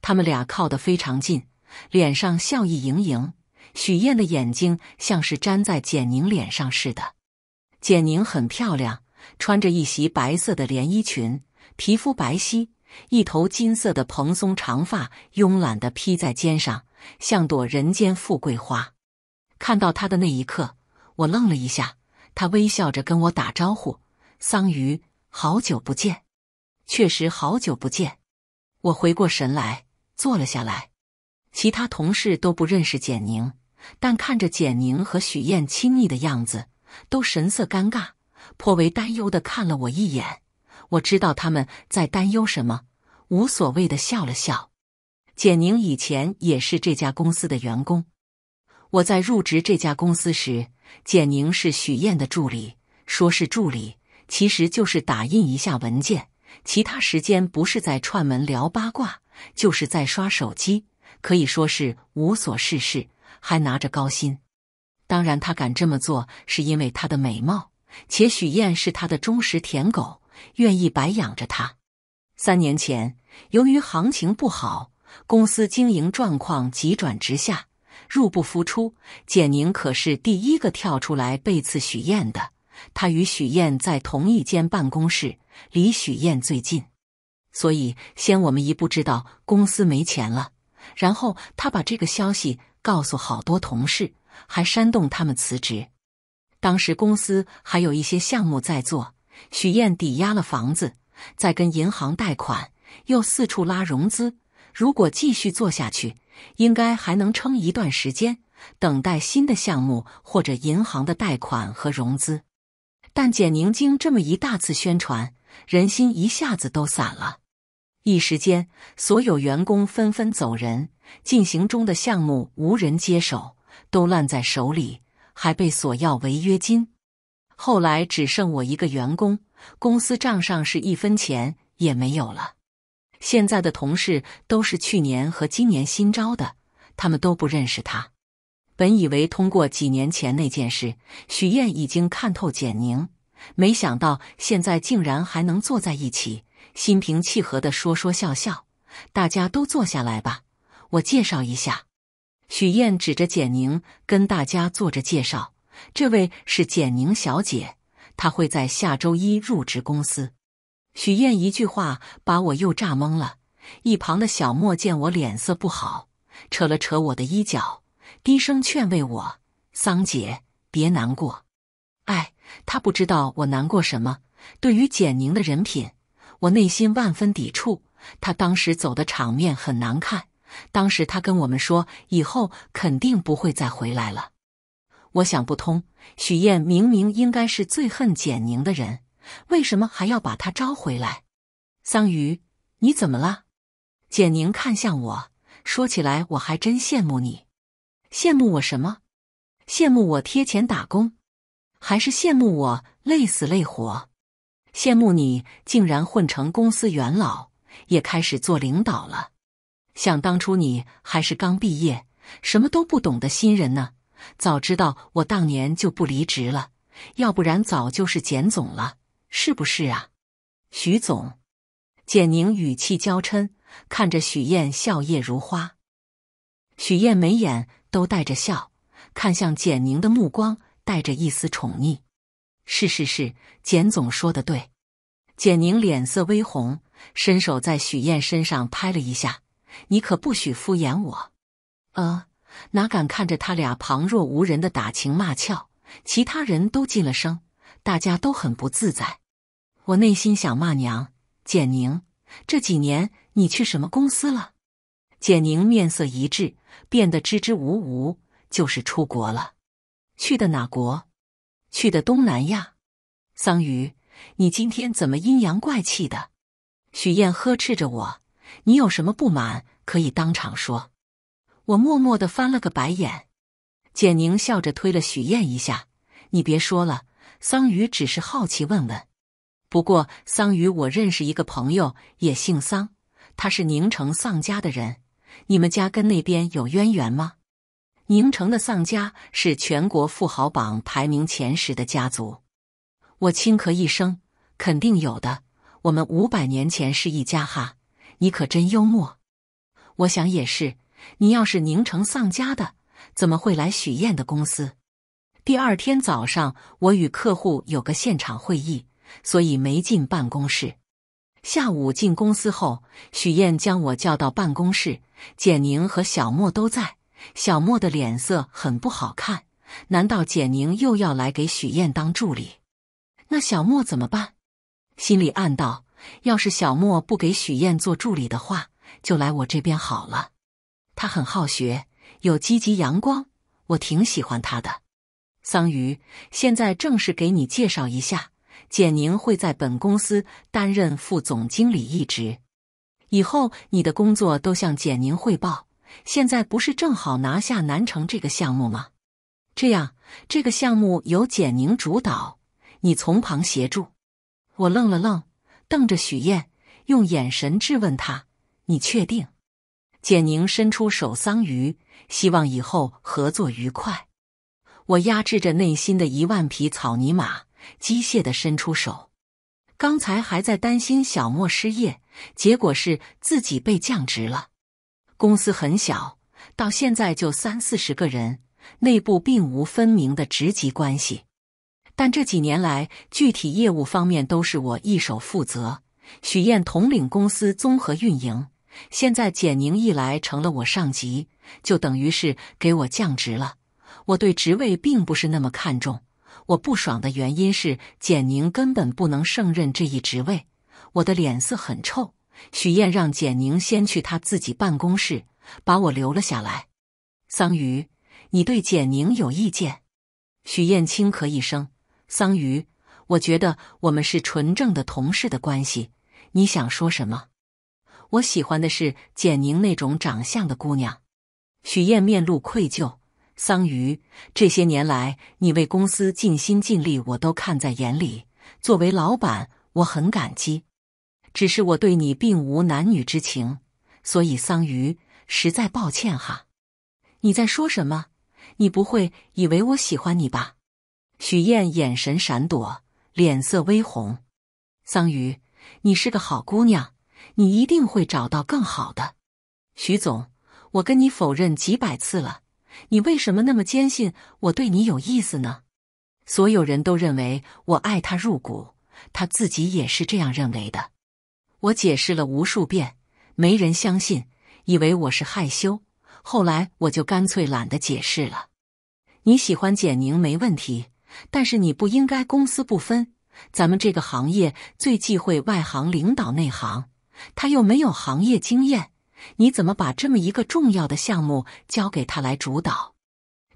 他们俩靠得非常近，脸上笑意盈盈。许燕的眼睛像是粘在简宁脸上似的。简宁很漂亮，穿着一袭白色的连衣裙。皮肤白皙，一头金色的蓬松长发慵懒地披在肩上，像朵人间富贵花。看到他的那一刻，我愣了一下。他微笑着跟我打招呼：“桑榆，好久不见。”确实好久不见。我回过神来，坐了下来。其他同事都不认识简宁，但看着简宁和许燕亲昵的样子，都神色尴尬，颇为担忧的看了我一眼。我知道他们在担忧什么，无所谓的笑了笑。简宁以前也是这家公司的员工。我在入职这家公司时，简宁是许燕的助理。说是助理，其实就是打印一下文件，其他时间不是在串门聊八卦，就是在刷手机，可以说是无所事事，还拿着高薪。当然，他敢这么做，是因为他的美貌，且许燕是他的忠实舔狗。愿意白养着他。三年前，由于行情不好，公司经营状况急转直下，入不敷出。简宁可是第一个跳出来背刺许燕的。她与许燕在同一间办公室，离许燕最近，所以先我们一步知道公司没钱了。然后她把这个消息告诉好多同事，还煽动他们辞职。当时公司还有一些项目在做。许燕抵押了房子，再跟银行贷款，又四处拉融资。如果继续做下去，应该还能撑一段时间，等待新的项目或者银行的贷款和融资。但简宁经这么一大次宣传，人心一下子都散了。一时间，所有员工纷纷走人，进行中的项目无人接手，都烂在手里，还被索要违约金。后来只剩我一个员工，公司账上是一分钱也没有了。现在的同事都是去年和今年新招的，他们都不认识他。本以为通过几年前那件事，许燕已经看透简宁，没想到现在竟然还能坐在一起，心平气和的说说笑笑。大家都坐下来吧，我介绍一下。许燕指着简宁，跟大家做着介绍。这位是简宁小姐，她会在下周一入职公司。许燕一句话把我又炸懵了。一旁的小莫见我脸色不好，扯了扯我的衣角，低声劝慰我：“桑姐，别难过。”哎，他不知道我难过什么。对于简宁的人品，我内心万分抵触。她当时走的场面很难看，当时她跟我们说，以后肯定不会再回来了。我想不通，许燕明明应该是最恨简宁的人，为什么还要把她招回来？桑榆，你怎么了？简宁看向我，说起来我还真羡慕你，羡慕我什么？羡慕我贴钱打工，还是羡慕我累死累活？羡慕你竟然混成公司元老，也开始做领导了。想当初你还是刚毕业，什么都不懂的新人呢。早知道我当年就不离职了，要不然早就是简总了，是不是啊，许总？简宁语气娇嗔，看着许燕笑靥如花。许燕眉眼都带着笑，看向简宁的目光带着一丝宠溺。是是是，简总说的对。简宁脸色微红，伸手在许燕身上拍了一下：“你可不许敷衍我。”呃。哪敢看着他俩旁若无人的打情骂俏？其他人都静了声，大家都很不自在。我内心想骂娘：简宁，这几年你去什么公司了？简宁面色一滞，变得支支吾吾，就是出国了。去的哪国？去的东南亚。桑榆，你今天怎么阴阳怪气的？许燕呵斥着我：“你有什么不满，可以当场说。”我默默的翻了个白眼，简宁笑着推了许燕一下：“你别说了，桑榆只是好奇问问。不过桑榆，我认识一个朋友，也姓桑，他是宁城丧家的人。你们家跟那边有渊源吗？”宁城的丧家是全国富豪榜排名前十的家族。我轻咳一声：“肯定有的，我们五百年前是一家哈。你可真幽默，我想也是。”你要是宁城丧家的，怎么会来许燕的公司？第二天早上，我与客户有个现场会议，所以没进办公室。下午进公司后，许燕将我叫到办公室，简宁和小莫都在。小莫的脸色很不好看，难道简宁又要来给许燕当助理？那小莫怎么办？心里暗道：要是小莫不给许燕做助理的话，就来我这边好了。他很好学，有积极阳光，我挺喜欢他的。桑榆，现在正式给你介绍一下，简宁会在本公司担任副总经理一职，以后你的工作都向简宁汇报。现在不是正好拿下南城这个项目吗？这样，这个项目由简宁主导，你从旁协助。我愣了愣，瞪着许燕，用眼神质问她：“你确定？”简宁伸出手桑榆，希望以后合作愉快。我压制着内心的一万匹草泥马，机械的伸出手。刚才还在担心小莫失业，结果是自己被降职了。公司很小，到现在就三四十个人，内部并无分明的职级关系。但这几年来，具体业务方面都是我一手负责，许燕统领公司综合运营。现在简宁一来成了我上级，就等于是给我降职了。我对职位并不是那么看重，我不爽的原因是简宁根本不能胜任这一职位。我的脸色很臭。许燕让简宁先去他自己办公室，把我留了下来。桑榆，你对简宁有意见？许燕轻咳一声。桑榆，我觉得我们是纯正的同事的关系，你想说什么？我喜欢的是简宁那种长相的姑娘。许燕面露愧疚。桑榆，这些年来你为公司尽心尽力，我都看在眼里。作为老板，我很感激。只是我对你并无男女之情，所以桑榆，实在抱歉哈。你在说什么？你不会以为我喜欢你吧？许燕眼神闪躲，脸色微红。桑榆，你是个好姑娘。你一定会找到更好的，徐总。我跟你否认几百次了，你为什么那么坚信我对你有意思呢？所有人都认为我爱他入骨，他自己也是这样认为的。我解释了无数遍，没人相信，以为我是害羞。后来我就干脆懒得解释了。你喜欢简宁没问题，但是你不应该公私不分。咱们这个行业最忌讳外行领导内行。他又没有行业经验，你怎么把这么一个重要的项目交给他来主导？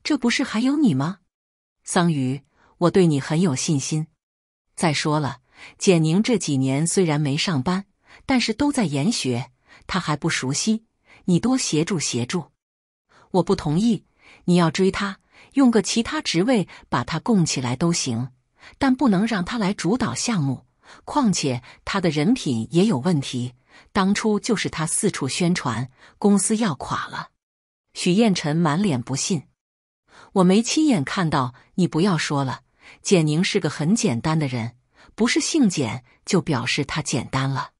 这不是还有你吗，桑榆？我对你很有信心。再说了，简宁这几年虽然没上班，但是都在研学，他还不熟悉，你多协助协助。我不同意，你要追他，用个其他职位把他供起来都行，但不能让他来主导项目。况且他的人品也有问题，当初就是他四处宣传，公司要垮了。许彦辰满脸不信，我没亲眼看到，你不要说了。简宁是个很简单的人，不是姓简，就表示他简单了。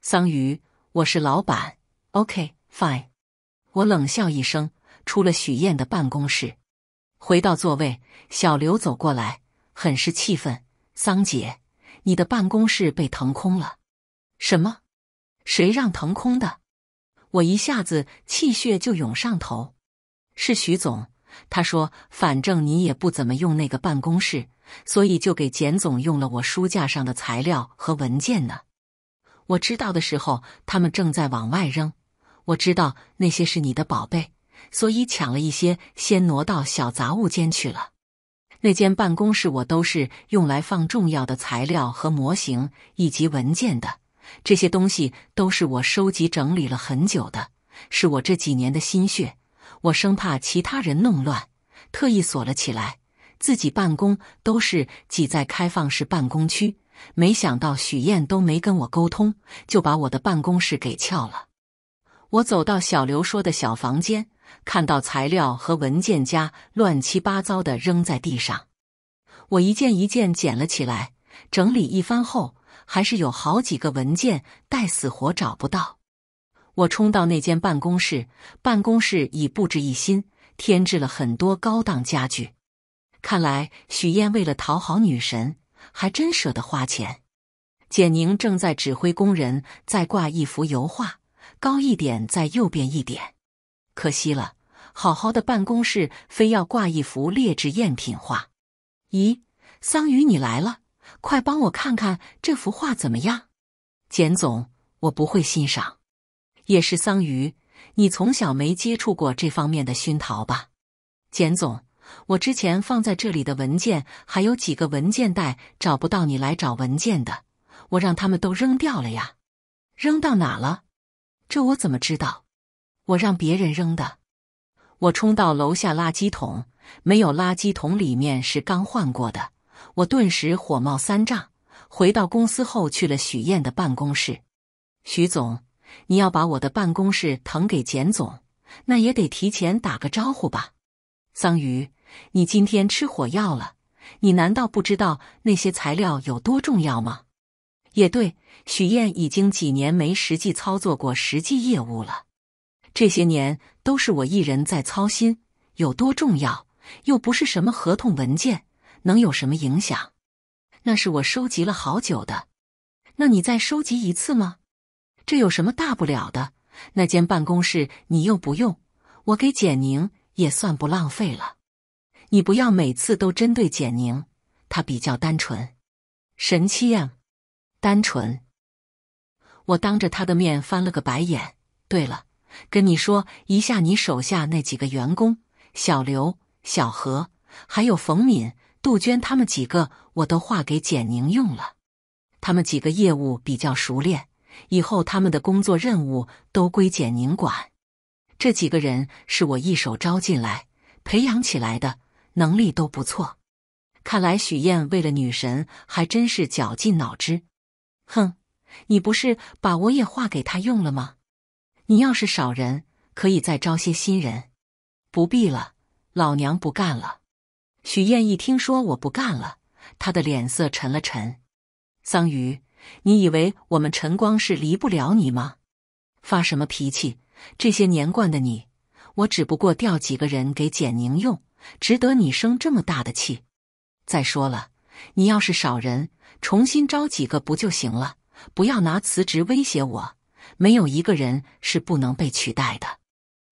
桑榆，我是老板。OK，Fine。我冷笑一声，出了许彦的办公室，回到座位，小刘走过来，很是气愤。桑姐。你的办公室被腾空了，什么？谁让腾空的？我一下子气血就涌上头。是徐总，他说反正你也不怎么用那个办公室，所以就给简总用了我书架上的材料和文件呢。我知道的时候，他们正在往外扔。我知道那些是你的宝贝，所以抢了一些，先挪到小杂物间去了。那间办公室我都是用来放重要的材料和模型以及文件的，这些东西都是我收集整理了很久的，是我这几年的心血。我生怕其他人弄乱，特意锁了起来。自己办公都是挤在开放式办公区，没想到许燕都没跟我沟通，就把我的办公室给撬了。我走到小刘说的小房间。看到材料和文件夹乱七八糟的扔在地上，我一件一件捡了起来，整理一番后，还是有好几个文件袋死活找不到。我冲到那间办公室，办公室已布置一新，添置了很多高档家具。看来许燕为了讨好女神，还真舍得花钱。简宁正在指挥工人再挂一幅油画，高一点，在右边一点。可惜了，好好的办公室非要挂一幅劣质赝品画。咦，桑榆你来了，快帮我看看这幅画怎么样？简总，我不会欣赏。也是桑榆，你从小没接触过这方面的熏陶吧？简总，我之前放在这里的文件还有几个文件袋找不到，你来找文件的，我让他们都扔掉了呀。扔到哪了？这我怎么知道？我让别人扔的，我冲到楼下垃圾桶，没有垃圾桶，里面是刚换过的。我顿时火冒三丈，回到公司后去了许燕的办公室。许总，你要把我的办公室腾给简总，那也得提前打个招呼吧。桑榆，你今天吃火药了？你难道不知道那些材料有多重要吗？也对，许燕已经几年没实际操作过实际业务了。这些年都是我一人在操心，有多重要？又不是什么合同文件，能有什么影响？那是我收集了好久的，那你再收集一次吗？这有什么大不了的？那间办公室你又不用，我给简宁也算不浪费了。你不要每次都针对简宁，她比较单纯，神七呀，单纯。我当着他的面翻了个白眼。对了。跟你说一下，你手下那几个员工，小刘、小何，还有冯敏、杜鹃他们几个，我都划给简宁用了。他们几个业务比较熟练，以后他们的工作任务都归简宁管。这几个人是我一手招进来、培养起来的，能力都不错。看来许燕为了女神还真是绞尽脑汁。哼，你不是把我也划给他用了吗？你要是少人，可以再招些新人。不必了，老娘不干了。许燕一听说我不干了，她的脸色沉了沉。桑榆，你以为我们晨光是离不了你吗？发什么脾气？这些年惯的你，我只不过调几个人给简宁用，值得你生这么大的气？再说了，你要是少人，重新招几个不就行了？不要拿辞职威胁我。没有一个人是不能被取代的。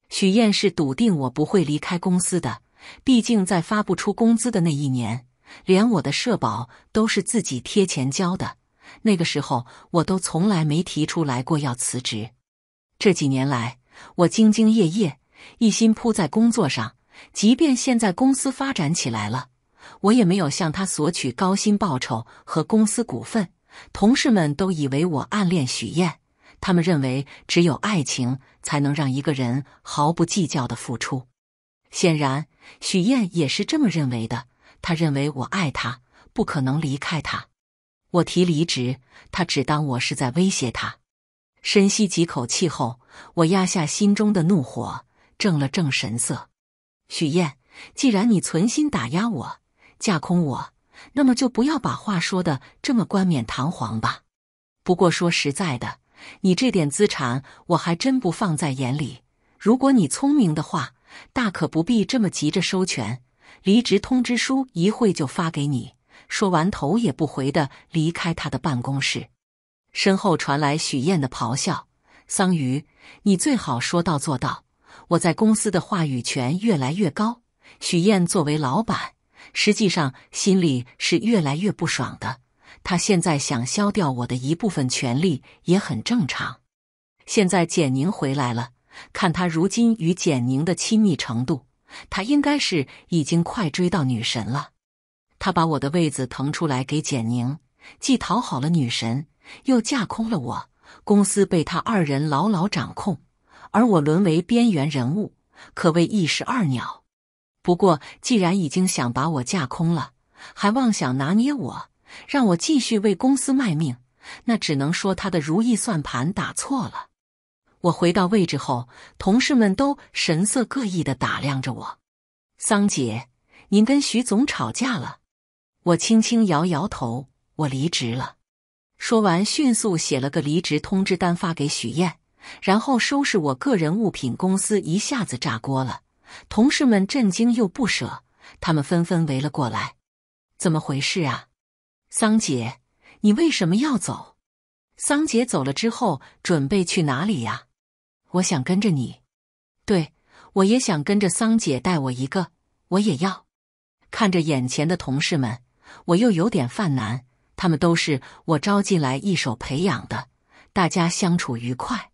许燕是笃定我不会离开公司的，毕竟在发不出工资的那一年，连我的社保都是自己贴钱交的。那个时候，我都从来没提出来过要辞职。这几年来，我兢兢业业，一心扑在工作上。即便现在公司发展起来了，我也没有向他索取高薪报酬和公司股份。同事们都以为我暗恋许燕。他们认为只有爱情才能让一个人毫不计较的付出。显然，许燕也是这么认为的。他认为我爱他，不可能离开他。我提离职，他只当我是在威胁他。深吸几口气后，我压下心中的怒火，正了正神色。许燕，既然你存心打压我、架空我，那么就不要把话说的这么冠冕堂皇吧。不过说实在的。你这点资产，我还真不放在眼里。如果你聪明的话，大可不必这么急着收权。离职通知书一会就发给你。说完，头也不回地离开他的办公室。身后传来许燕的咆哮：“桑榆，你最好说到做到。我在公司的话语权越来越高。许燕作为老板，实际上心里是越来越不爽的。”他现在想削掉我的一部分权利也很正常。现在简宁回来了，看他如今与简宁的亲密程度，他应该是已经快追到女神了。他把我的位子腾出来给简宁，既讨好了女神，又架空了我。公司被他二人牢牢掌控，而我沦为边缘人物，可谓一石二鸟。不过，既然已经想把我架空了，还妄想拿捏我。让我继续为公司卖命，那只能说他的如意算盘打错了。我回到位置后，同事们都神色各异的打量着我。桑姐，您跟徐总吵架了？我轻轻摇摇头，我离职了。说完，迅速写了个离职通知单发给许燕，然后收拾我个人物品。公司一下子炸锅了，同事们震惊又不舍，他们纷纷围了过来。怎么回事啊？桑姐，你为什么要走？桑姐走了之后，准备去哪里呀？我想跟着你，对，我也想跟着桑姐带我一个，我也要。看着眼前的同事们，我又有点犯难。他们都是我招进来一手培养的，大家相处愉快，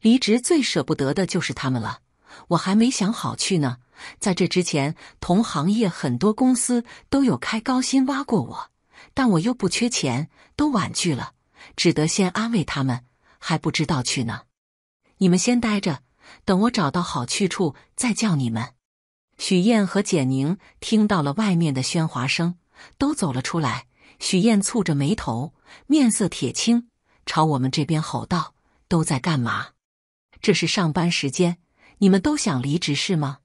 离职最舍不得的就是他们了。我还没想好去呢，在这之前，同行业很多公司都有开高薪挖过我。但我又不缺钱，都婉拒了，只得先安慰他们，还不知道去呢。你们先待着，等我找到好去处再叫你们。许燕和简宁听到了外面的喧哗声，都走了出来。许燕蹙着眉头，面色铁青，朝我们这边吼道：“都在干嘛？这是上班时间，你们都想离职是吗？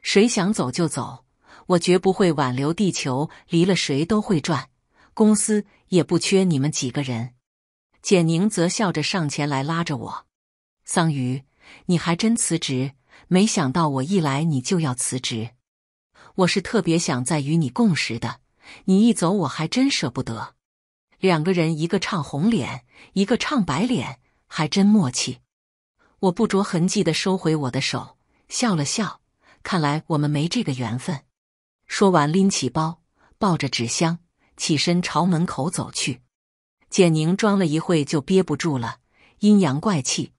谁想走就走？我绝不会挽留，地球离了谁都会转。”公司也不缺你们几个人。简宁则笑着上前来拉着我：“桑榆，你还真辞职？没想到我一来你就要辞职。我是特别想再与你共识的，你一走我还真舍不得。”两个人一个唱红脸，一个唱白脸，还真默契。我不着痕迹的收回我的手，笑了笑，看来我们没这个缘分。说完，拎起包，抱着纸箱。起身朝门口走去，简宁装了一会就憋不住了，阴阳怪气：“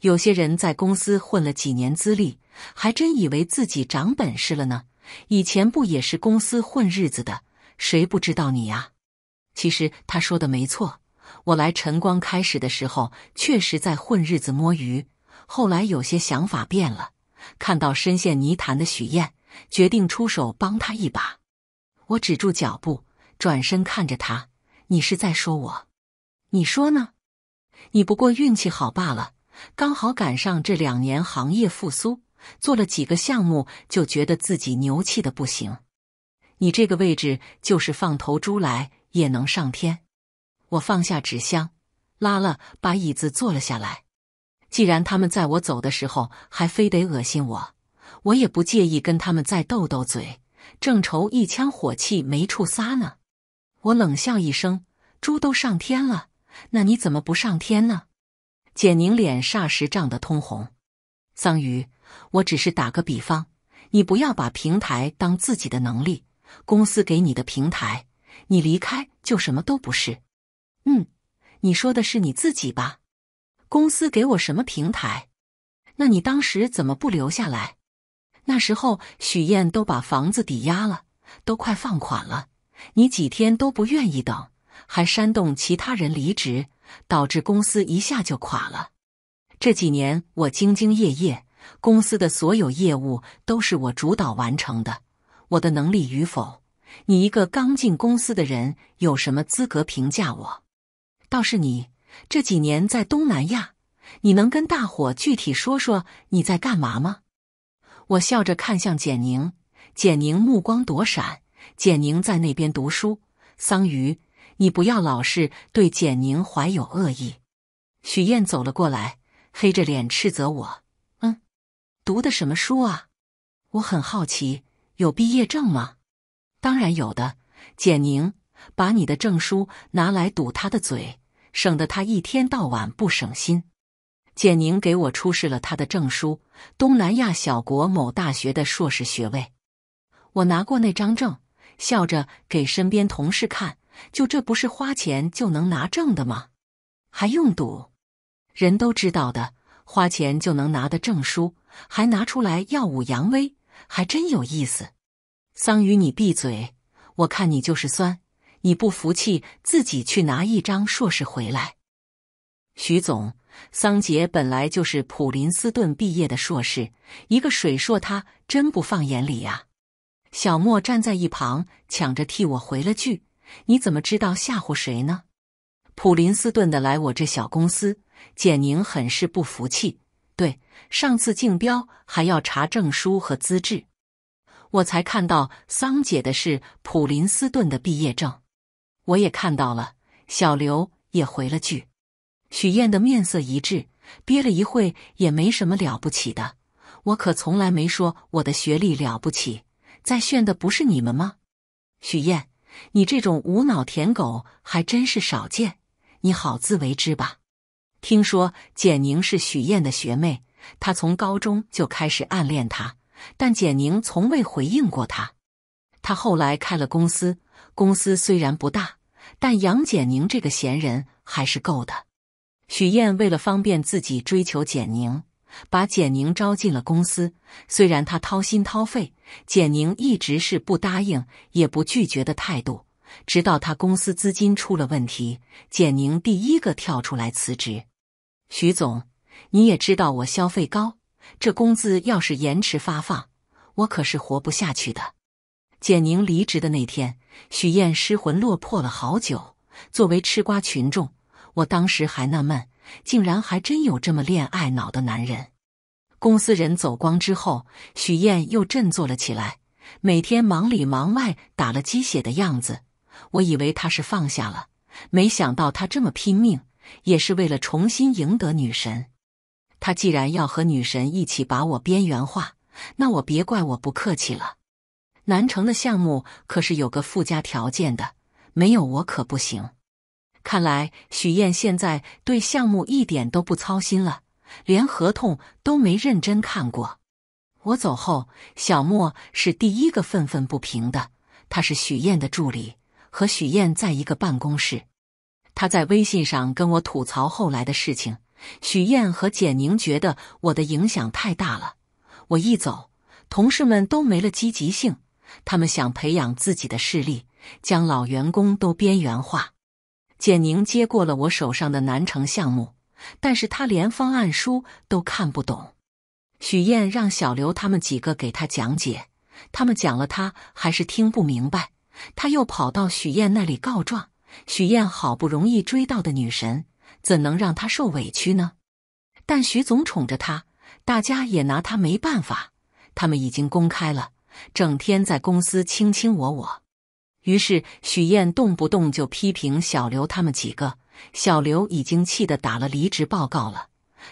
有些人在公司混了几年资历，还真以为自己长本事了呢。以前不也是公司混日子的？谁不知道你呀？”其实他说的没错，我来晨光开始的时候确实在混日子摸鱼，后来有些想法变了，看到深陷泥潭的许燕，决定出手帮他一把。我止住脚步。转身看着他，你是在说我？你说呢？你不过运气好罢了，刚好赶上这两年行业复苏，做了几个项目就觉得自己牛气的不行。你这个位置就是放头猪来也能上天。我放下纸箱，拉了把椅子坐了下来。既然他们在我走的时候还非得恶心我，我也不介意跟他们再斗斗嘴。正愁一腔火气没处撒呢。我冷笑一声：“猪都上天了，那你怎么不上天呢？”简宁脸霎时涨得通红。桑榆，我只是打个比方，你不要把平台当自己的能力。公司给你的平台，你离开就什么都不是。嗯，你说的是你自己吧？公司给我什么平台？那你当时怎么不留下来？那时候许燕都把房子抵押了，都快放款了。你几天都不愿意等，还煽动其他人离职，导致公司一下就垮了。这几年我兢兢业业，公司的所有业务都是我主导完成的。我的能力与否，你一个刚进公司的人有什么资格评价我？倒是你这几年在东南亚，你能跟大伙具体说说你在干嘛吗？我笑着看向简宁，简宁目光躲闪。简宁在那边读书，桑榆，你不要老是对简宁怀有恶意。许燕走了过来，黑着脸斥责我：“嗯，读的什么书啊？我很好奇，有毕业证吗？当然有的。简宁，把你的证书拿来堵他的嘴，省得他一天到晚不省心。”简宁给我出示了他的证书：东南亚小国某大学的硕士学位。我拿过那张证。笑着给身边同事看，就这不是花钱就能拿证的吗？还用赌？人都知道的，花钱就能拿的证书，还拿出来耀武扬威，还真有意思。桑榆，你闭嘴！我看你就是酸，你不服气，自己去拿一张硕士回来。徐总，桑杰本来就是普林斯顿毕业的硕士，一个水硕，他真不放眼里呀。小莫站在一旁，抢着替我回了句：“你怎么知道吓唬谁呢？”普林斯顿的来我这小公司，简宁很是不服气。对，上次竞标还要查证书和资质，我才看到桑姐的是普林斯顿的毕业证，我也看到了。小刘也回了句。许燕的面色一滞，憋了一会，也没什么了不起的，我可从来没说我的学历了不起。在炫的不是你们吗？许燕，你这种无脑舔狗还真是少见。你好自为之吧。听说简宁是许燕的学妹，她从高中就开始暗恋她，但简宁从未回应过她。她后来开了公司，公司虽然不大，但杨简宁这个闲人还是够的。许燕为了方便自己追求简宁。把简宁招进了公司，虽然他掏心掏肺，简宁一直是不答应也不拒绝的态度。直到他公司资金出了问题，简宁第一个跳出来辞职。徐总，你也知道我消费高，这工资要是延迟发放，我可是活不下去的。简宁离职的那天，许燕失魂落魄了好久。作为吃瓜群众，我当时还纳闷。竟然还真有这么恋爱脑的男人！公司人走光之后，许燕又振作了起来，每天忙里忙外，打了鸡血的样子。我以为她是放下了，没想到她这么拼命，也是为了重新赢得女神。她既然要和女神一起把我边缘化，那我别怪我不客气了。南城的项目可是有个附加条件的，没有我可不行。看来许燕现在对项目一点都不操心了，连合同都没认真看过。我走后，小莫是第一个愤愤不平的。他是许燕的助理，和许燕在一个办公室。他在微信上跟我吐槽后来的事情。许燕和简宁觉得我的影响太大了。我一走，同事们都没了积极性。他们想培养自己的势力，将老员工都边缘化。简宁接过了我手上的南城项目，但是他连方案书都看不懂。许燕让小刘他们几个给他讲解，他们讲了他还是听不明白，他又跑到许燕那里告状。许燕好不容易追到的女神，怎能让他受委屈呢？但许总宠着他，大家也拿他没办法。他们已经公开了，整天在公司卿卿我我。于是许燕动不动就批评小刘他们几个，小刘已经气得打了离职报告了，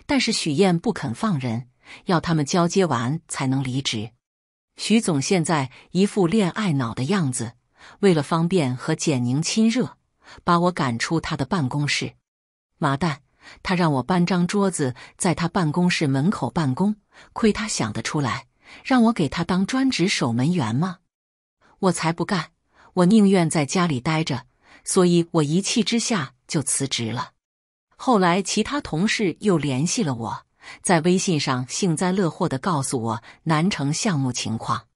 但是许燕不肯放人，要他们交接完才能离职。许总现在一副恋爱脑的样子，为了方便和简宁亲热，把我赶出他的办公室。麻蛋，他让我搬张桌子在他办公室门口办公，亏他想得出来，让我给他当专职守门员吗？我才不干！我宁愿在家里待着，所以我一气之下就辞职了。后来其他同事又联系了我，在微信上幸灾乐祸的告诉我南城项目情况。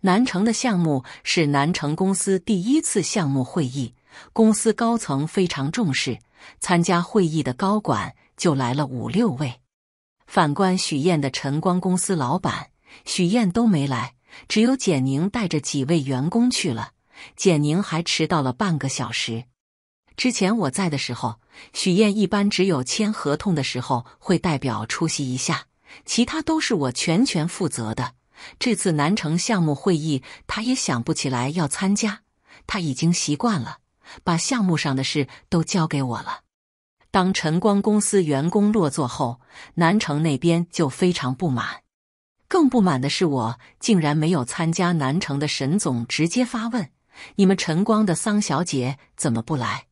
南城的项目是南城公司第一次项目会议，公司高层非常重视，参加会议的高管就来了五六位。反观许燕的晨光公司，老板许燕都没来，只有简宁带着几位员工去了。简宁还迟到了半个小时。之前我在的时候，许燕一般只有签合同的时候会代表出席一下，其他都是我全权负责的。这次南城项目会议，她也想不起来要参加。她已经习惯了把项目上的事都交给我了。当晨光公司员工落座后，南城那边就非常不满。更不满的是，我竟然没有参加。南城的沈总直接发问。你们晨光的桑小姐怎么不来？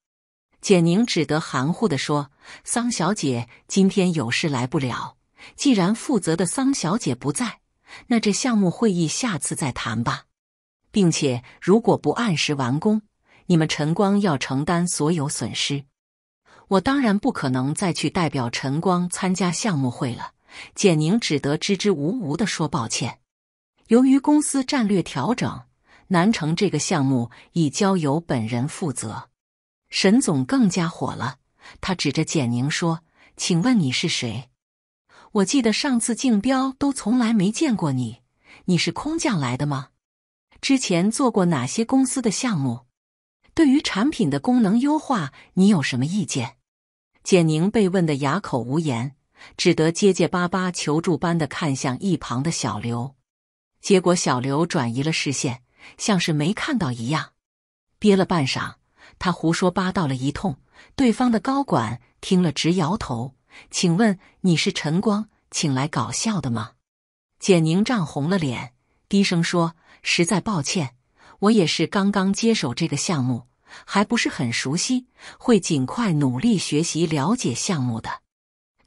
简宁只得含糊地说：“桑小姐今天有事来不了。既然负责的桑小姐不在，那这项目会议下次再谈吧。并且，如果不按时完工，你们晨光要承担所有损失。我当然不可能再去代表晨光参加项目会了。”简宁只得支支吾吾地说：“抱歉，由于公司战略调整。”南城这个项目已交由本人负责，沈总更加火了。他指着简宁说：“请问你是谁？我记得上次竞标都从来没见过你，你是空降来的吗？之前做过哪些公司的项目？对于产品的功能优化，你有什么意见？”简宁被问得哑口无言，只得结结巴巴、求助般的看向一旁的小刘。结果，小刘转移了视线。像是没看到一样，憋了半晌，他胡说八道了一通。对方的高管听了直摇头：“请问你是晨光请来搞笑的吗？”简宁涨红了脸，低声说：“实在抱歉，我也是刚刚接手这个项目，还不是很熟悉，会尽快努力学习了解项目的。”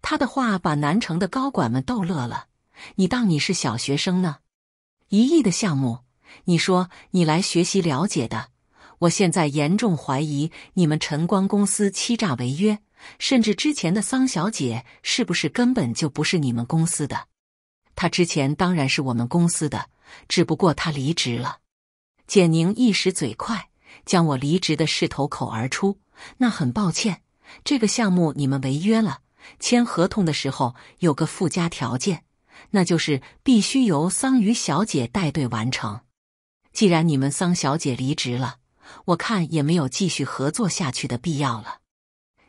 他的话把南城的高管们逗乐了：“你当你是小学生呢？一亿的项目？”你说你来学习了解的，我现在严重怀疑你们晨光公司欺诈违约，甚至之前的桑小姐是不是根本就不是你们公司的？她之前当然是我们公司的，只不过她离职了。简宁一时嘴快，将我离职的事脱口而出。那很抱歉，这个项目你们违约了。签合同的时候有个附加条件，那就是必须由桑榆小姐带队完成。既然你们桑小姐离职了，我看也没有继续合作下去的必要了。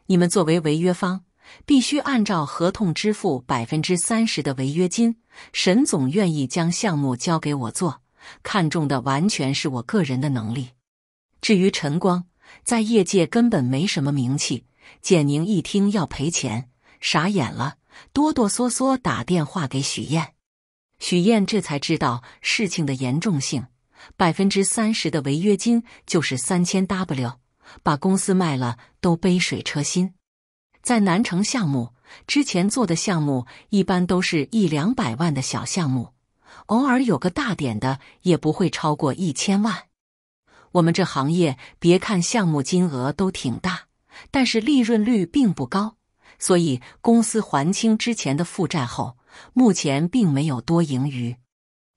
你们作为违约方，必须按照合同支付百分之三十的违约金。沈总愿意将项目交给我做，看中的完全是我个人的能力。至于陈光，在业界根本没什么名气。简宁一听要赔钱，傻眼了，哆哆嗦嗦打电话给许燕。许燕这才知道事情的严重性。百分之三十的违约金就是三千 W，把公司卖了都杯水车薪。在南城项目之前做的项目，一般都是一两百万的小项目，偶尔有个大点的，也不会超过一千万。我们这行业，别看项目金额都挺大，但是利润率并不高，所以公司还清之前的负债后，目前并没有多盈余。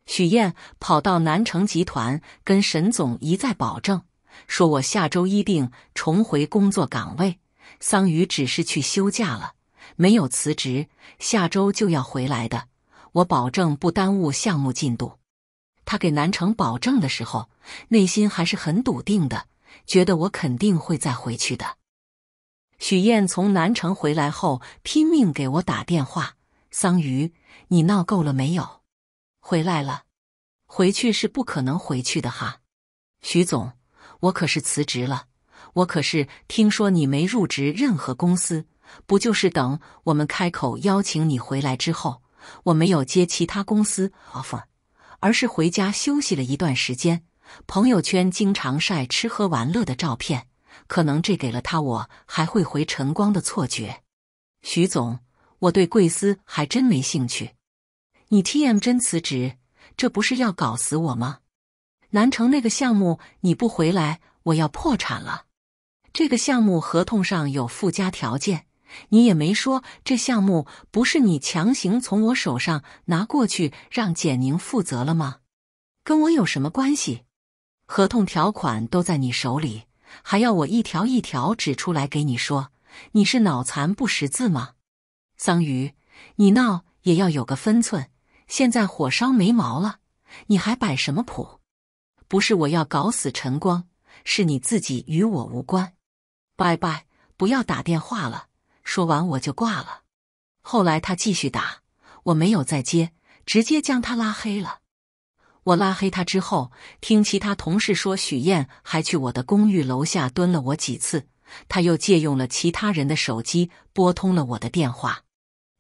许燕跑到南城集团，跟沈总一再保证，说：“我下周一定重回工作岗位。桑榆只是去休假了，没有辞职，下周就要回来的。我保证不耽误项目进度。”他给南城保证的时候，内心还是很笃定的，觉得我肯定会再回去的。许燕从南城回来后，拼命给我打电话：“桑榆，你闹够了没有？”回来了，回去是不可能回去的哈，徐总，我可是辞职了。我可是听说你没入职任何公司，不就是等我们开口邀请你回来之后，我没有接其他公司 offer，而是回家休息了一段时间，朋友圈经常晒吃喝玩乐的照片，可能这给了他我还会回晨光的错觉。徐总，我对贵司还真没兴趣。你 T.M 真辞职，这不是要搞死我吗？南城那个项目你不回来，我要破产了。这个项目合同上有附加条件，你也没说这项目不是你强行从我手上拿过去让简宁负责了吗？跟我有什么关系？合同条款都在你手里，还要我一条一条指出来给你说？你是脑残不识字吗？桑榆，你闹也要有个分寸。现在火烧眉毛了，你还摆什么谱？不是我要搞死陈光，是你自己与我无关。拜拜，不要打电话了。说完我就挂了。后来他继续打，我没有再接，直接将他拉黑了。我拉黑他之后，听其他同事说，许燕还去我的公寓楼下蹲了我几次，他又借用了其他人的手机拨通了我的电话。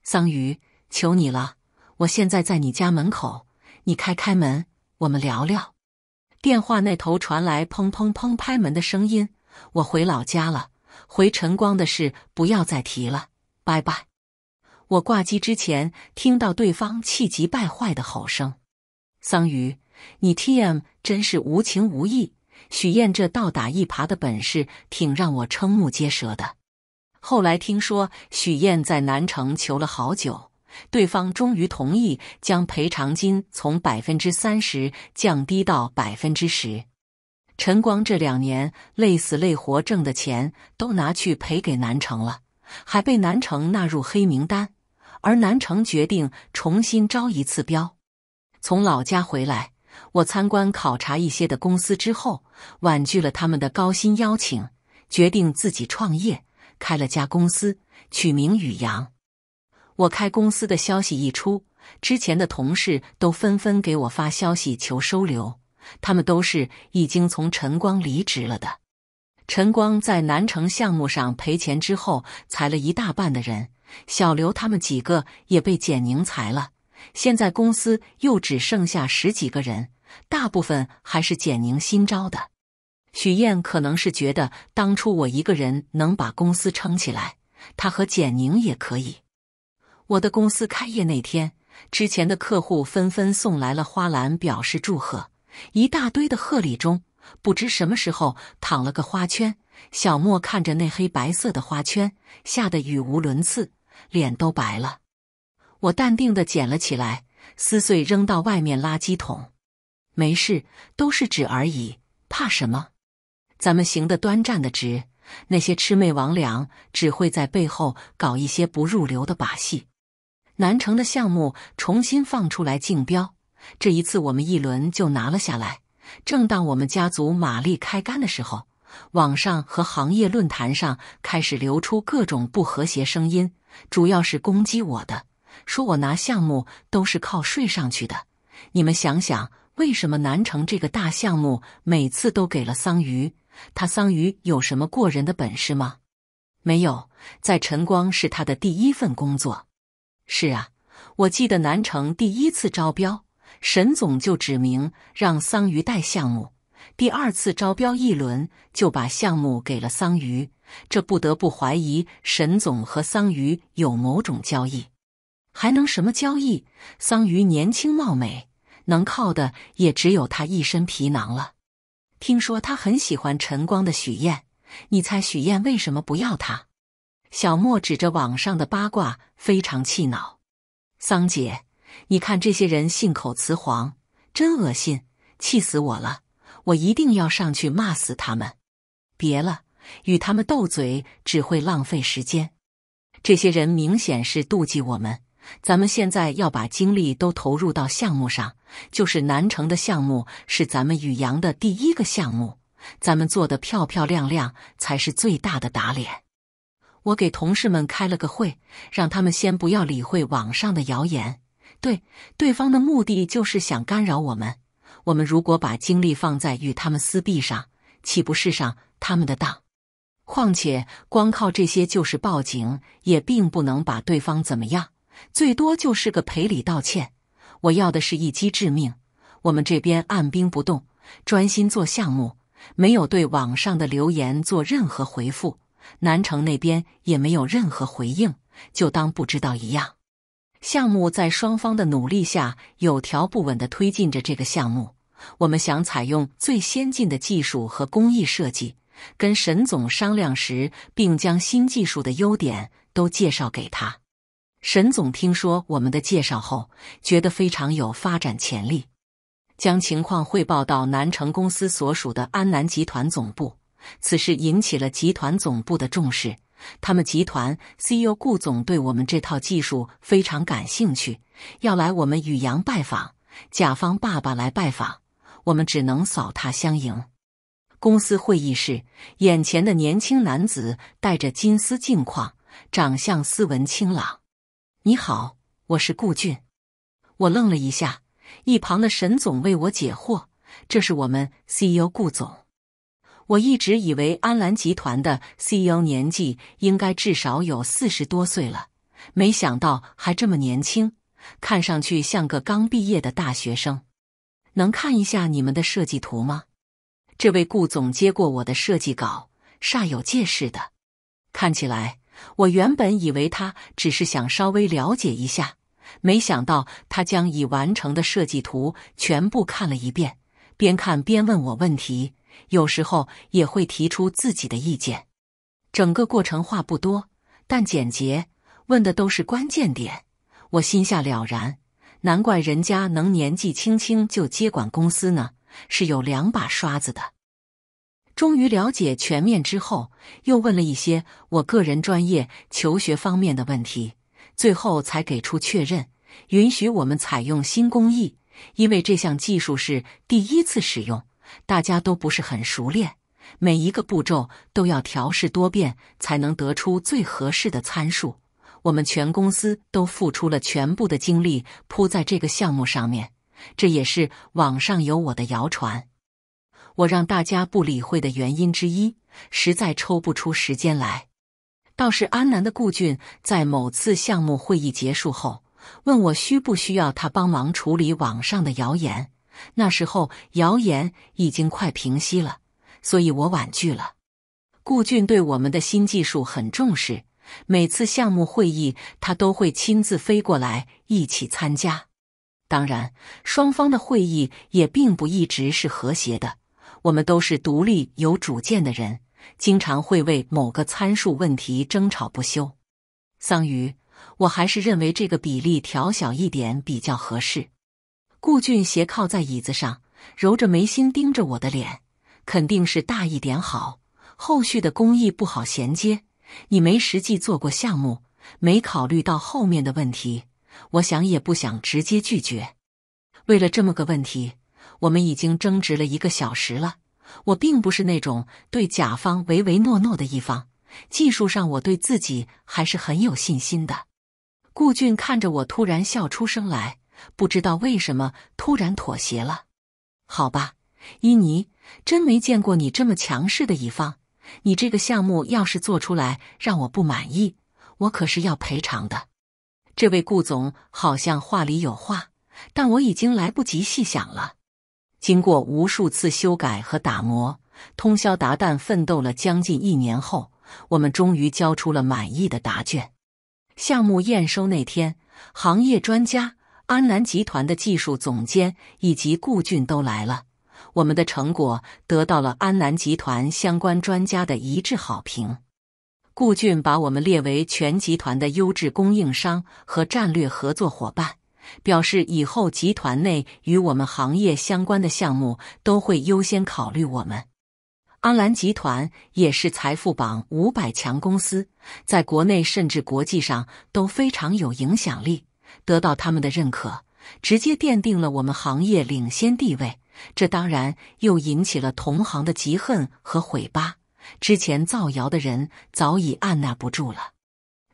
桑榆，求你了。我现在在你家门口，你开开门，我们聊聊。电话那头传来砰砰砰拍门的声音。我回老家了，回晨光的事不要再提了，拜拜。我挂机之前听到对方气急败坏的吼声：“桑榆，你 TM 真是无情无义！”许燕这倒打一耙的本事挺让我瞠目结舌的。后来听说许燕在南城求了好久。对方终于同意将赔偿金从百分之三十降低到百分之十。陈光这两年累死累活挣的钱都拿去赔给南城了，还被南城纳入黑名单。而南城决定重新招一次标。从老家回来，我参观考察一些的公司之后，婉拒了他们的高薪邀请，决定自己创业，开了家公司，取名宇阳。我开公司的消息一出，之前的同事都纷纷给我发消息求收留。他们都是已经从晨光离职了的。晨光在南城项目上赔钱之后，裁了一大半的人。小刘他们几个也被简宁裁了。现在公司又只剩下十几个人，大部分还是简宁新招的。许燕可能是觉得当初我一个人能把公司撑起来，她和简宁也可以。我的公司开业那天，之前的客户纷纷送来了花篮表示祝贺，一大堆的贺礼中，不知什么时候躺了个花圈。小莫看着那黑白色的花圈，吓得语无伦次，脸都白了。我淡定的捡了起来，撕碎扔到外面垃圾桶。没事，都是纸而已，怕什么？咱们行的端，站的直，那些魑魅魍魉只会在背后搞一些不入流的把戏。南城的项目重新放出来竞标，这一次我们一轮就拿了下来。正当我们家族马力开干的时候，网上和行业论坛上开始流出各种不和谐声音，主要是攻击我的，说我拿项目都是靠睡上去的。你们想想，为什么南城这个大项目每次都给了桑榆？他桑榆有什么过人的本事吗？没有，在晨光是他的第一份工作。是啊，我记得南城第一次招标，沈总就指明让桑榆带项目。第二次招标一轮就把项目给了桑榆，这不得不怀疑沈总和桑榆有某种交易。还能什么交易？桑榆年轻貌美，能靠的也只有他一身皮囊了。听说他很喜欢晨光的许燕，你猜许燕为什么不要他？小莫指着网上的八卦，非常气恼：“桑姐，你看这些人信口雌黄，真恶心！气死我了！我一定要上去骂死他们！别了，与他们斗嘴只会浪费时间。这些人明显是妒忌我们，咱们现在要把精力都投入到项目上。就是南城的项目是咱们宇阳的第一个项目，咱们做的漂漂亮亮才是最大的打脸。”我给同事们开了个会，让他们先不要理会网上的谣言。对，对方的目的就是想干扰我们。我们如果把精力放在与他们撕逼上，岂不是上他们的当？况且，光靠这些就是报警，也并不能把对方怎么样，最多就是个赔礼道歉。我要的是一击致命。我们这边按兵不动，专心做项目，没有对网上的留言做任何回复。南城那边也没有任何回应，就当不知道一样。项目在双方的努力下，有条不紊地推进着。这个项目，我们想采用最先进的技术和工艺设计。跟沈总商量时，并将新技术的优点都介绍给他。沈总听说我们的介绍后，觉得非常有发展潜力，将情况汇报到南城公司所属的安南集团总部。此事引起了集团总部的重视，他们集团 CEO 顾总对我们这套技术非常感兴趣，要来我们宇阳拜访。甲方爸爸来拜访，我们只能扫榻相迎。公司会议室，眼前的年轻男子戴着金丝镜框，长相斯文清朗。你好，我是顾俊。我愣了一下，一旁的沈总为我解惑：“这是我们 CEO 顾总。”我一直以为安澜集团的 CEO 年纪应该至少有四十多岁了，没想到还这么年轻，看上去像个刚毕业的大学生。能看一下你们的设计图吗？这位顾总接过我的设计稿，煞有介事的。看起来我原本以为他只是想稍微了解一下，没想到他将已完成的设计图全部看了一遍，边看边问我问题。有时候也会提出自己的意见，整个过程话不多，但简洁，问的都是关键点。我心下了然，难怪人家能年纪轻轻就接管公司呢，是有两把刷子的。终于了解全面之后，又问了一些我个人专业求学方面的问题，最后才给出确认，允许我们采用新工艺，因为这项技术是第一次使用。大家都不是很熟练，每一个步骤都要调试多遍才能得出最合适的参数。我们全公司都付出了全部的精力扑在这个项目上面，这也是网上有我的谣传，我让大家不理会的原因之一。实在抽不出时间来，倒是安南的顾俊在某次项目会议结束后，问我需不需要他帮忙处理网上的谣言。那时候谣言已经快平息了，所以我婉拒了。顾俊对我们的新技术很重视，每次项目会议他都会亲自飞过来一起参加。当然，双方的会议也并不一直是和谐的。我们都是独立有主见的人，经常会为某个参数问题争吵不休。桑榆，我还是认为这个比例调小一点比较合适。顾俊斜靠在椅子上，揉着眉心，盯着我的脸。肯定是大一点好，后续的工艺不好衔接。你没实际做过项目，没考虑到后面的问题。我想也不想，直接拒绝。为了这么个问题，我们已经争执了一个小时了。我并不是那种对甲方唯唯诺诺的一方，技术上我对自己还是很有信心的。顾俊看着我，突然笑出声来。不知道为什么突然妥协了，好吧，伊尼，真没见过你这么强势的一方。你这个项目要是做出来让我不满意，我可是要赔偿的。这位顾总好像话里有话，但我已经来不及细想了。经过无数次修改和打磨，通宵达旦奋斗了将近一年后，我们终于交出了满意的答卷。项目验收那天，行业专家。安南集团的技术总监以及顾俊都来了。我们的成果得到了安南集团相关专家的一致好评。顾俊把我们列为全集团的优质供应商和战略合作伙伴，表示以后集团内与我们行业相关的项目都会优先考虑我们。安兰集团也是财富榜五百强公司，在国内甚至国际上都非常有影响力。得到他们的认可，直接奠定了我们行业领先地位。这当然又引起了同行的嫉恨和毁吧。之前造谣的人早已按捺不住了。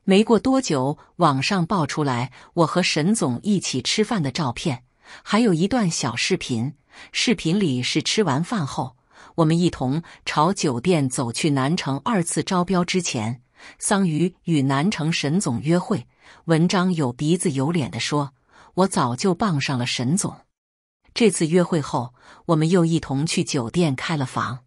没过多久，网上爆出来我和沈总一起吃饭的照片，还有一段小视频。视频里是吃完饭后，我们一同朝酒店走去。南城二次招标之前，桑榆与南城沈总约会。文章有鼻子有脸的说：“我早就傍上了沈总。这次约会后，我们又一同去酒店开了房。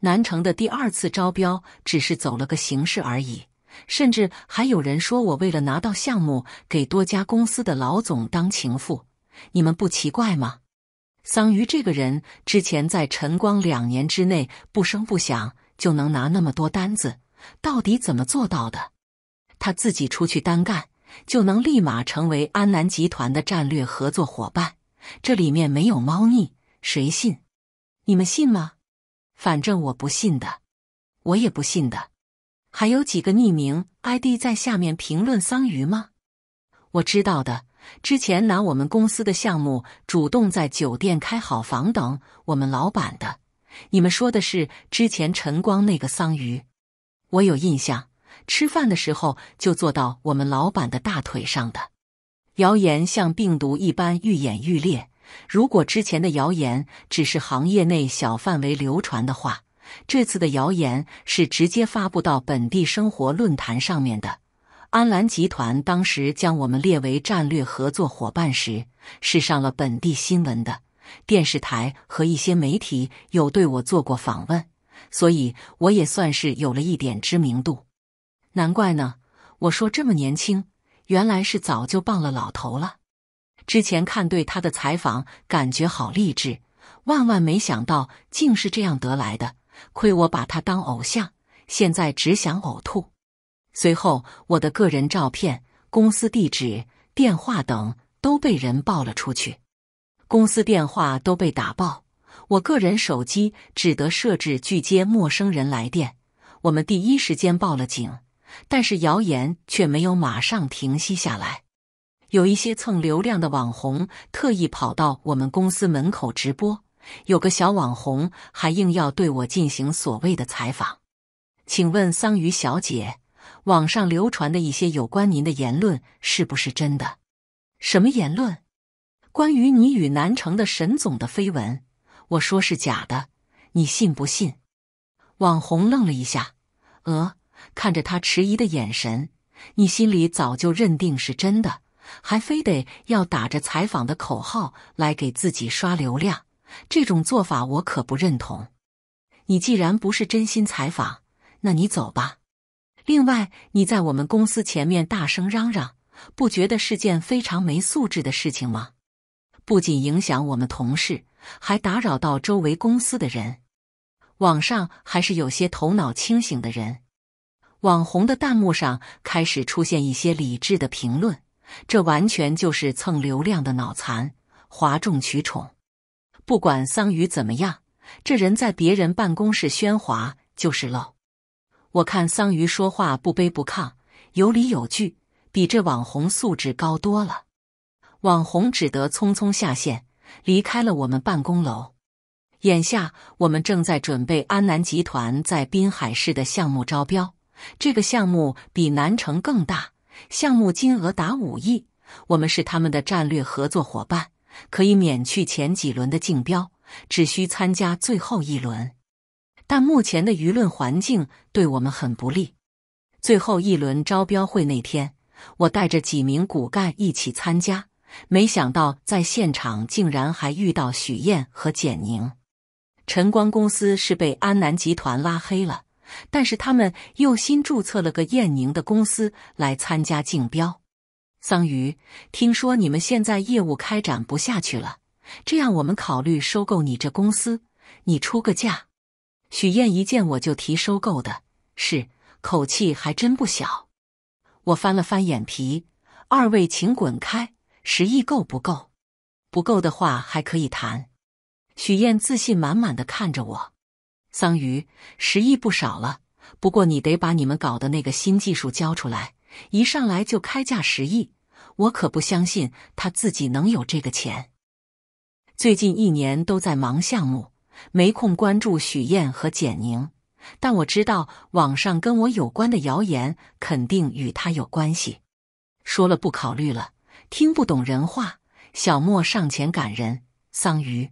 南城的第二次招标只是走了个形式而已。甚至还有人说我为了拿到项目，给多家公司的老总当情妇。你们不奇怪吗？桑榆这个人，之前在晨光两年之内不声不响就能拿那么多单子，到底怎么做到的？”他自己出去单干，就能立马成为安南集团的战略合作伙伴，这里面没有猫腻，谁信？你们信吗？反正我不信的，我也不信的。还有几个匿名 ID 在下面评论桑榆吗？我知道的，之前拿我们公司的项目，主动在酒店开好房等我们老板的，你们说的是之前晨光那个桑榆？我有印象。吃饭的时候就坐到我们老板的大腿上的谣言像病毒一般愈演愈烈。如果之前的谣言只是行业内小范围流传的话，这次的谣言是直接发布到本地生活论坛上面的。安兰集团当时将我们列为战略合作伙伴时，是上了本地新闻的电视台和一些媒体有对我做过访问，所以我也算是有了一点知名度。难怪呢！我说这么年轻，原来是早就傍了老头了。之前看对他的采访，感觉好励志，万万没想到竟是这样得来的。亏我把他当偶像，现在只想呕吐。随后，我的个人照片、公司地址、电话等都被人爆了出去，公司电话都被打爆，我个人手机只得设置拒接陌生人来电。我们第一时间报了警。但是谣言却没有马上停息下来，有一些蹭流量的网红特意跑到我们公司门口直播，有个小网红还硬要对我进行所谓的采访。请问桑榆小姐，网上流传的一些有关您的言论是不是真的？什么言论？关于你与南城的沈总的绯闻，我说是假的，你信不信？网红愣了一下，呃。看着他迟疑的眼神，你心里早就认定是真的，还非得要打着采访的口号来给自己刷流量，这种做法我可不认同。你既然不是真心采访，那你走吧。另外，你在我们公司前面大声嚷嚷，不觉得是件非常没素质的事情吗？不仅影响我们同事，还打扰到周围公司的人。网上还是有些头脑清醒的人。网红的弹幕上开始出现一些理智的评论，这完全就是蹭流量的脑残，哗众取宠。不管桑榆怎么样，这人在别人办公室喧哗就是漏。我看桑榆说话不卑不亢，有理有据，比这网红素质高多了。网红只得匆匆下线，离开了我们办公楼。眼下我们正在准备安南集团在滨海市的项目招标。这个项目比南城更大，项目金额达五亿。我们是他们的战略合作伙伴，可以免去前几轮的竞标，只需参加最后一轮。但目前的舆论环境对我们很不利。最后一轮招标会那天，我带着几名骨干一起参加，没想到在现场竟然还遇到许燕和简宁。晨光公司是被安南集团拉黑了。但是他们又新注册了个燕宁的公司来参加竞标。桑榆，听说你们现在业务开展不下去了，这样我们考虑收购你这公司，你出个价。许燕一见我就提收购的，是口气还真不小。我翻了翻眼皮，二位请滚开。十亿够不够？不够的话还可以谈。许燕自信满满地看着我。桑榆十亿不少了，不过你得把你们搞的那个新技术交出来。一上来就开价十亿，我可不相信他自己能有这个钱。最近一年都在忙项目，没空关注许燕和简宁，但我知道网上跟我有关的谣言肯定与他有关系。说了不考虑了，听不懂人话。小莫上前赶人，桑榆，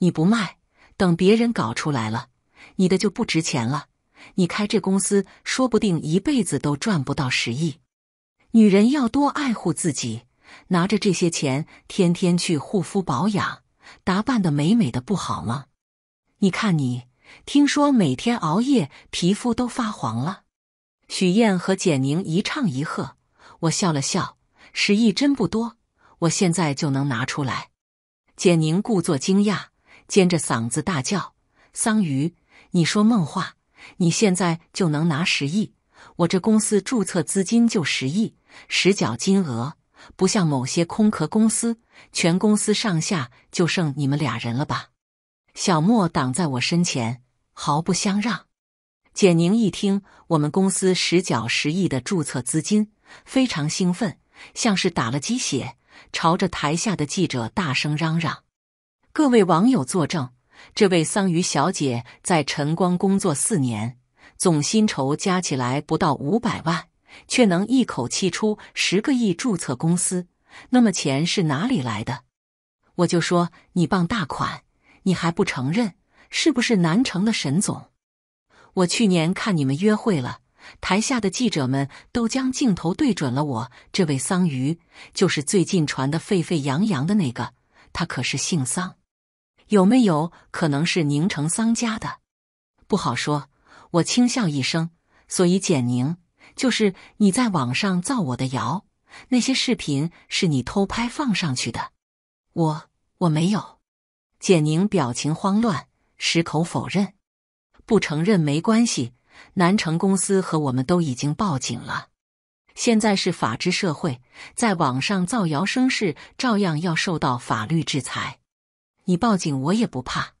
你不卖，等别人搞出来了。你的就不值钱了，你开这公司说不定一辈子都赚不到十亿。女人要多爱护自己，拿着这些钱天天去护肤保养，打扮的美美的不好吗？你看你，听说每天熬夜，皮肤都发黄了。许燕和简宁一唱一和，我笑了笑，十亿真不多，我现在就能拿出来。简宁故作惊讶，尖着嗓子大叫：“桑榆。”你说梦话！你现在就能拿十亿，我这公司注册资金就十亿，实缴金额不像某些空壳公司，全公司上下就剩你们俩人了吧？小莫挡在我身前，毫不相让。简宁一听我们公司实缴十亿的注册资金，非常兴奋，像是打了鸡血，朝着台下的记者大声嚷嚷：“各位网友作证！”这位桑榆小姐在晨光工作四年，总薪酬加起来不到五百万，却能一口气出十个亿注册公司。那么钱是哪里来的？我就说你傍大款，你还不承认？是不是南城的沈总？我去年看你们约会了，台下的记者们都将镜头对准了我。这位桑榆，就是最近传得沸沸扬扬的那个，他可是姓桑。有没有可能是宁城桑家的？不好说。我轻笑一声。所以简宁，就是你在网上造我的谣，那些视频是你偷拍放上去的。我我没有。简宁表情慌乱，矢口否认，不承认没关系。南城公司和我们都已经报警了。现在是法治社会，在网上造谣生事，照样要受到法律制裁。你报警我也不怕，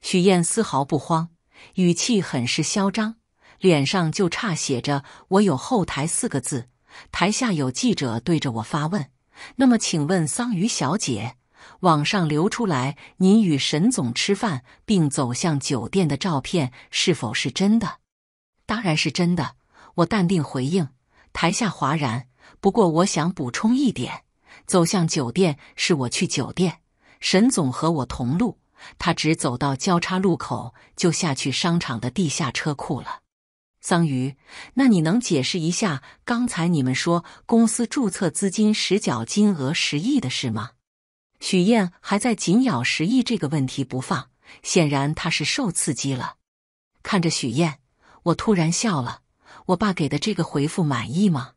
许燕丝毫不慌，语气很是嚣张，脸上就差写着“我有后台”四个字。台下有记者对着我发问：“那么，请问桑榆小姐，网上流出来您与沈总吃饭并走向酒店的照片是否是真的？”“当然是真的。”我淡定回应。台下哗然。不过我想补充一点：走向酒店是我去酒店。沈总和我同路，他只走到交叉路口就下去商场的地下车库了。桑榆，那你能解释一下刚才你们说公司注册资金实缴金额十亿的事吗？许燕还在紧咬十亿这个问题不放，显然他是受刺激了。看着许燕，我突然笑了。我爸给的这个回复满意吗？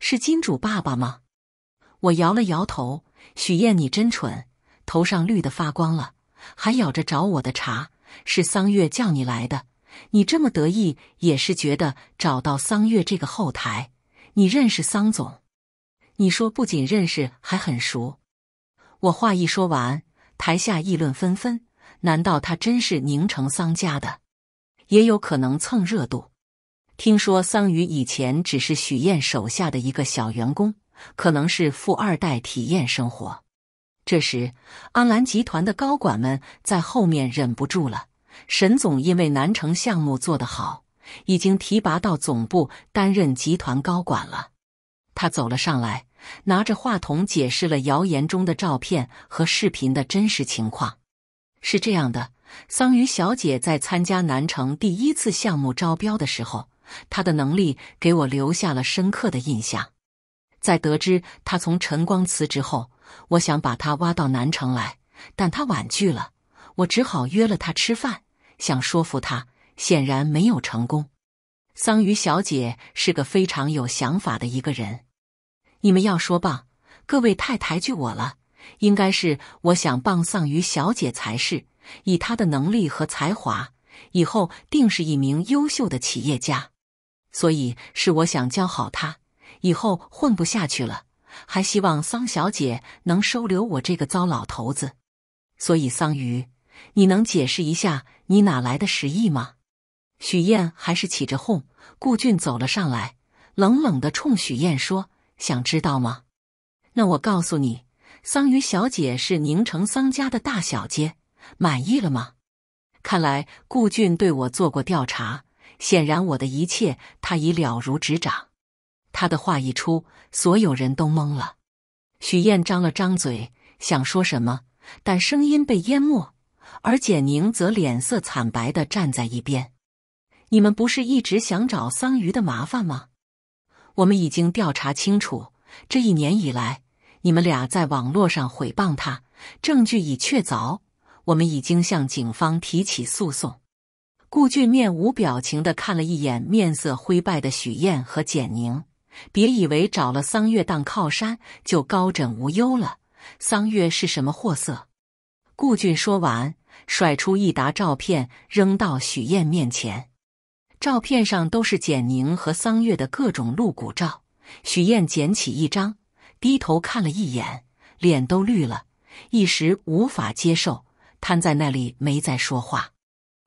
是金主爸爸吗？我摇了摇头。许燕，你真蠢。头上绿的发光了，还咬着找我的茬。是桑月叫你来的，你这么得意，也是觉得找到桑月这个后台。你认识桑总？你说不仅认识，还很熟。我话一说完，台下议论纷纷。难道他真是宁城桑家的？也有可能蹭热度。听说桑榆以前只是许燕手下的一个小员工，可能是富二代体验生活。这时，安澜集团的高管们在后面忍不住了。沈总因为南城项目做得好，已经提拔到总部担任集团高管了。他走了上来，拿着话筒解释了谣言中的照片和视频的真实情况。是这样的，桑榆小姐在参加南城第一次项目招标的时候，她的能力给我留下了深刻的印象。在得知她从晨光辞职后，我想把他挖到南城来，但他婉拒了。我只好约了他吃饭，想说服他，显然没有成功。桑榆小姐是个非常有想法的一个人。你们要说棒，各位太抬举我了。应该是我想棒桑榆小姐才是。以她的能力和才华，以后定是一名优秀的企业家。所以是我想教好她，以后混不下去了。还希望桑小姐能收留我这个糟老头子，所以桑榆，你能解释一下你哪来的实意吗？许燕还是起着哄。顾俊走了上来，冷冷的冲许燕说：“想知道吗？那我告诉你，桑榆小姐是宁城桑家的大小姐，满意了吗？”看来顾俊对我做过调查，显然我的一切他已了如指掌。他的话一出，所有人都懵了。许燕张了张嘴，想说什么，但声音被淹没。而简宁则脸色惨白的站在一边。你们不是一直想找桑榆的麻烦吗？我们已经调查清楚，这一年以来，你们俩在网络上毁谤他，证据已确凿。我们已经向警方提起诉讼。顾俊面无表情的看了一眼面色灰败的许燕和简宁。别以为找了桑月当靠山就高枕无忧了，桑月是什么货色？顾俊说完，甩出一沓照片扔到许燕面前。照片上都是简宁和桑月的各种露骨照。许燕捡起一张，低头看了一眼，脸都绿了，一时无法接受，瘫在那里没再说话。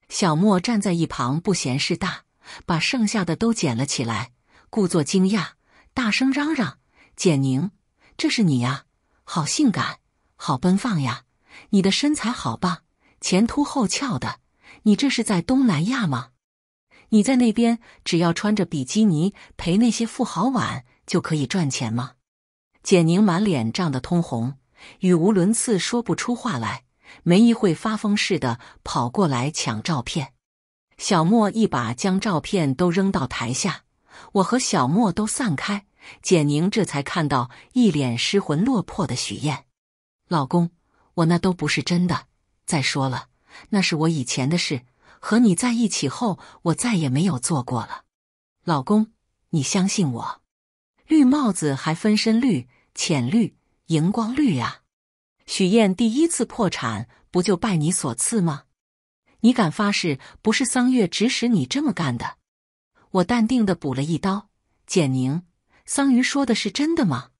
小莫站在一旁不嫌事大，把剩下的都捡了起来，故作惊讶。大声嚷嚷：“简宁，这是你呀，好性感，好奔放呀！你的身材好棒，前凸后翘的。你这是在东南亚吗？你在那边只要穿着比基尼陪那些富豪玩就可以赚钱吗？”简宁满脸涨得通红，语无伦次，说不出话来。没一会，发疯似的跑过来抢照片，小莫一把将照片都扔到台下。我和小莫都散开，简宁这才看到一脸失魂落魄的许燕。老公，我那都不是真的。再说了，那是我以前的事，和你在一起后，我再也没有做过了。老公，你相信我。绿帽子还分身绿、浅绿、荧光绿啊！许燕第一次破产，不就拜你所赐吗？你敢发誓，不是桑月指使你这么干的？我淡定的补了一刀。简宁，桑榆说的是真的吗？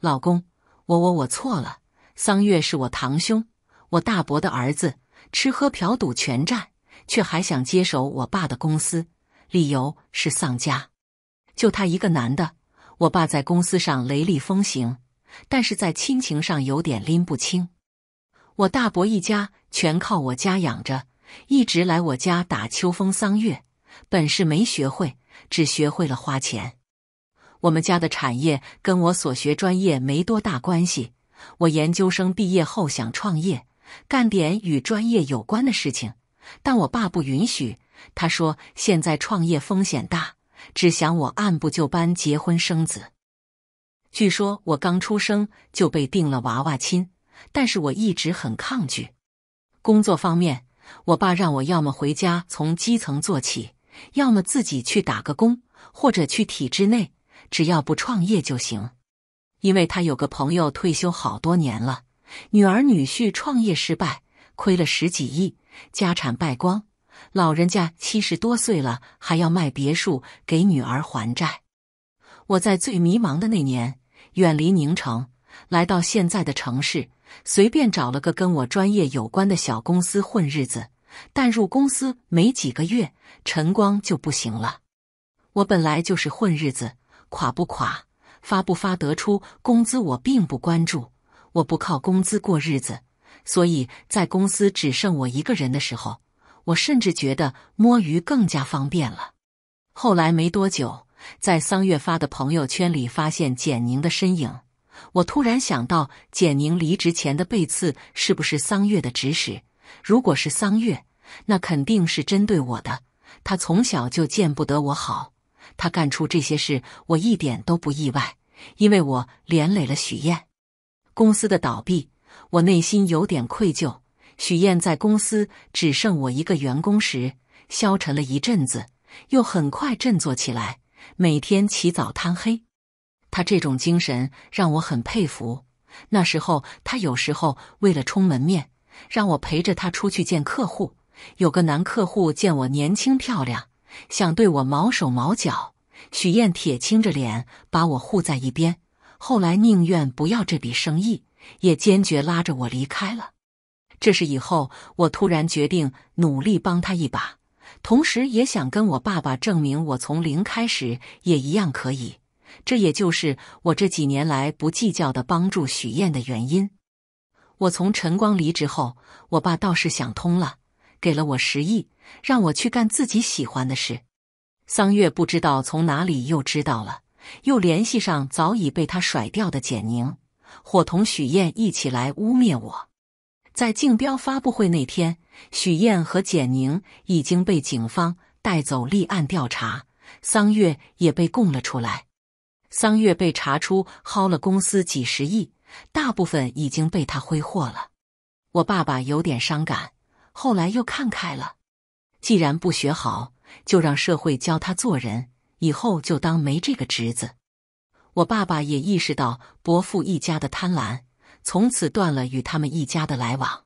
老公，我我我错了。桑月是我堂兄，我大伯的儿子，吃喝嫖赌全占，却还想接手我爸的公司，理由是丧家。就他一个男的，我爸在公司上雷厉风行，但是在亲情上有点拎不清。我大伯一家全靠我家养着，一直来我家打秋风。桑月。本事没学会，只学会了花钱。我们家的产业跟我所学专业没多大关系。我研究生毕业后想创业，干点与专业有关的事情，但我爸不允许。他说现在创业风险大，只想我按部就班结婚生子。据说我刚出生就被定了娃娃亲，但是我一直很抗拒。工作方面，我爸让我要么回家从基层做起。要么自己去打个工，或者去体制内，只要不创业就行。因为他有个朋友退休好多年了，女儿女婿创业失败，亏了十几亿，家产败光，老人家七十多岁了，还要卖别墅给女儿还债。我在最迷茫的那年，远离宁城，来到现在的城市，随便找了个跟我专业有关的小公司混日子。但入公司没几个月，晨光就不行了。我本来就是混日子，垮不垮、发不发得出工资，我并不关注。我不靠工资过日子，所以在公司只剩我一个人的时候，我甚至觉得摸鱼更加方便了。后来没多久，在桑月发的朋友圈里发现简宁的身影，我突然想到，简宁离职前的背刺是不是桑月的指使？如果是桑月，那肯定是针对我的。他从小就见不得我好，他干出这些事，我一点都不意外，因为我连累了许燕。公司的倒闭，我内心有点愧疚。许燕在公司只剩我一个员工时，消沉了一阵子，又很快振作起来，每天起早贪黑。他这种精神让我很佩服。那时候，他有时候为了充门面。让我陪着他出去见客户，有个男客户见我年轻漂亮，想对我毛手毛脚。许燕铁青着脸把我护在一边，后来宁愿不要这笔生意，也坚决拉着我离开了。这是以后，我突然决定努力帮他一把，同时也想跟我爸爸证明我从零开始也一样可以。这也就是我这几年来不计较的帮助许燕的原因。我从晨光离职后，我爸倒是想通了，给了我十亿，让我去干自己喜欢的事。桑月不知道从哪里又知道了，又联系上早已被他甩掉的简宁，伙同许燕一起来污蔑我。在竞标发布会那天，许燕和简宁已经被警方带走立案调查，桑月也被供了出来。桑月被查出薅了公司几十亿。大部分已经被他挥霍了，我爸爸有点伤感，后来又看开了。既然不学好，就让社会教他做人，以后就当没这个侄子。我爸爸也意识到伯父一家的贪婪，从此断了与他们一家的来往。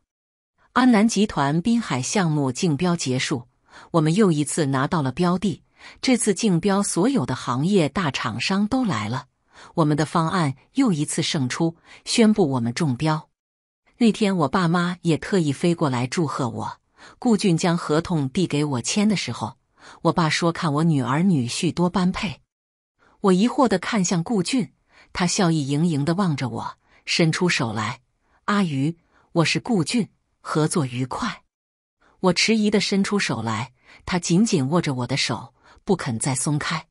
安南集团滨海项目竞标结束，我们又一次拿到了标的。这次竞标，所有的行业大厂商都来了。我们的方案又一次胜出，宣布我们中标。那天，我爸妈也特意飞过来祝贺我。顾俊将合同递给我签的时候，我爸说：“看我女儿女婿多般配。”我疑惑地看向顾俊，他笑意盈盈地望着我，伸出手来：“阿鱼，我是顾俊，合作愉快。”我迟疑地伸出手来，他紧紧握着我的手，不肯再松开。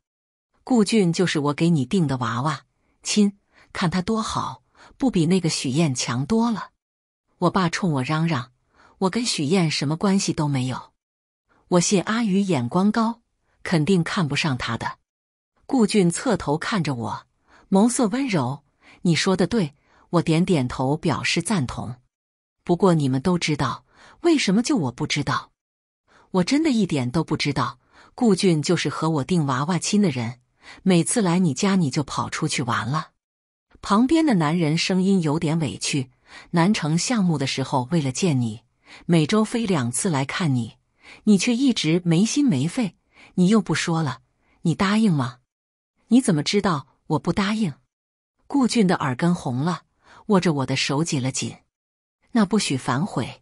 顾俊就是我给你订的娃娃亲，看他多好，不比那个许燕强多了。我爸冲我嚷嚷：“我跟许燕什么关系都没有。”我信阿宇眼光高，肯定看不上他的。顾俊侧头看着我，眸色温柔：“你说的对。”我点点头表示赞同。不过你们都知道，为什么就我不知道？我真的一点都不知道。顾俊就是和我订娃娃亲的人。每次来你家，你就跑出去玩了。旁边的男人声音有点委屈。南城项目的时候，为了见你，每周飞两次来看你，你却一直没心没肺。你又不说了，你答应吗？你怎么知道我不答应？顾俊的耳根红了，握着我的手紧了紧。那不许反悔。